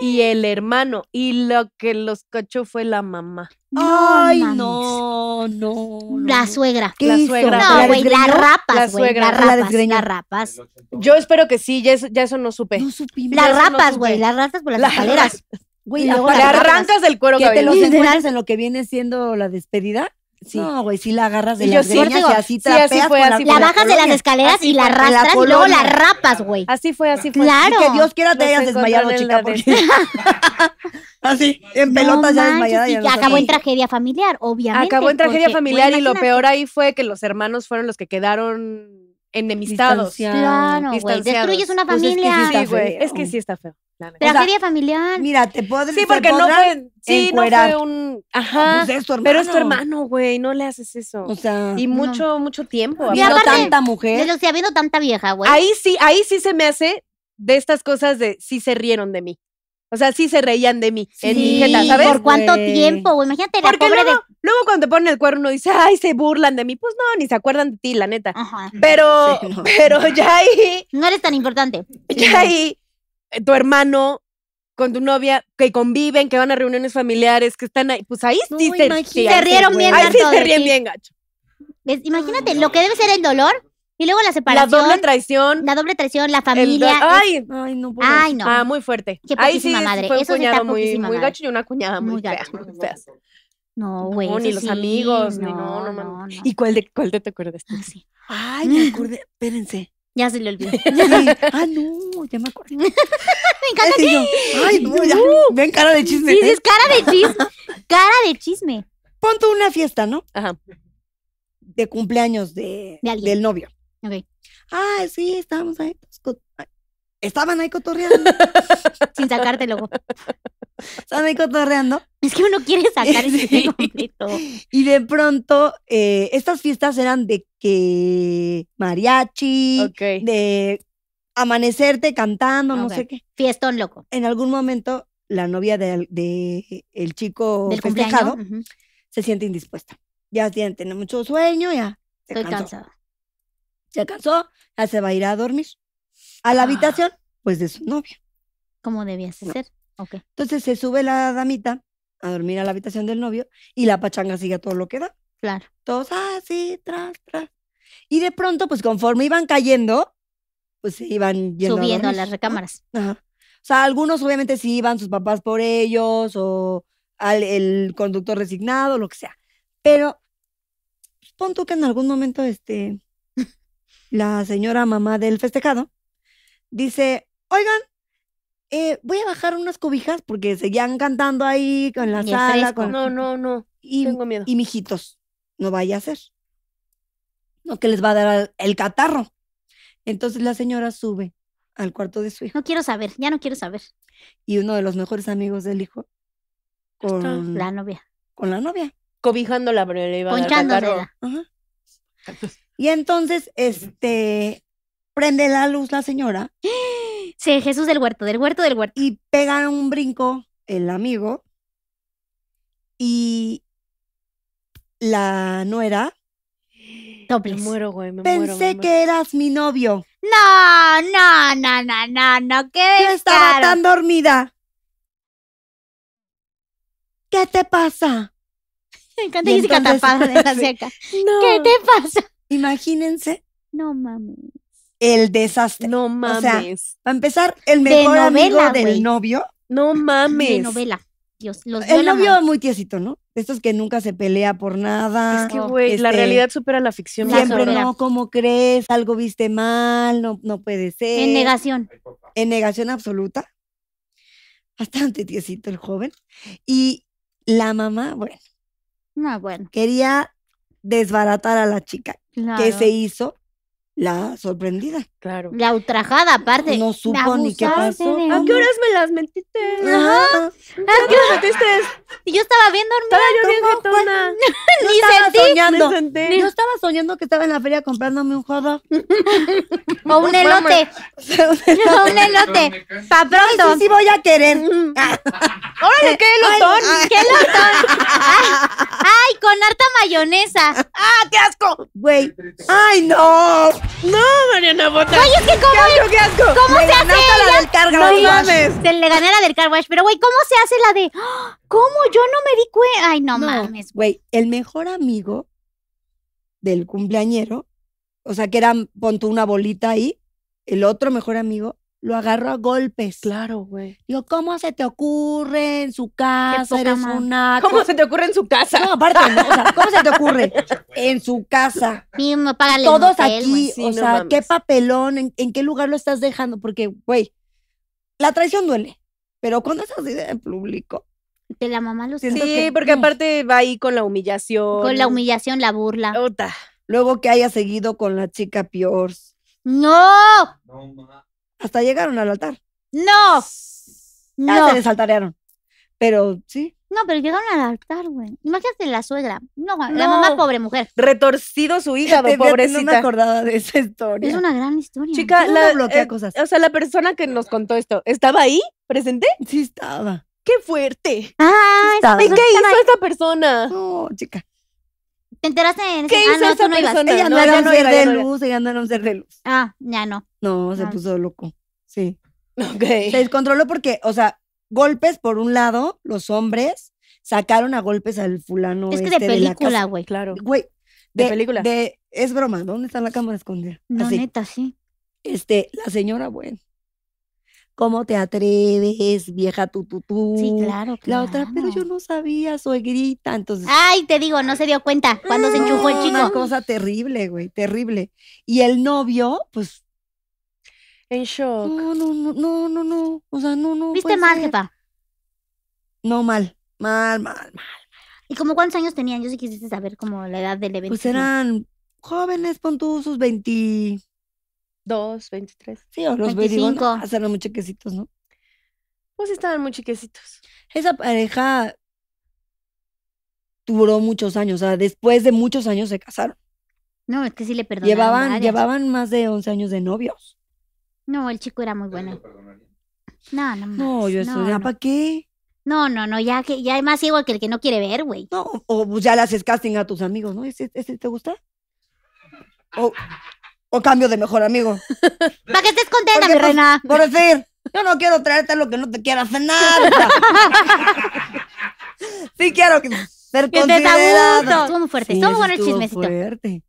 y ¡Eh! el hermano, y lo que los cachó fue la mamá. Ay, no, no, La suegra. la suegra. No, güey, la, rapas, la güey. La rapas, la rapas. Yo espero que sí, ya eso, no supe. No supimos. La rapas, güey, las ratas por las escaleras. Güey, le arrancas el cuero que te los encuentras en lo que viene siendo la despedida no, güey, si la agarras de las y así trapeas la, bajas de las escaleras y la arrastras y luego la rapas, güey. Así fue, así fue. Claro. que Dios quiera te hayas desmayado, chica, así, en pelotas ya desmayada. Y, acabó en tragedia familiar, obviamente. Acabó en tragedia familiar y lo peor ahí fue que los hermanos fueron los que quedaron enemistados. Claro, güey. Destruyes una familia. Pues es, que sí, güey. es que sí está feo. Tragedia familiar. Mira, te podré. Sí, porque no fue. Sí, no fue un. Ajá. Ah, pues pero es tu hermano, güey. No le haces eso. O sea. Y mucho, mucho tiempo. Ha tanta mujer. Pero si ha tanta vieja, güey. Ahí sí, ahí sí se me hace de estas cosas de sí se rieron de mí. O sea, sí se reían de mí ¿sabes? ¿Por cuánto tiempo? Imagínate la pobre luego, de... luego cuando te ponen el cuerno y ay, se burlan de mí. Pues no, ni se acuerdan de ti, la neta. Pero, pero ya ahí... No eres tan importante. Ya ahí, eh, tu hermano con tu novia, que conviven, que van a reuniones familiares, que están ahí. Pues ahí sí, se, rieron bien Ahí sí se ríen bien, gacho. Imagínate lo que debe ser el dolor y luego la separación. La doble traición. La doble traición, la familia. Ay, ay, no puedo. Ay, no. Ah, muy fuerte. Qué ay, sí, madre. Eso cuñado sí está muy, muy gacho y una cuñada muy, fea, No, güey. No, ni los amigos, no, ni no, no, no, ¿Y cuál de, cuál te acuerdas? Ah, sí. Ay, me acordé. Espérense. Ya se le olvidó. Ah, no, ya me acordé. me encanta que... Ay, no, ya. Uh. Ven cara de chisme. Sí, ¿eh? cara de chisme. cara de chisme. Ponto una fiesta, ¿no? Ajá. De cumpleaños de, del novio. Ah, sí, estábamos ahí. Pues, estaban ahí cotorreando. Sin sacarte loco. Estaban ahí cotorreando. Es que uno quiere sacar ese Y de pronto, eh, estas fiestas eran de que mariachi, de amanecerte cantando, no sé qué. Fiestón loco. En algún momento, la novia del de, el chico ¿Del se siente indispuesta. Ya tiene, mucho sueño, ya. Estoy cansada se cansó, ya se va a ir a dormir. A la ah. habitación, pues de su novio. Como debía ser. Okay. Entonces se sube la damita a dormir a la habitación del novio y la pachanga sigue todo lo que da. Claro. Todos así, ah, tras, tras. Y de pronto, pues conforme iban cayendo, pues se iban yendo Subiendo a, las recámaras. Ajá. O sea, algunos obviamente sí iban sus papás por ellos o al, el conductor resignado, lo que sea. Pero punto que en algún momento este, la señora mamá del festejado, dice, oigan, eh, voy a bajar unas cobijas porque seguían cantando ahí con la sala. Con... No, no, no. Y, Tengo miedo. Y mijitos, no vaya a ser. No, que les va a dar el catarro. Entonces la señora sube al cuarto de su hijo. No quiero saber, ya no quiero saber. Y uno de los mejores amigos del hijo. Con la novia. Con la novia. Cobijándola, pero le iba a dar Ajá. Y entonces, este, prende la luz la señora. Sí, Jesús del huerto, del huerto del huerto. Y pega un brinco el amigo y la nuera. Me muero, güey, me Pensé muero, que eras mi novio. No, no, no, no, no, no, qué Yo estaba tan dormida. ¿Qué te pasa? Me encanta y de la seca. ¿Qué te pasa? Imagínense. No mames. El desastre. No mames. para empezar, el mejor amigo del novio. No mames. De novela. Dios, el novio muy tiesito, ¿no? Esto es que nunca se pelea por nada. Es que, güey, la este, realidad supera la ficción. Siempre no, ¿cómo crees? Algo viste mal, no, no puede ser. En negación. En negación absoluta. Bastante tiesito el joven. Y la mamá, bueno. No, bueno. Quería desbaratar a la chica que se hizo la sorprendida. Claro. La ultrajada, aparte. No supo ni qué pasó. ¿A qué horas me las metiste? Ajá. ¿A qué horas metiste? Y yo estaba bien dormida. Estaba yo bien ni estaba sentí. Soñando. Yo estaba soñando que estaba en la feria comprándome un jodo. o un elote. o un elote. Pa' pronto. sí, sí voy a querer. Órale, qué elotón. qué elotón. Ay, ay, con harta mayonesa. ¡Ah, qué asco! Güey. ¡Ay, no! No, Mariana, Güey, cómo. ¡Qué asco, qué asco! ¿Cómo se hace? la del car Se le gané la del car wash. Pero, güey, ¿cómo se hace la de. Ah, ¿Cómo? Yo no me di cuenta. Ay, no, mames. Güey, el mejor amigo del cumpleañero, o sea, que era, Ponto una bolita ahí, el otro mejor amigo lo agarró a golpes. Claro, güey. Digo, ¿cómo se te ocurre en su casa? Eres una... ¿Cómo se te ocurre en su casa? No, aparte, ¿cómo se te ocurre en su casa? Mismo, págale Todos aquí, o sea, qué papelón, en, qué lugar lo estás dejando, porque, güey, la traición duele, pero cuando es así en público. De la mamá lo siento. Sí, porque aparte va ahí con la humillación. Con la humillación, la burla. Luego que haya seguido con la chica Piors. ¡No! No, hasta llegaron al altar. ¡No! Ya no. se les saltarearon. Pero sí. No, pero llegaron al altar, güey. Imagínate la suegra. No, la mamá, pobre mujer. Retorcido su hija, Te, pobrecita. No de esa historia. Es una gran historia. Chica, la, eh, cosas? O sea, la persona que nos contó esto, ¿estaba ahí? ¿Presente? Sí, estaba. ¡Qué fuerte! Ah, ¿Y qué hizo esta persona? No, chica. ¿Te enteraste en ¿Qué ah, hizo no, esa no persona? Ella no, no, ser de luz, ella no era un ser de luz. Ah, ya no. No, se ah. puso loco. Sí. Ok. Se descontroló porque, o sea, golpes por un lado, los hombres sacaron a golpes al fulano. Es que de este película, güey. Claro. Güey. De, película. De, es broma, ¿dónde está la cámara escondida? No, neta, sí. Este, la señora, güey. ¿Cómo te atreves, vieja tututú? Sí, claro, claro. La otra, pero yo no sabía, suegrita, entonces... Ay, te digo, no se dio cuenta cuando se enchufó el chico. Una cosa terrible, güey, terrible. Y el novio, pues... En shock. No, no, no, no, no, no. o sea, no, no. ¿Viste mal, jefa? No, mal, mal, mal, mal. ¿Y cómo cuántos años tenían? Yo sí quisiste saber como la edad del pues evento. Pues eran jóvenes, pon tú 20, 22, 23. Sí, los 25. muy chiquecitos, ¿no? Pues estaban muy chiquecitos. Esa pareja duró muchos años, o sea, después de muchos años se casaron. No, es que sí le perdonaron. Llevaban, llevaban más de 11 años de novios. No, el chico era muy bueno. No, no No, yo eso, ¿para qué? No, no, no, ya que ya hay más igual que el que no quiere ver, güey. No, o, pues ya le haces casting a tus amigos, ¿no? ¿Ese, te gusta? O, o cambio de mejor amigo. Para que estés contenta, mi reina. Por decir, yo no quiero traerte lo que no te quiera hacer nada. sí quiero que ser Estuvo muy fuerte, estuvo muy bueno el chismecito.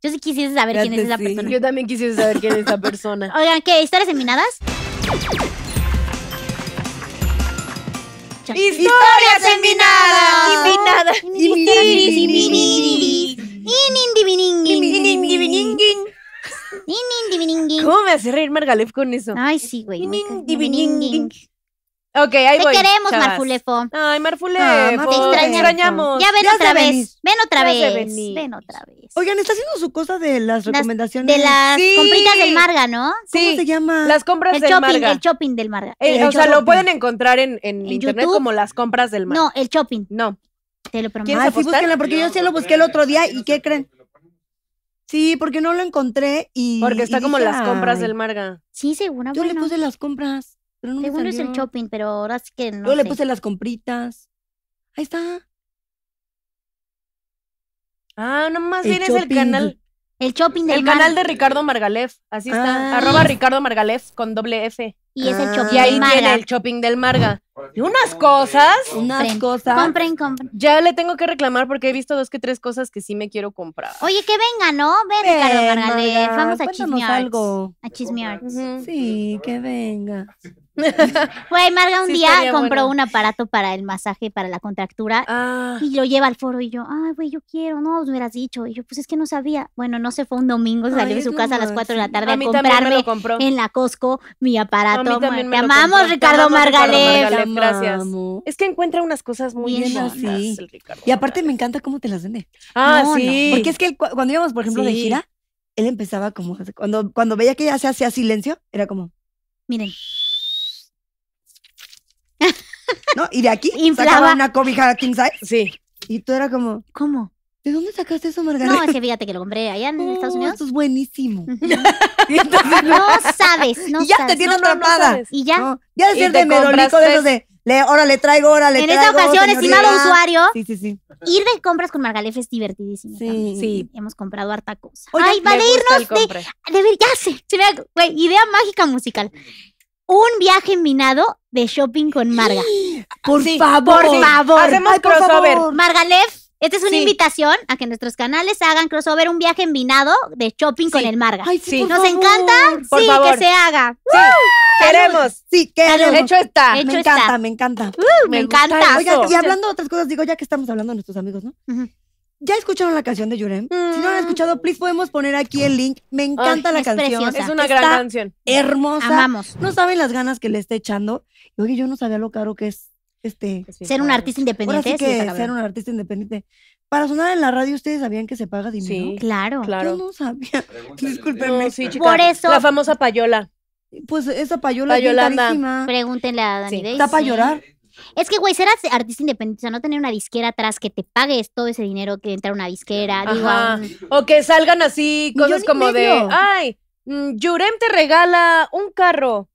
Yo sí quisiese saber quién es esa persona. Yo también quisiese saber quién es esa persona. Oigan, ¿qué? ¿Historias minadas? ¡Historias en ¡Seminadas! ¿Cómo me hace reír Margalef con eso? Ay, sí, güey. Ok, ahí Te voy, queremos, Marfulefo. Ay, Marfulefo. te extrañamos. Ya ven otra vez. Ven otra vez. Ven otra vez. Oigan, está haciendo su cosa de las recomendaciones. De las compritas del Marga, ¿no? ¿Cómo se llama? Las compras del Marga. El shopping del Marga. Eh, o sea, lo pueden encontrar en, internet como las compras del Marga. No, el shopping. No. Te lo prometo. Ah, porque yo sí lo busqué el otro día y ¿qué creen? Sí, porque no lo encontré y. Porque está como las compras del Marga. Sí, seguramente. Ah, Yo le puse las compras. Pero no es el shopping, pero ahora sí que no. Yo le puse las compritas. Ahí está. Ah, nomás tienes el canal. El shopping del El canal de Ricardo Margalef. Así está. Ah. Arroba Ricardo Margalef con doble F. Y es el ah. shopping ahí del el shopping del Marga. Y unas cosas. Unas cosas. Compren, compren. Ya le tengo que reclamar porque he visto dos que tres cosas que sí me quiero comprar. Oye, que venga, ¿no? Ven, Ricardo Margalef. Vamos a chismear. A chismear. Sí, que venga. Güey, Marga un día compró un aparato para el masaje, para la contractura, ah. y lo lleva al foro y yo, ay, güey, yo quiero, no, os hubieras dicho. Y yo, pues es que no sabía. Bueno, no se fue un domingo, salió de su casa a las 4 de la tarde a, comprarme en la Costco mi aparato. Te amamos, Ricardo Margalef. Gracias. Es que encuentra unas cosas muy bien Y aparte me encanta cómo te las vende. Ah, sí. Porque es que cuando íbamos, por ejemplo, de gira, él empezaba como, cuando, cuando veía que ya se hacía silencio, era como, miren. ¿No? Y de aquí sacaba una cobija king Sí. Y tú era como, ¿cómo? ¿De dónde sacaste eso, Margarita? No, es que fíjate que lo compré allá en Estados Unidos. Esto es buenísimo. Entonces, no sabes, no ya sabes. Ya te tienes no, y ya. Ya de de merolico de esos de, le, órale, traigo, órale, En traigo, esta ocasión, estimado usuario, sí, sí, sí. ir de compras con Margalef es divertidísimo. Sí, sí. Hemos comprado harta cosa. Ay, vale irnos de, ver, ya sé, se idea mágica musical un viaje en minado de shopping con Marga. Por favor, por favor. Hacemos crossover. Margalef, esta es una invitación a que nuestros canales hagan crossover un viaje en vinado de shopping con el Marga. Ay, sí, Nos encanta. sí, que se haga. Sí. Queremos. Sí, queremos. Hecho está. me encanta, me encanta. me, encanta. Oiga, y hablando de otras cosas, digo, ya que estamos hablando de nuestros amigos, ¿no? ¿Ya escucharon la canción de Yurem? Si no la han mm. escuchado, please podemos poner aquí el link. Me encanta la canción. Es una gran canción. Hermosa. Vamos. No saben las ganas que le está echando. oye, yo no sabía lo caro que es este. ser un artista independiente. Ahora sí que ser un artista independiente. Para sonar en la radio, ¿ustedes sabían que se paga dinero? Sí, claro. claro. Yo no sabía. Disculpenme. No, Por eso. La famosa payola. Pues esa payola, payola Pregúntenle a Dani Está para llorar. Es que, güey, ser artista independiente, o sea, no tener una disquera atrás que te pagues todo ese dinero que entra a una disquera. Digo, o que salgan así cosas como de, ay, mm, Yurem te regala un carro.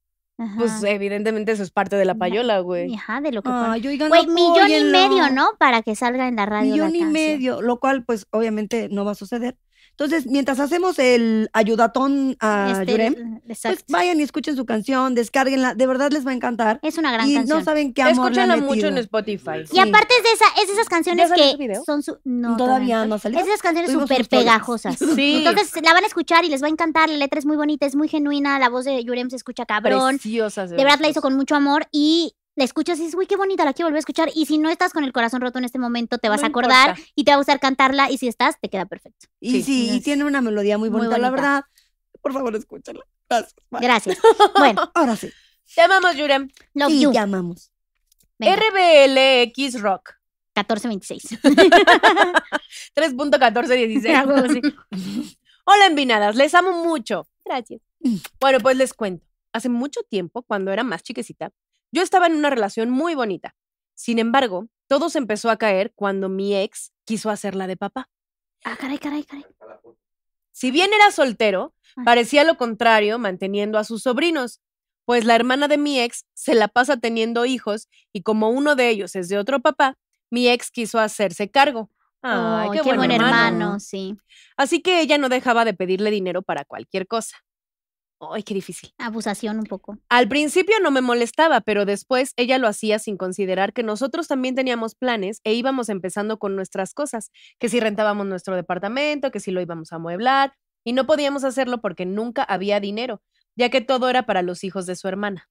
Pues evidentemente eso es parte de la payola, güey. Ajá, de lo que ah, Güey, millón y medio, ¿no? Para que salga en la radio. Millón y medio, lo cual pues obviamente no va a suceder. Entonces, mientras hacemos el ayudatón a este, pues vayan y escuchen su canción, descárguenla, de verdad les va a encantar. Es una gran canción. Y no saben qué amor mucho en Spotify. Y aparte es de esa, esas canciones que son su, todavía, no salieron. esas canciones súper pegajosas. Entonces, la van a escuchar y les va a encantar, la letra es muy bonita, es muy genuina, la voz de Yurem se escucha cabrón. Preciosa, de verdad la hizo con mucho amor y la escuchas y dices, uy, qué bonita, la quiero volver a escuchar. Y si no estás con el corazón roto en este momento, te vas a acordar y te va a gustar cantarla. Y si estás, te queda perfecto. Y sí, tiene una melodía muy bonita, la verdad. Por favor, escúchala. Gracias. Bueno, ahora sí. Te amamos, Yurem. Love te amamos. RBLX Rock. 1426. 3.1416. Hola, envinadas. Les amo mucho. Gracias. Mm. Bueno, pues les cuento. Hace mucho tiempo, cuando era más chiquecita, yo estaba en una relación muy bonita. Sin embargo, todo se empezó a caer cuando mi ex quiso hacerla de papá. Ah, caray, caray, caray. Si bien era soltero, parecía lo contrario manteniendo a sus sobrinos, pues la hermana de mi ex se la pasa teniendo hijos y como uno de ellos es de otro papá, mi ex quiso hacerse cargo. Ay, qué, buen, hermano, sí. Así que ella no dejaba de pedirle dinero para cualquier cosa. Ay, qué difícil. Abusación un poco. Al principio no me molestaba, pero después ella lo hacía sin considerar que nosotros también teníamos planes e íbamos empezando con nuestras cosas, que si rentábamos nuestro departamento, que si lo íbamos a mueblar, y no podíamos hacerlo porque nunca había dinero, ya que todo era para los hijos de su hermana.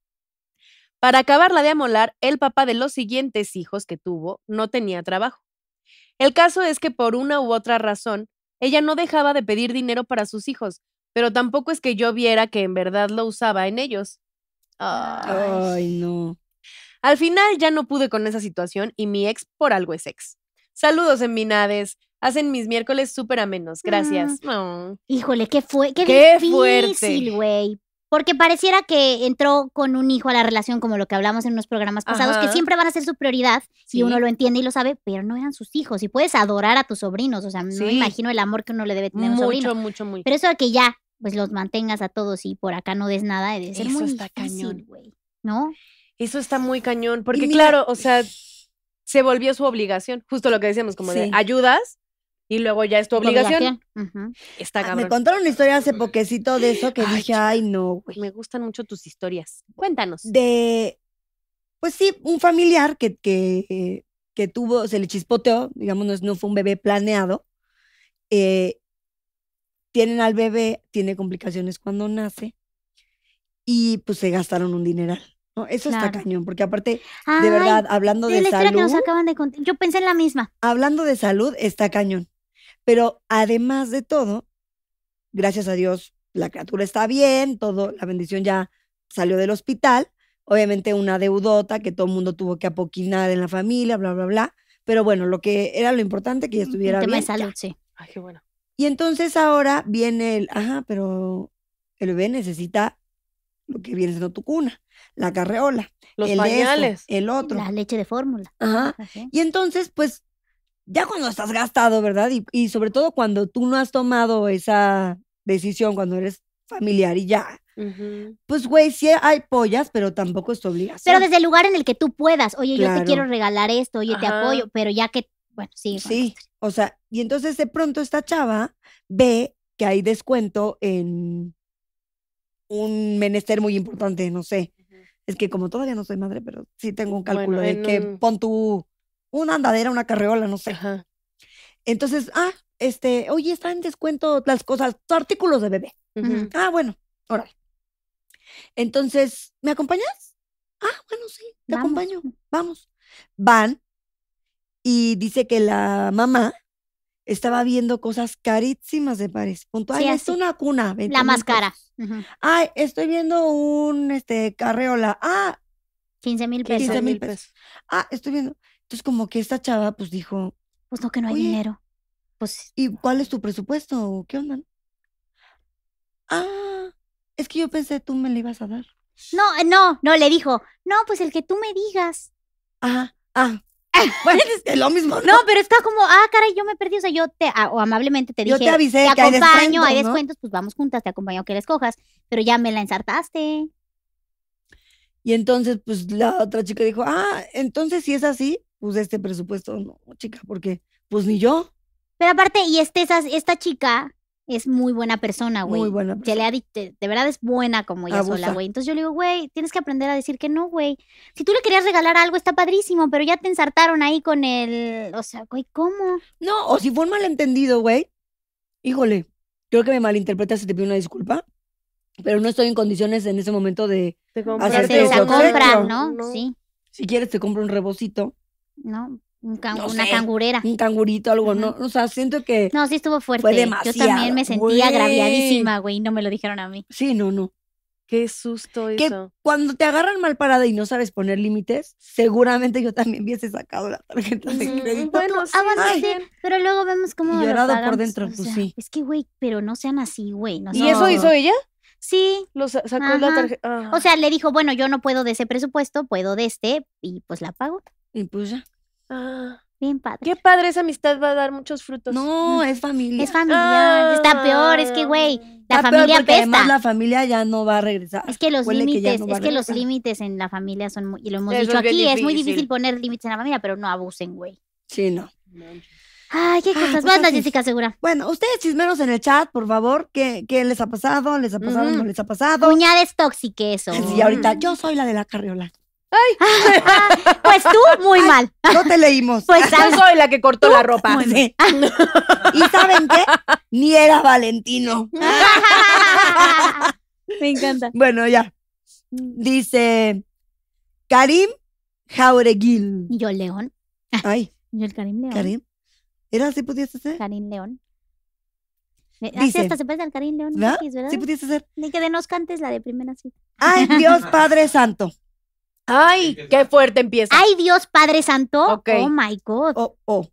Para acabarla de amolar, el papá de los siguientes hijos que tuvo no tenía trabajo. El caso es que por una u otra razón, ella no dejaba de pedir dinero para sus hijos, pero tampoco es que yo viera que en verdad lo usaba en ellos. Ay, no. Al final ya no pude con esa situación y mi ex por algo es ex. Saludos en Minades. Hacen mis miércoles súper amenos. Gracias. Mm. Oh. Híjole, qué fuerte. qué, difícil, güey. Porque pareciera que entró con un hijo a la relación, como lo que hablamos en unos programas pasados, que siempre van a ser su prioridad y uno lo entiende y lo sabe, pero no eran sus hijos. Y puedes adorar a tus sobrinos, o sea, no me imagino el amor que uno le debe tener a un sobrino. Mucho, mucho, mucho. Pero eso de que ya pues los mantengas a todos y por acá no des nada, debe ser Eso está cañón, güey, ¿no? Eso está muy cañón, porque claro, o sea, se volvió su obligación, justo lo que decíamos, como de ayudas, y luego ya es tu obligación. Está ah, cabrón. Me contaron una historia hace poquecito de eso que dije, ay, no, güey. Me gustan mucho tus historias. Cuéntanos. De, pues sí, un familiar que, que, que tuvo, se le chispoteó, digamos, no, fue un bebé planeado, eh, tienen al bebé, tiene complicaciones cuando nace y pues se gastaron un dineral. ¿no? Eso está cañón, porque aparte, de verdad, hablando de salud. Yo pensé en la misma. Hablando de salud, está cañón. Pero además de todo, gracias a Dios, la criatura está bien, todo, la bendición ya salió del hospital. Obviamente, una deudota que todo el mundo tuvo que apoquinar en la familia, bla, bla, bla. Pero bueno, lo que era lo importante que ya estuviera. El tema salud, sí. Ay, qué bueno. Y entonces ahora viene el, ajá, pero el bebé necesita lo que viene siendo tu cuna, la carreola, los el pañales, el otro. La leche de fórmula. Ajá. Y entonces, pues, ya cuando estás gastado, ¿verdad? Y, sobre todo cuando tú no has tomado esa decisión, cuando eres familiar y ya. Pues, güey, sí hay pollas, pero tampoco es tu obligación. Pero desde el lugar en el que tú puedas, oye, yo te quiero regalar esto, oye, te apoyo, pero ya que bueno, sí. Sí, o sea, y entonces de pronto esta chava ve que hay descuento en un menester muy importante, no sé. Es que como todavía no soy madre, pero sí tengo un cálculo de que pon tu una andadera, una carreola, no sé. Entonces, ah, este, oye, están en descuento las cosas, artículos de bebé. Ah, bueno, órale. Entonces, ¿me acompañas? Ah, bueno, sí, te acompaño. Vamos. Van, y dice que la mamá estaba viendo cosas carísimas de París. Punto. Ay, es una cuna. la más cara. Ay, estoy viendo un este, carreola. Ah, 15 mil pesos. 15 mil pesos. Ah, estoy viendo. Entonces, como que esta chava, pues dijo. Pues no, que no hay dinero. Pues. ¿Y cuál es tu presupuesto? ¿Qué onda? Ah, es que yo pensé tú me le ibas a dar. No, eh, no, no, le dijo. No, pues el que tú me digas. Ajá, ah, es lo mismo. ¿no? pero está como, ah, caray, yo me perdí. O sea, yo te, o amablemente te dije. Yo te avisé te acompaño, hay descuentos, pues vamos juntas, te acompaño que les cojas. Pero ya me la ensartaste. Y entonces, pues la otra chica dijo, ah, entonces si es así, pues este presupuesto no, chica, porque pues ni yo. Pero aparte, y este, esta chica es muy buena persona, güey. Muy buena persona. Ya le dicho, de verdad es buena como ella sola, güey. Entonces yo le digo, güey, tienes que aprender a decir que no, güey. Si tú le querías regalar algo, está padrísimo, pero ya te ensartaron ahí con el. O sea, güey, ¿cómo? No, o si fue un malentendido, güey. Híjole, creo que me malinterpretas y te pido una disculpa. Pero no estoy en condiciones en ese momento de hacerte esa compra, ¿no? ¿no? Sí. Si quieres, te compro un rebocito. No, una cangurera. Un cangurito, algo, ¿no? O sea, siento que. No, sí estuvo fuerte. Yo también me sentía agraviadísima, güey, no me lo dijeron a mí. Sí, no, no. Qué susto que Cuando te agarran mal parada y no sabes poner límites, seguramente yo también hubiese sacado la tarjeta de crédito. Bueno, ah, sí, pero luego vemos cómo. llorado por dentro, pues sí. Es que, güey, pero no sean así, güey. ¿Y eso hizo ella? Sí. Lo sacó la tarjeta. Ah. O sea, le dijo, bueno, yo no puedo de ese presupuesto, puedo de este, y pues la pago. Y pues ya. Ah, bien padre. Qué padre, esa amistad va a dar muchos frutos. No, es familia. Es familia. está peor, es que, ah. güey, la familia pesta. Además, la familia ya no va a regresar. Es que los límites, es que los límites en la familia son muy, y lo hemos dicho aquí, es muy difícil poner límites en la familia, pero no abusen, güey. Sí, no. Ay, qué ah, cosas. Pues Jessica Segura. Bueno, ustedes chismeros en el chat, por favor, ¿qué, les ha pasado? ¿Les ha pasado? ¿No les ha pasado? es tóxicas eso. Sí, oh. ahorita yo soy la de la carriola. Ay. pues tú, muy mal. No te leímos. Pues yo soy la que cortó la ropa. ¿Y saben qué? Ni era Valentino. Me encanta. Bueno, ya. Mm. Dice Karim Jaureguil. yo, León. Ay. Yo, el Karim León. Karim. ¿Era así pudiese ser? Karim León. Eh, Dice, así hasta se parece al Karim León. ¿verdad? ¿verdad? Sí pudiese ser. Ni que de nos cantes la de primera cita. Ay, Dios Padre Santo. Ay, qué fuerte empieza. Ay, Dios Padre Santo. Oh my God. Oh, oh.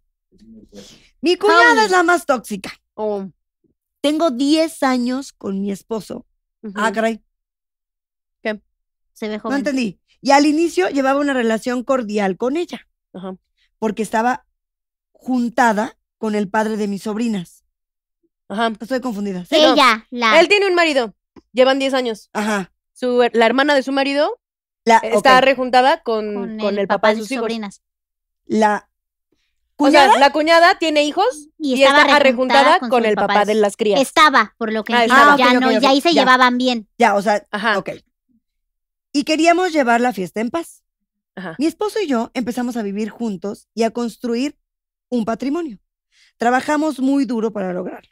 Mi cuñada es la más tóxica. Oh. Tengo 10 años con mi esposo. Ah, ¿Qué? Se dejó No entendí. Y al inicio llevaba una relación cordial con ella. Ajá. Porque estaba juntada con el padre de mis sobrinas. Ajá. Estoy confundida. Ella, la. Él tiene un marido. Llevan 10 años. Ajá. la hermana de su marido eh, estaba está rejuntada con, el, papá, de sus, sobrinas. La ¿Cuñada? O sea, la cuñada tiene hijos y, estaba rejuntada con, el papá, de las crías. Estaba, por lo que ah, ya no, ya ahí se llevaban bien. Ya, o sea, Y queríamos llevar la fiesta en paz. Mi esposo y yo empezamos a vivir juntos y a construir un patrimonio. Trabajamos muy duro para lograrlo,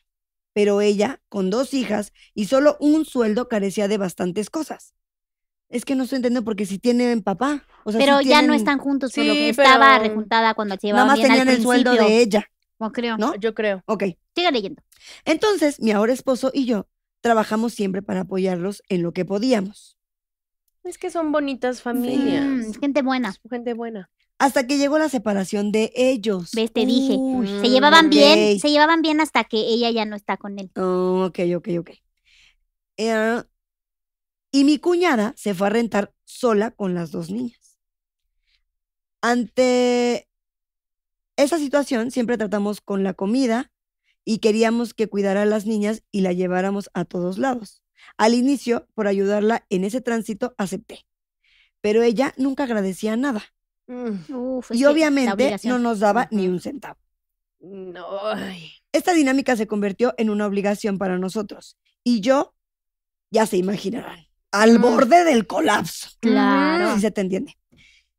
pero ella, con dos hijas y solo un sueldo, carecía de bastantes cosas. Es que no se entendiendo porque si tienen papá. pero ya no están juntos, por lo que estaba rejuntada cuando se llevaba Nada más tenían el sueldo de ella. No creo. ¿No? Yo creo. Ok. Siga leyendo. Entonces, mi ahora esposo y yo trabajamos siempre para apoyarlos en lo que podíamos. Es que son bonitas familias. Mm, gente buena. Gente buena. Hasta que llegó la separación de ellos. ¿Ves? Te dije. se llevaban bien, se llevaban bien hasta que ella ya no está con él. Oh, ok, ok, ok. Eh, y mi cuñada se fue a rentar sola con las dos niñas. Ante esa situación siempre tratamos con la comida y queríamos que cuidara a las niñas y la lleváramos a todos lados. Al inicio, por ayudarla en ese tránsito, acepté. Pero ella nunca agradecía nada. Mm. y obviamente no nos daba ni un centavo. Esta dinámica se convirtió en una obligación para nosotros. Y yo, ya se imaginarán, al borde del colapso. Claro. Si se te entiende.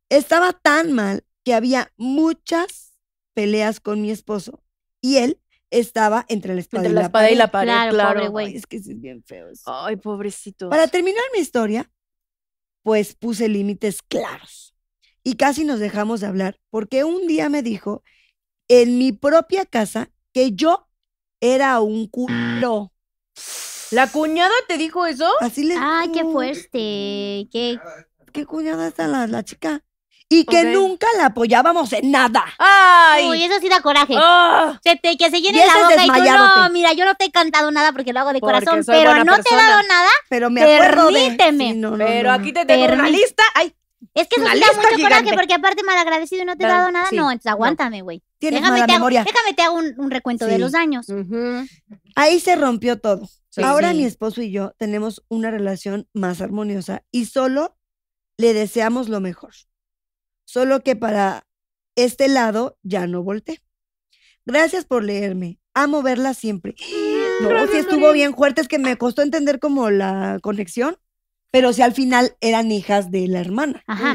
Estaba tan mal que había muchas peleas con mi esposo y él estaba entre la espada, y, la espada pared. y la pared. Claro, güey. es que es bien feo. Ay, pobrecito. Para terminar mi historia, pues puse límites claros y casi nos dejamos de hablar porque un día me dijo en mi propia casa que yo era un culo. ¿La cuñada te dijo eso? Así le Ay, qué fuerte. ¿Qué? ¿Qué cuñada está la, la chica? Y que nunca la apoyábamos en nada. ¡Ay! Uy, eso sí da coraje. Ah. que se llene la boca y tú no, mira, yo no te he cantado nada porque lo hago de corazón, pero no te he dado nada. Pero me acuerdo Permíteme. pero aquí te tengo lista. Ay. Es que eso sí da mucho coraje porque aparte malagradecido y no te he dado nada. No, aguántame, güey. Tienes déjame, te déjame te hago un, recuento de los años. Ahí se rompió todo. Ahora mi esposo y yo tenemos una relación más armoniosa y solo le deseamos lo mejor. Solo que para este lado ya no volteé. Gracias por leerme. Amo verla siempre. No, si estuvo bien fuerte, es que me costó entender como la conexión, pero si al final eran hijas de la hermana. Ajá.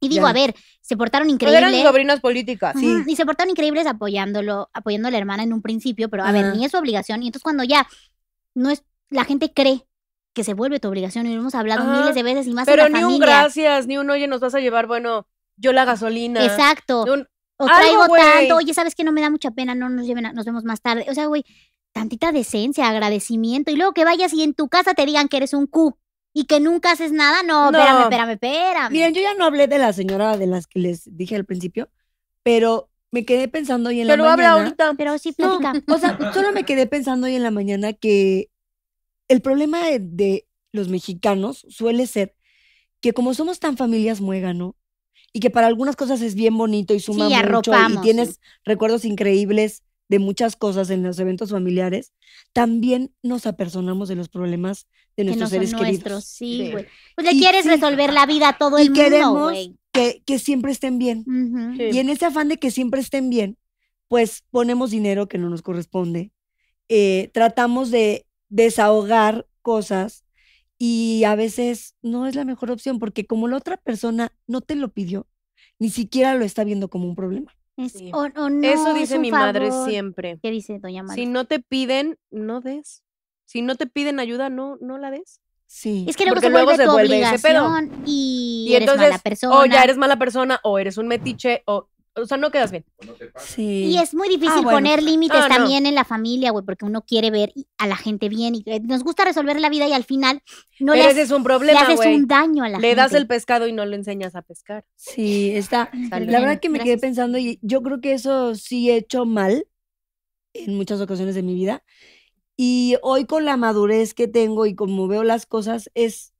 Y digo, a ver, se portaron increíbles. Eran sobrinas políticas. Sí. Y se portaron increíbles apoyándolo, apoyando a la hermana en un principio, pero a ver, ni es su obligación. Y entonces cuando ya no es, la gente cree que se vuelve tu obligación y lo hemos hablado ah, miles de veces y más pero ni un gracias, ni un oye, nos vas a llevar, bueno, yo la gasolina. Exacto. o traigo tanto, oye, sabes que no me da mucha pena, no nos lleven, nos vemos más tarde. O sea, güey, tantita decencia, agradecimiento y luego que vayas y en tu casa te digan que eres un Q y que nunca haces nada, no. espérame, espérame, espérame. Miren, yo ya no hablé de la señora de las que les dije al principio, pero me quedé pensando hoy en la mañana. Pero solo me quedé pensando hoy en la mañana que el problema de, los mexicanos suele ser que como somos tan familias muégano y que para algunas cosas es bien bonito y suma mucho y tienes recuerdos increíbles de muchas cosas en los eventos familiares, también nos apersonamos de los problemas de nuestros seres queridos. sí, güey. Pues le quieres resolver la vida a todo el mundo, güey que, siempre estén bien. Y en ese afán de que siempre estén bien, pues ponemos dinero que no nos corresponde, eh, tratamos de desahogar cosas y a veces no es la mejor opción porque como la otra persona no te lo pidió, ni siquiera lo está viendo como un problema. Eso dice mi madre siempre. ¿Qué dice doña Si no te piden, no des. Si no te piden ayuda, no, no la des. Sí. Es que luego se y y, persona. O ya eres mala persona, o eres un metiche, o o sea, no quedas bien. Sí. Y es muy difícil ah, poner límites ah, también en la familia, güey, porque uno quiere ver a la gente bien y eh, nos gusta resolver la vida y al final no le haces un problema, le daño a la le das el pescado y no le enseñas a pescar. Sí, está. La verdad que me quedé pensando y yo creo que eso sí he hecho mal en muchas ocasiones de mi vida. Y hoy con la madurez que tengo y como veo las cosas es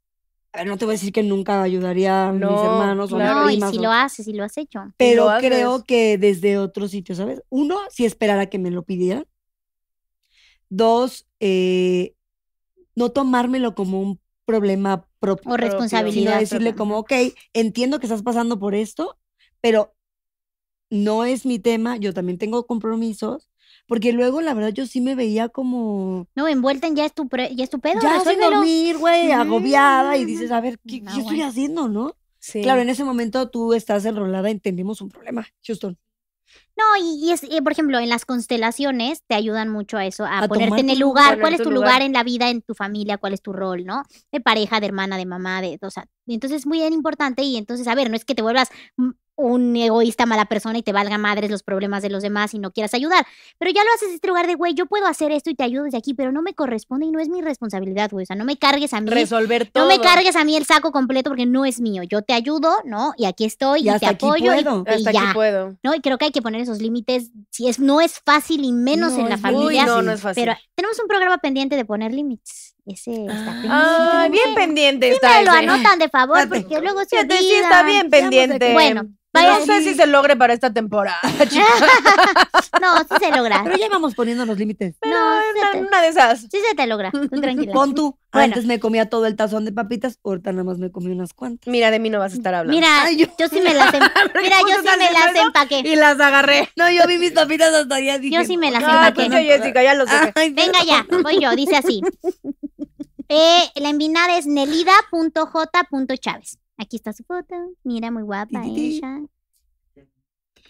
no te voy a decir que nunca ayudaría a mis hermanos o No, y si lo haces, si lo has hecho. Pero creo que desde otro sitio, ¿sabes? Uno, si esperara que me lo pidieran. Dos, eh, no tomármelo como un problema propio. O responsabilidad. decirle como, ok, entiendo que estás pasando por esto, pero no es mi tema, yo también tengo compromisos porque luego la verdad yo sí me veía como... No, envuelta en ya es tu, ya es dormir, güey, agobiada y dices, a ver, ¿qué, estoy haciendo, no? Sí. Claro, en ese momento tú estás enrolada, entendemos un problema, Houston. No, y, es, por ejemplo, en las constelaciones te ayudan mucho a eso, a, ponerte en el lugar, cuál es tu lugar? en la vida, en tu familia, cuál es tu rol, ¿no? De pareja, de hermana, de mamá, de, o sea, entonces es muy importante y entonces, a ver, no es que te vuelvas mm, un egoísta mala persona y te valga madres los problemas de los demás y no quieras ayudar. Pero ya lo haces este lugar de, güey, yo puedo hacer esto y te ayudo desde aquí, pero no me corresponde y no es mi responsabilidad, güey. O sea, no me cargues a mí. Resolver todo. No me cargues a mí el saco completo porque no es mío. Yo te ayudo, ¿no? Y aquí estoy y, te apoyo. Y, hasta ya, aquí puedo. ¿no? Y creo que hay que poner esos límites. Si es, no es fácil y menos en la familia. no, no Pero tenemos un programa pendiente de poner límites. Ese está ah, bien pendiente está. Me lo anotan de favor, porque luego se olvida. Sí, está bien pendiente. Bueno, no sé si se logre para esta temporada, no, sí se logra. Pero ya vamos poniendo los límites. No, una, de esas. Sí se te logra, tú tranquila. Pon Antes me comía todo el tazón de papitas, ahorita nada más me comí unas cuantas. Mira, de mí no vas a estar hablando. Mira, yo... sí me las, em- Mira, yo sí me las empaqué. Y las agarré. No, yo vi mis papitas hasta allá. Dije, yo sí me las ah, pues empaqué. Jessica, ya lo sé. Venga ya, voy yo, dice así. Eh, la envinada es nelida.j.chávez. Aquí está su foto. Mira, muy guapa ella.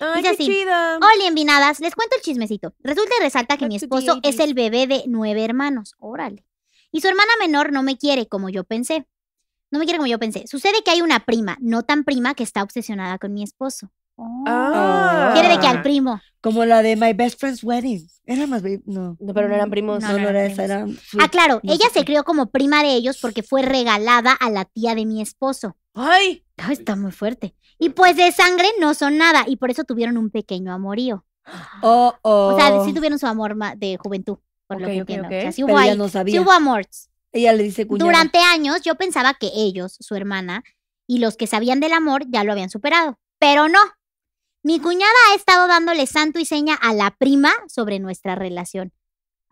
Ay, envinadas, les cuento el chismecito. Resulta y resalta que mi esposo es el bebé de nueve hermanos. Órale. Y su hermana menor no me quiere como yo pensé. No me quiere como yo pensé. Sucede que hay una prima, no tan prima, que está obsesionada con mi esposo. ¿Quiere ah. de que al primo. Como la de My Best Friend's Wedding. Era más. No. pero no eran primos. No, no, era esa, Ah, claro, ella se crió como prima de ellos porque fue regalada a la tía de mi esposo. ¡Ay! Ah, está muy fuerte. Y pues de sangre no son nada y por eso tuvieron un pequeño amorío. Oh, oh. O sea, oh. sí tuvieron su amor de juventud, por lo que entiendo. Pero ella no hubo amor. Ella le dice Durante años yo pensaba que ellos, su hermana y los que sabían del amor ya lo habían superado, pero no. Mi cuñada ha estado dándole santo y seña a la prima sobre nuestra relación.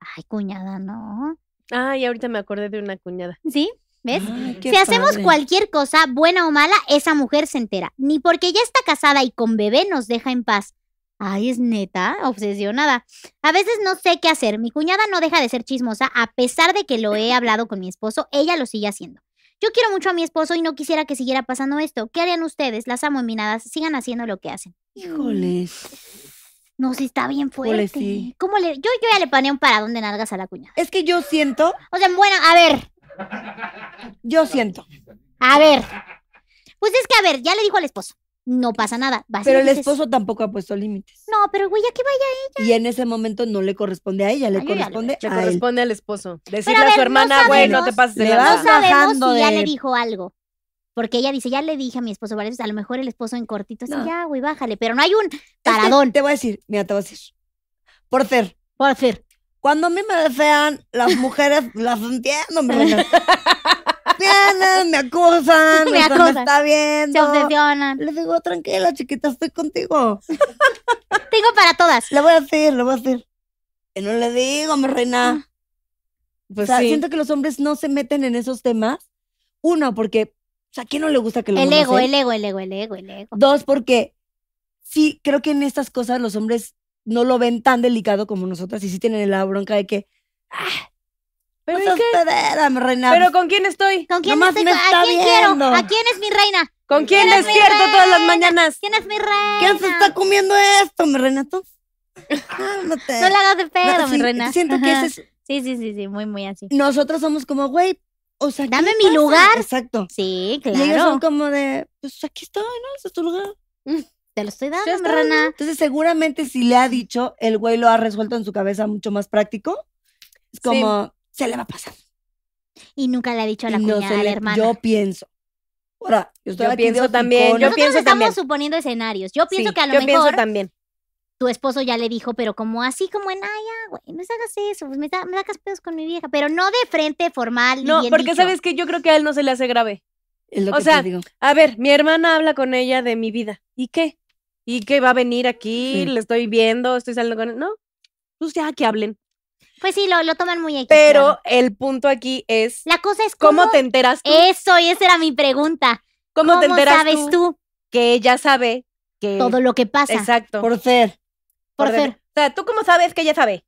Ay, cuñada, no. Ay, ahorita me acordé de una cuñada. ¿Sí? ¿Ves? si hacemos cualquier cosa, buena o mala, esa mujer se entera. Ni porque ya está casada y con bebé nos deja en paz. Ay, es neta, obsesionada. A veces no sé qué hacer. Mi cuñada no deja de ser chismosa, a pesar de que lo he hablado con mi esposo, ella lo sigue haciendo. Yo quiero mucho a mi esposo y no quisiera que siguiera pasando esto. ¿Qué harían ustedes? Las amo, Sigan haciendo lo que hacen. Híjoles. Mm. No, si está bien fuerte. Híjole, sí. ¿Cómo le... Yo, yo ya le pone un paradón de nalgas a la cuña. Es que yo siento, O sea, bueno, a ver, yo siento, a ver. Pues es que, a ver, ya le dijo al esposo. No pasa nada. pero el esposo tampoco ha puesto límites. No, pero güey, a que vaya Y en ese momento no le corresponde a ella, le corresponde Le corresponde al esposo. Decirle a, su hermana, güey, no te pases de la vas sabemos si ya le dijo algo. Porque ella dice, ya le dije a mi esposo varias a lo mejor el esposo en cortito, así, ya, güey, bájale, pero no hay un paradón. te voy a decir, mira, te voy a decir. Por ser. Por ser. Cuando a mí me desean, las mujeres las entiendo, me Vienen, me acusan, me, acusan. está viendo. Se obsesionan. Le digo, tranquila, chiquita, estoy contigo. Tengo para todas. Le voy a decir, le voy a decir. Y no le digo, mi reina. Pues o sea, pues siento que los hombres no se meten en esos temas. Uno, porque o sea, ¿a quién no le gusta que lo el ego, el ego, el ego, el ego, el ego. Dos, porque sí, creo que en estas cosas los hombres no lo ven tan delicado como nosotras y sí tienen la bronca de que. ¡Ah! Pero, no es mi reina. pero con quién estoy? ¿Con quién Nomás estoy? Me está ¿A quién viendo? ¿A quién es mi reina? ¿Con quién, es despierto todas las mañanas? ¿Quién es mi reina? ¿Quién se está comiendo esto, mi reina? Tú? No la hagas de pedo, mi reina. Siento que ese es. Sí, sí, sí, sí, muy, muy así. Nosotros somos como, güey, o sea, dame mi lugar. Exacto. Sí, claro. Y ellos son como de, pues aquí estoy, ¿no? Ese es tu lugar. Mm, te lo estoy dando, Entonces, seguramente si le ha dicho, el güey lo ha resuelto en su cabeza mucho más práctico. Es como, se le va a pasar. Y nunca le ha dicho a la cuñada, a la hermana. Yo pienso. Ahora, yo, yo pienso también. Yo Nosotros estamos también. suponiendo escenarios. Yo pienso que a lo yo pienso también tu esposo ya le dijo, pero como así, como en, ay, ya, güey, no hagas eso, pues me, me sacas pedos con mi vieja, pero no de frente formal. No, porque sabes que yo creo que a él no se le hace grave. o sea, a ver, mi hermana habla con ella de mi vida. ¿Y qué? ¿Y qué va a venir aquí? Le estoy viendo, estoy saliendo con él. No, pues ya que hablen. Pues sí, lo, toman muy equis. Pero el punto aquí es. La cosa es cómo, te enteras Eso, y esa era mi pregunta. ¿Cómo, te enteras sabes tú, que ella sabe que. Todo lo que pasa. Exacto. Por ser. O sea, ¿tú cómo sabes que ella sabe?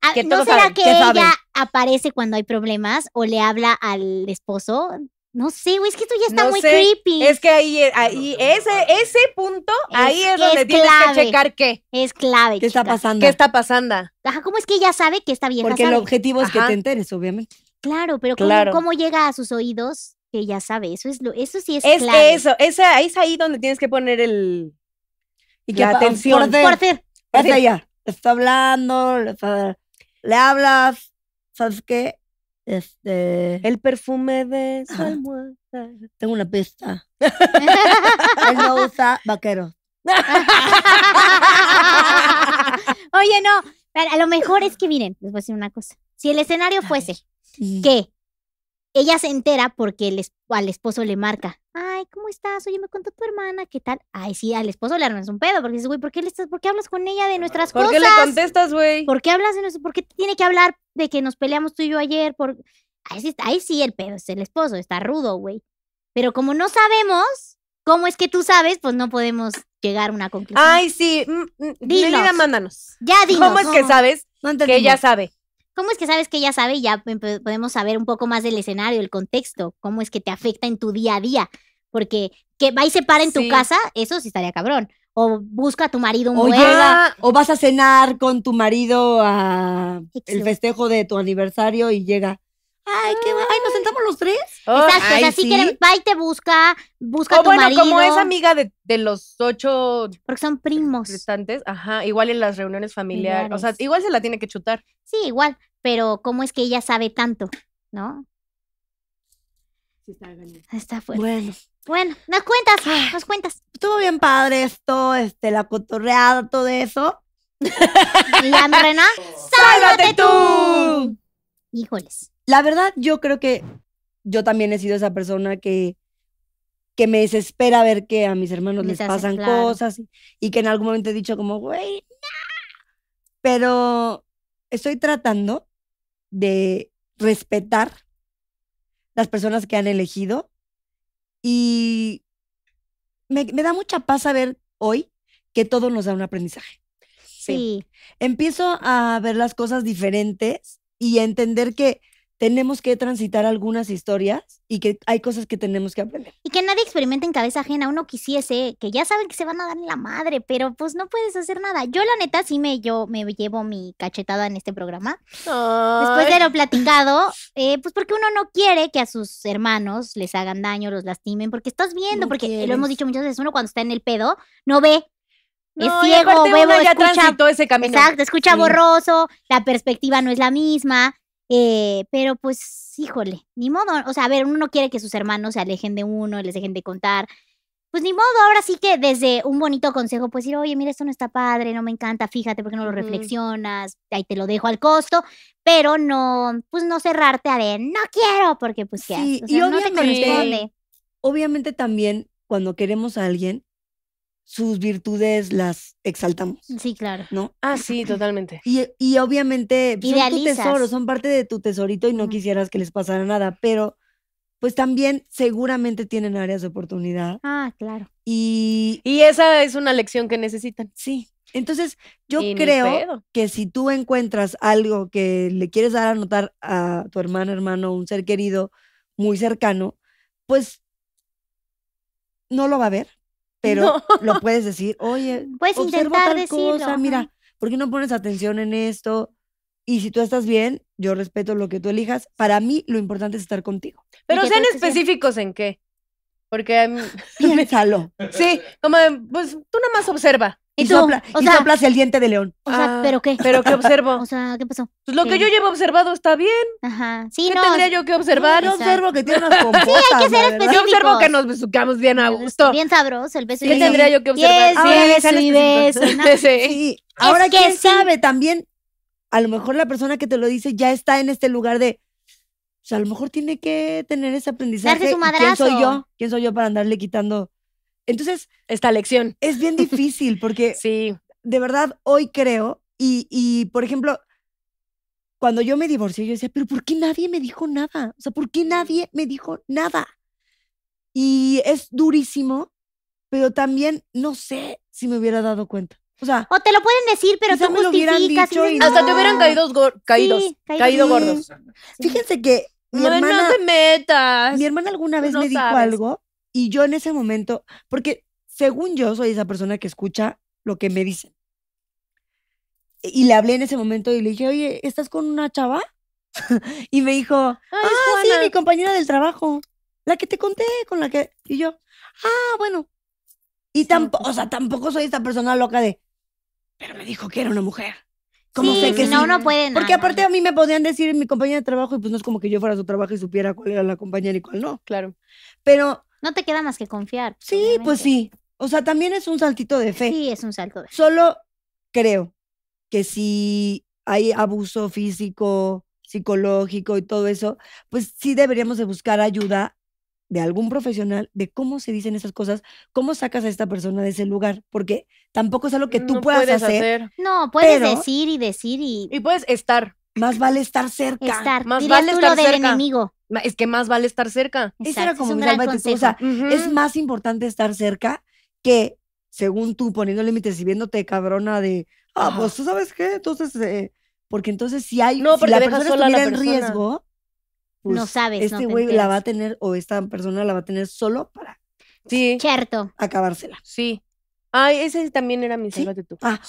Ah, que ¿No será que, ella aparece cuando hay problemas o le habla al esposo? No sé, güey, es que esto ya está muy creepy. Es que ahí, eh, ahí ese, ese punto, ahí es donde tienes que checar qué. Es clave. ¿Qué está pasando? ¿Qué está pasando? Ajá, ¿cómo es que ella sabe que está bien? Porque el objetivo es que te enteres, obviamente. Claro, pero ¿cómo, ¿cómo, llega a sus oídos que ella sabe? Eso es lo, eso sí es, es clave. Eso, es ahí donde tienes que poner el y atención. Por, hacer... Es ella, Está hablando, le, hablas, ¿sabes qué? Este. El perfume de su Tengo una pista. Él no usa vaqueros. Oye, no. A lo mejor es que miren, les voy a decir una cosa. Si el escenario fuese que ella se entera porque al esposo le marca ay, ¿cómo estás? Oye, me contó tu hermana, ¿qué tal? Ay, sí, al esposo le armas un pedo, porque dices, güey, ¿por qué, estás, ¿por qué hablas con ella de nuestras cosas? ¿Por qué le contestas, güey? ¿Por qué hablas de nuestro, por qué tiene que hablar de que nos peleamos tú y yo ayer? Por... Ahí, sí, ahí sí el pedo es el esposo, está rudo, güey. Pero como no sabemos, ¿cómo es que tú sabes? Pues no podemos llegar a una conclusión. Ay, sí, mm, mm, dinos. mándanos. Ya ¿Cómo es que sabes que ella sabe? ¿Cómo es que sabes que ella sabe? Ya em, podemos saber un poco más del escenario, el contexto, cómo es que te afecta en tu día a día. Porque que va y se para en tu casa, eso sí estaría cabrón. O busca a tu marido un o, o vas a cenar con tu marido a el festejo de tu aniversario y llega. Ay, qué Ay, nos sentamos los tres. Oh, Exacto, o sea, va y te busca, busca tu bueno, como es amiga de, los ocho. Porque son primos. Restantes, ajá, igual en las reuniones familiares. O sea, igual se la tiene que chutar. Sí, igual, pero ¿cómo es que ella sabe tanto? ¿No? Sí, está, bien. está fuerte. Bueno. Bueno, nos cuentas, nos cuentas. Estuvo bien padre esto, este, la cotorreada, todo eso. La Morena, ¡sálvate tú! Híjoles. La verdad, yo creo que yo también he sido esa persona que, que me desespera ver que a mis hermanos les, pasan cosas y, que en algún momento he dicho como, güey, no. Pero estoy tratando de respetar las personas que han elegido y me, da mucha paz saber hoy que todo nos da un aprendizaje. Sí. sí. Empiezo a ver las cosas diferentes y a entender que tenemos que transitar algunas historias y que hay cosas que tenemos que aprender. Y que nadie experimente en cabeza ajena, uno quisiese, que ya saben que se van a dar en la madre, pero pues no puedes hacer nada. Yo la neta sí me, yo me llevo mi cachetada en este programa. Después de lo platicado, eh, pues porque uno no quiere que a sus hermanos les hagan daño, los lastimen, porque estás viendo, porque lo hemos dicho muchas veces, uno cuando está en el pedo no ve, es ciego, bebo, ya escucha, ese camino. Exacto, escucha borroso, la perspectiva no es la misma. Eh, pero pues, híjole, ni modo. O sea, a ver, uno no quiere que sus hermanos se alejen de uno, les dejen de contar. Pues ni modo, ahora sí que desde un bonito consejo, pues ir, oye, mira, esto no está padre, no me encanta, fíjate, porque no lo reflexionas? Ahí te lo dejo al costo, pero no, pues no cerrarte a de, no quiero, porque pues ¿qué o no te corresponde. Obviamente también cuando queremos a alguien, sus virtudes las exaltamos. Sí, claro. ¿No? Ah, sí, totalmente. Y, obviamente pues, son son parte de tu tesorito y no quisieras que les pasara nada, pero pues también seguramente tienen áreas de oportunidad. Ah, claro. Y, esa es una lección que necesitan. Sí. Entonces, yo creo que si tú encuentras algo que le quieres dar a notar a tu hermana, hermano, un ser querido muy cercano, pues no lo va a ver pero lo puedes decir, oye, puedes tal cosa, mira, ¿por qué no pones atención en esto? Y si tú estás bien, yo respeto lo que tú elijas. Para mí, lo importante es estar contigo. Pero sean específicos en qué. Porque. Em, Piénsalo. sí, como, pues tú nada más observa. ¿Y, Sopla, y soplas el diente de león. O sea, ah, ¿pero qué? ¿Pero qué observo? O sea, ¿qué pasó? Pues lo que yo llevo observado está bien. Ajá. Sí, ¿Qué tendría yo que observar? Yo observo que tiene unas compotas. Sí, hay que ser específicos. Yo observo que nos besucamos bien a gusto. Bien sabroso el beso. ¿Qué tendría yo que observar? Sí, Ahora, sí, beso, beso, sí. Ahora quién sabe también, a lo mejor la persona que te lo dice ya está en este lugar de... O sea, a lo mejor tiene que tener ese aprendizaje. Darse su madrazo. ¿Quién soy yo? ¿Quién soy yo para andarle quitando entonces, esta lección. Es bien difícil porque sí. de verdad hoy creo y, y, por ejemplo, cuando yo me divorcié, yo decía, pero ¿por qué nadie me dijo nada? O sea, ¿por qué mm. nadie me dijo nada? Y es durísimo, pero también no sé si me hubiera dado cuenta. O sea, o te lo pueden decir, pero tú me lo hasta te hubieran caídos caído gordos. Fíjense que mi no, hermana, no te metas. Mi hermana alguna vez me dijo algo y yo en ese momento, porque según yo soy esa persona que escucha lo que me dicen. E, y le hablé en ese momento y le dije, oye, ¿estás con una chava? y me dijo, ah, sí, mi compañera del trabajo, la que te conté, con la que... Y yo, ah, bueno. Y tampoco, pues. o sea, tampoco soy esta persona loca de, pero me dijo que era una mujer. ¿Cómo sé que pues, sí? no, no pueden. Porque aparte a mí me podían decir mi compañera de trabajo y pues no es como que yo fuera a su trabajo y supiera cuál era la compañera y cuál no. Claro. Pero no te queda más que confiar. Pues, sí, pues sí. O sea, también es un saltito de fe. Sí, es un salto de fe. Solo creo que si hay abuso físico, psicológico y todo eso, pues sí deberíamos de buscar ayuda de algún profesional de cómo se dicen esas cosas, cómo sacas a esta persona de ese lugar, porque tampoco es algo que tú puedas hacer, No, puedes decir y decir y... Y puedes estar. Más vale estar cerca. Estar. Más vale estar cerca. del enemigo. Es que más vale estar cerca. era como O sea, es más importante estar cerca que, según tú, poniendo límites y viéndote cabrona de, ah, pues tú sabes qué, entonces, eh, porque entonces si hay, si la persona en riesgo, pues, no sabes. Este güey la va a tener, o esta persona la va a tener solo para sí. Cierto. acabársela. Sí. Ay, ese también era mi salvate tú. Ah,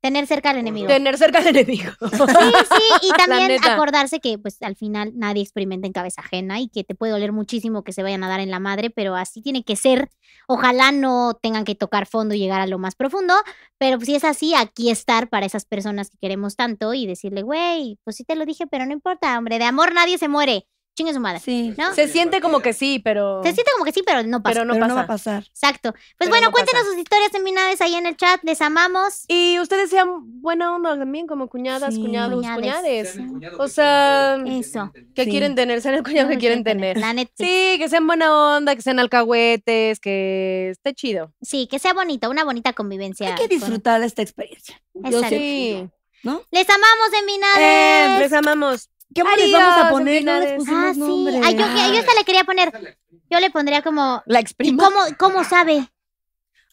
Tener cerca al enemigo. Tener cerca al enemigo. Sí, sí, y también acordarse que pues al final nadie experimenta en cabeza ajena y que te puede doler muchísimo que se vayan a dar en la madre, pero así tiene que ser. Ojalá no tengan que tocar fondo y llegar a lo más profundo, pero si es así, aquí estar para esas personas que queremos tanto y decirle, güey, pues sí te lo dije, pero no importa, hombre, de amor nadie se muere chingue su madre. Sí. ¿no? Se siente como que sí, pero. Se siente como que sí, pero no pasa. Pero no, va a pasar. Exacto. Pues bueno, cuéntenos sus historias en ahí en el chat, les amamos. Y ustedes sean buena onda también, como cuñadas, cuñados, cuñades. O sea, eso. Que quieren tener, sean el cuñado que quieren tener. Sí, que sean buena onda, que sean alcahuetes, que esté chido. Sí, que sea bonita, una bonita convivencia. Hay que disfrutar de esta experiencia. Yo sí. ¿No? Les amamos en eh, les amamos. ¿Qué más les vamos a poner? ah, sí. yo, esta le quería poner. Yo le pondría como. La exprima. ¿Cómo, cómo sabe?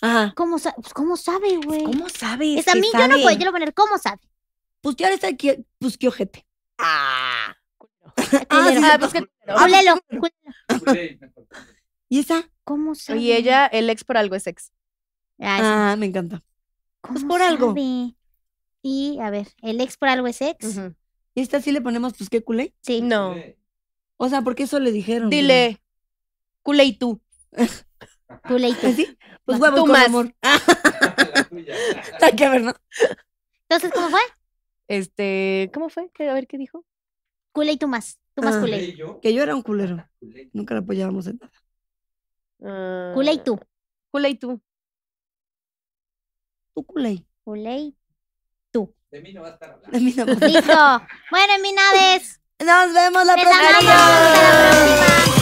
Ajá. ¿Cómo, sabe? pues, ¿cómo sabe, pues, güey? ¿Cómo sabe? Es a mí yo no puedo. Yo le poner, ¿cómo sabe? Pues ya está aquí. Pues que ojete. Ah. Ah, ah, pues que. Háblelo. Ah, pues ¿Y esa? ¿Cómo sabe? Y ella, el ex por algo es ex. ah, me encanta. Pues ¿Cómo pues por algo. Y a ver, el ex por algo es ex. Ajá. ¿Y esta sí le ponemos pues qué culé? Sí. No. O sea, ¿por qué eso le dijeron. Dile, culé y tú. culé y tú. ¿Sí? Pues huevos tú con amor. Hay que ver, ¿no? Entonces, ¿cómo fue? Este, ¿cómo fue? A ver qué dijo. Culé y tú más. Tú más ah. culé. Que yo era un culero. Ah, Nunca la apoyábamos en nada. culé y tú. Ah, culé y tú. Tú culé. Culé de mí no va a estar hablando. De mí no va a estar Listo. Bueno, eminades Nos vemos la próxima. Nos vemos la próxima.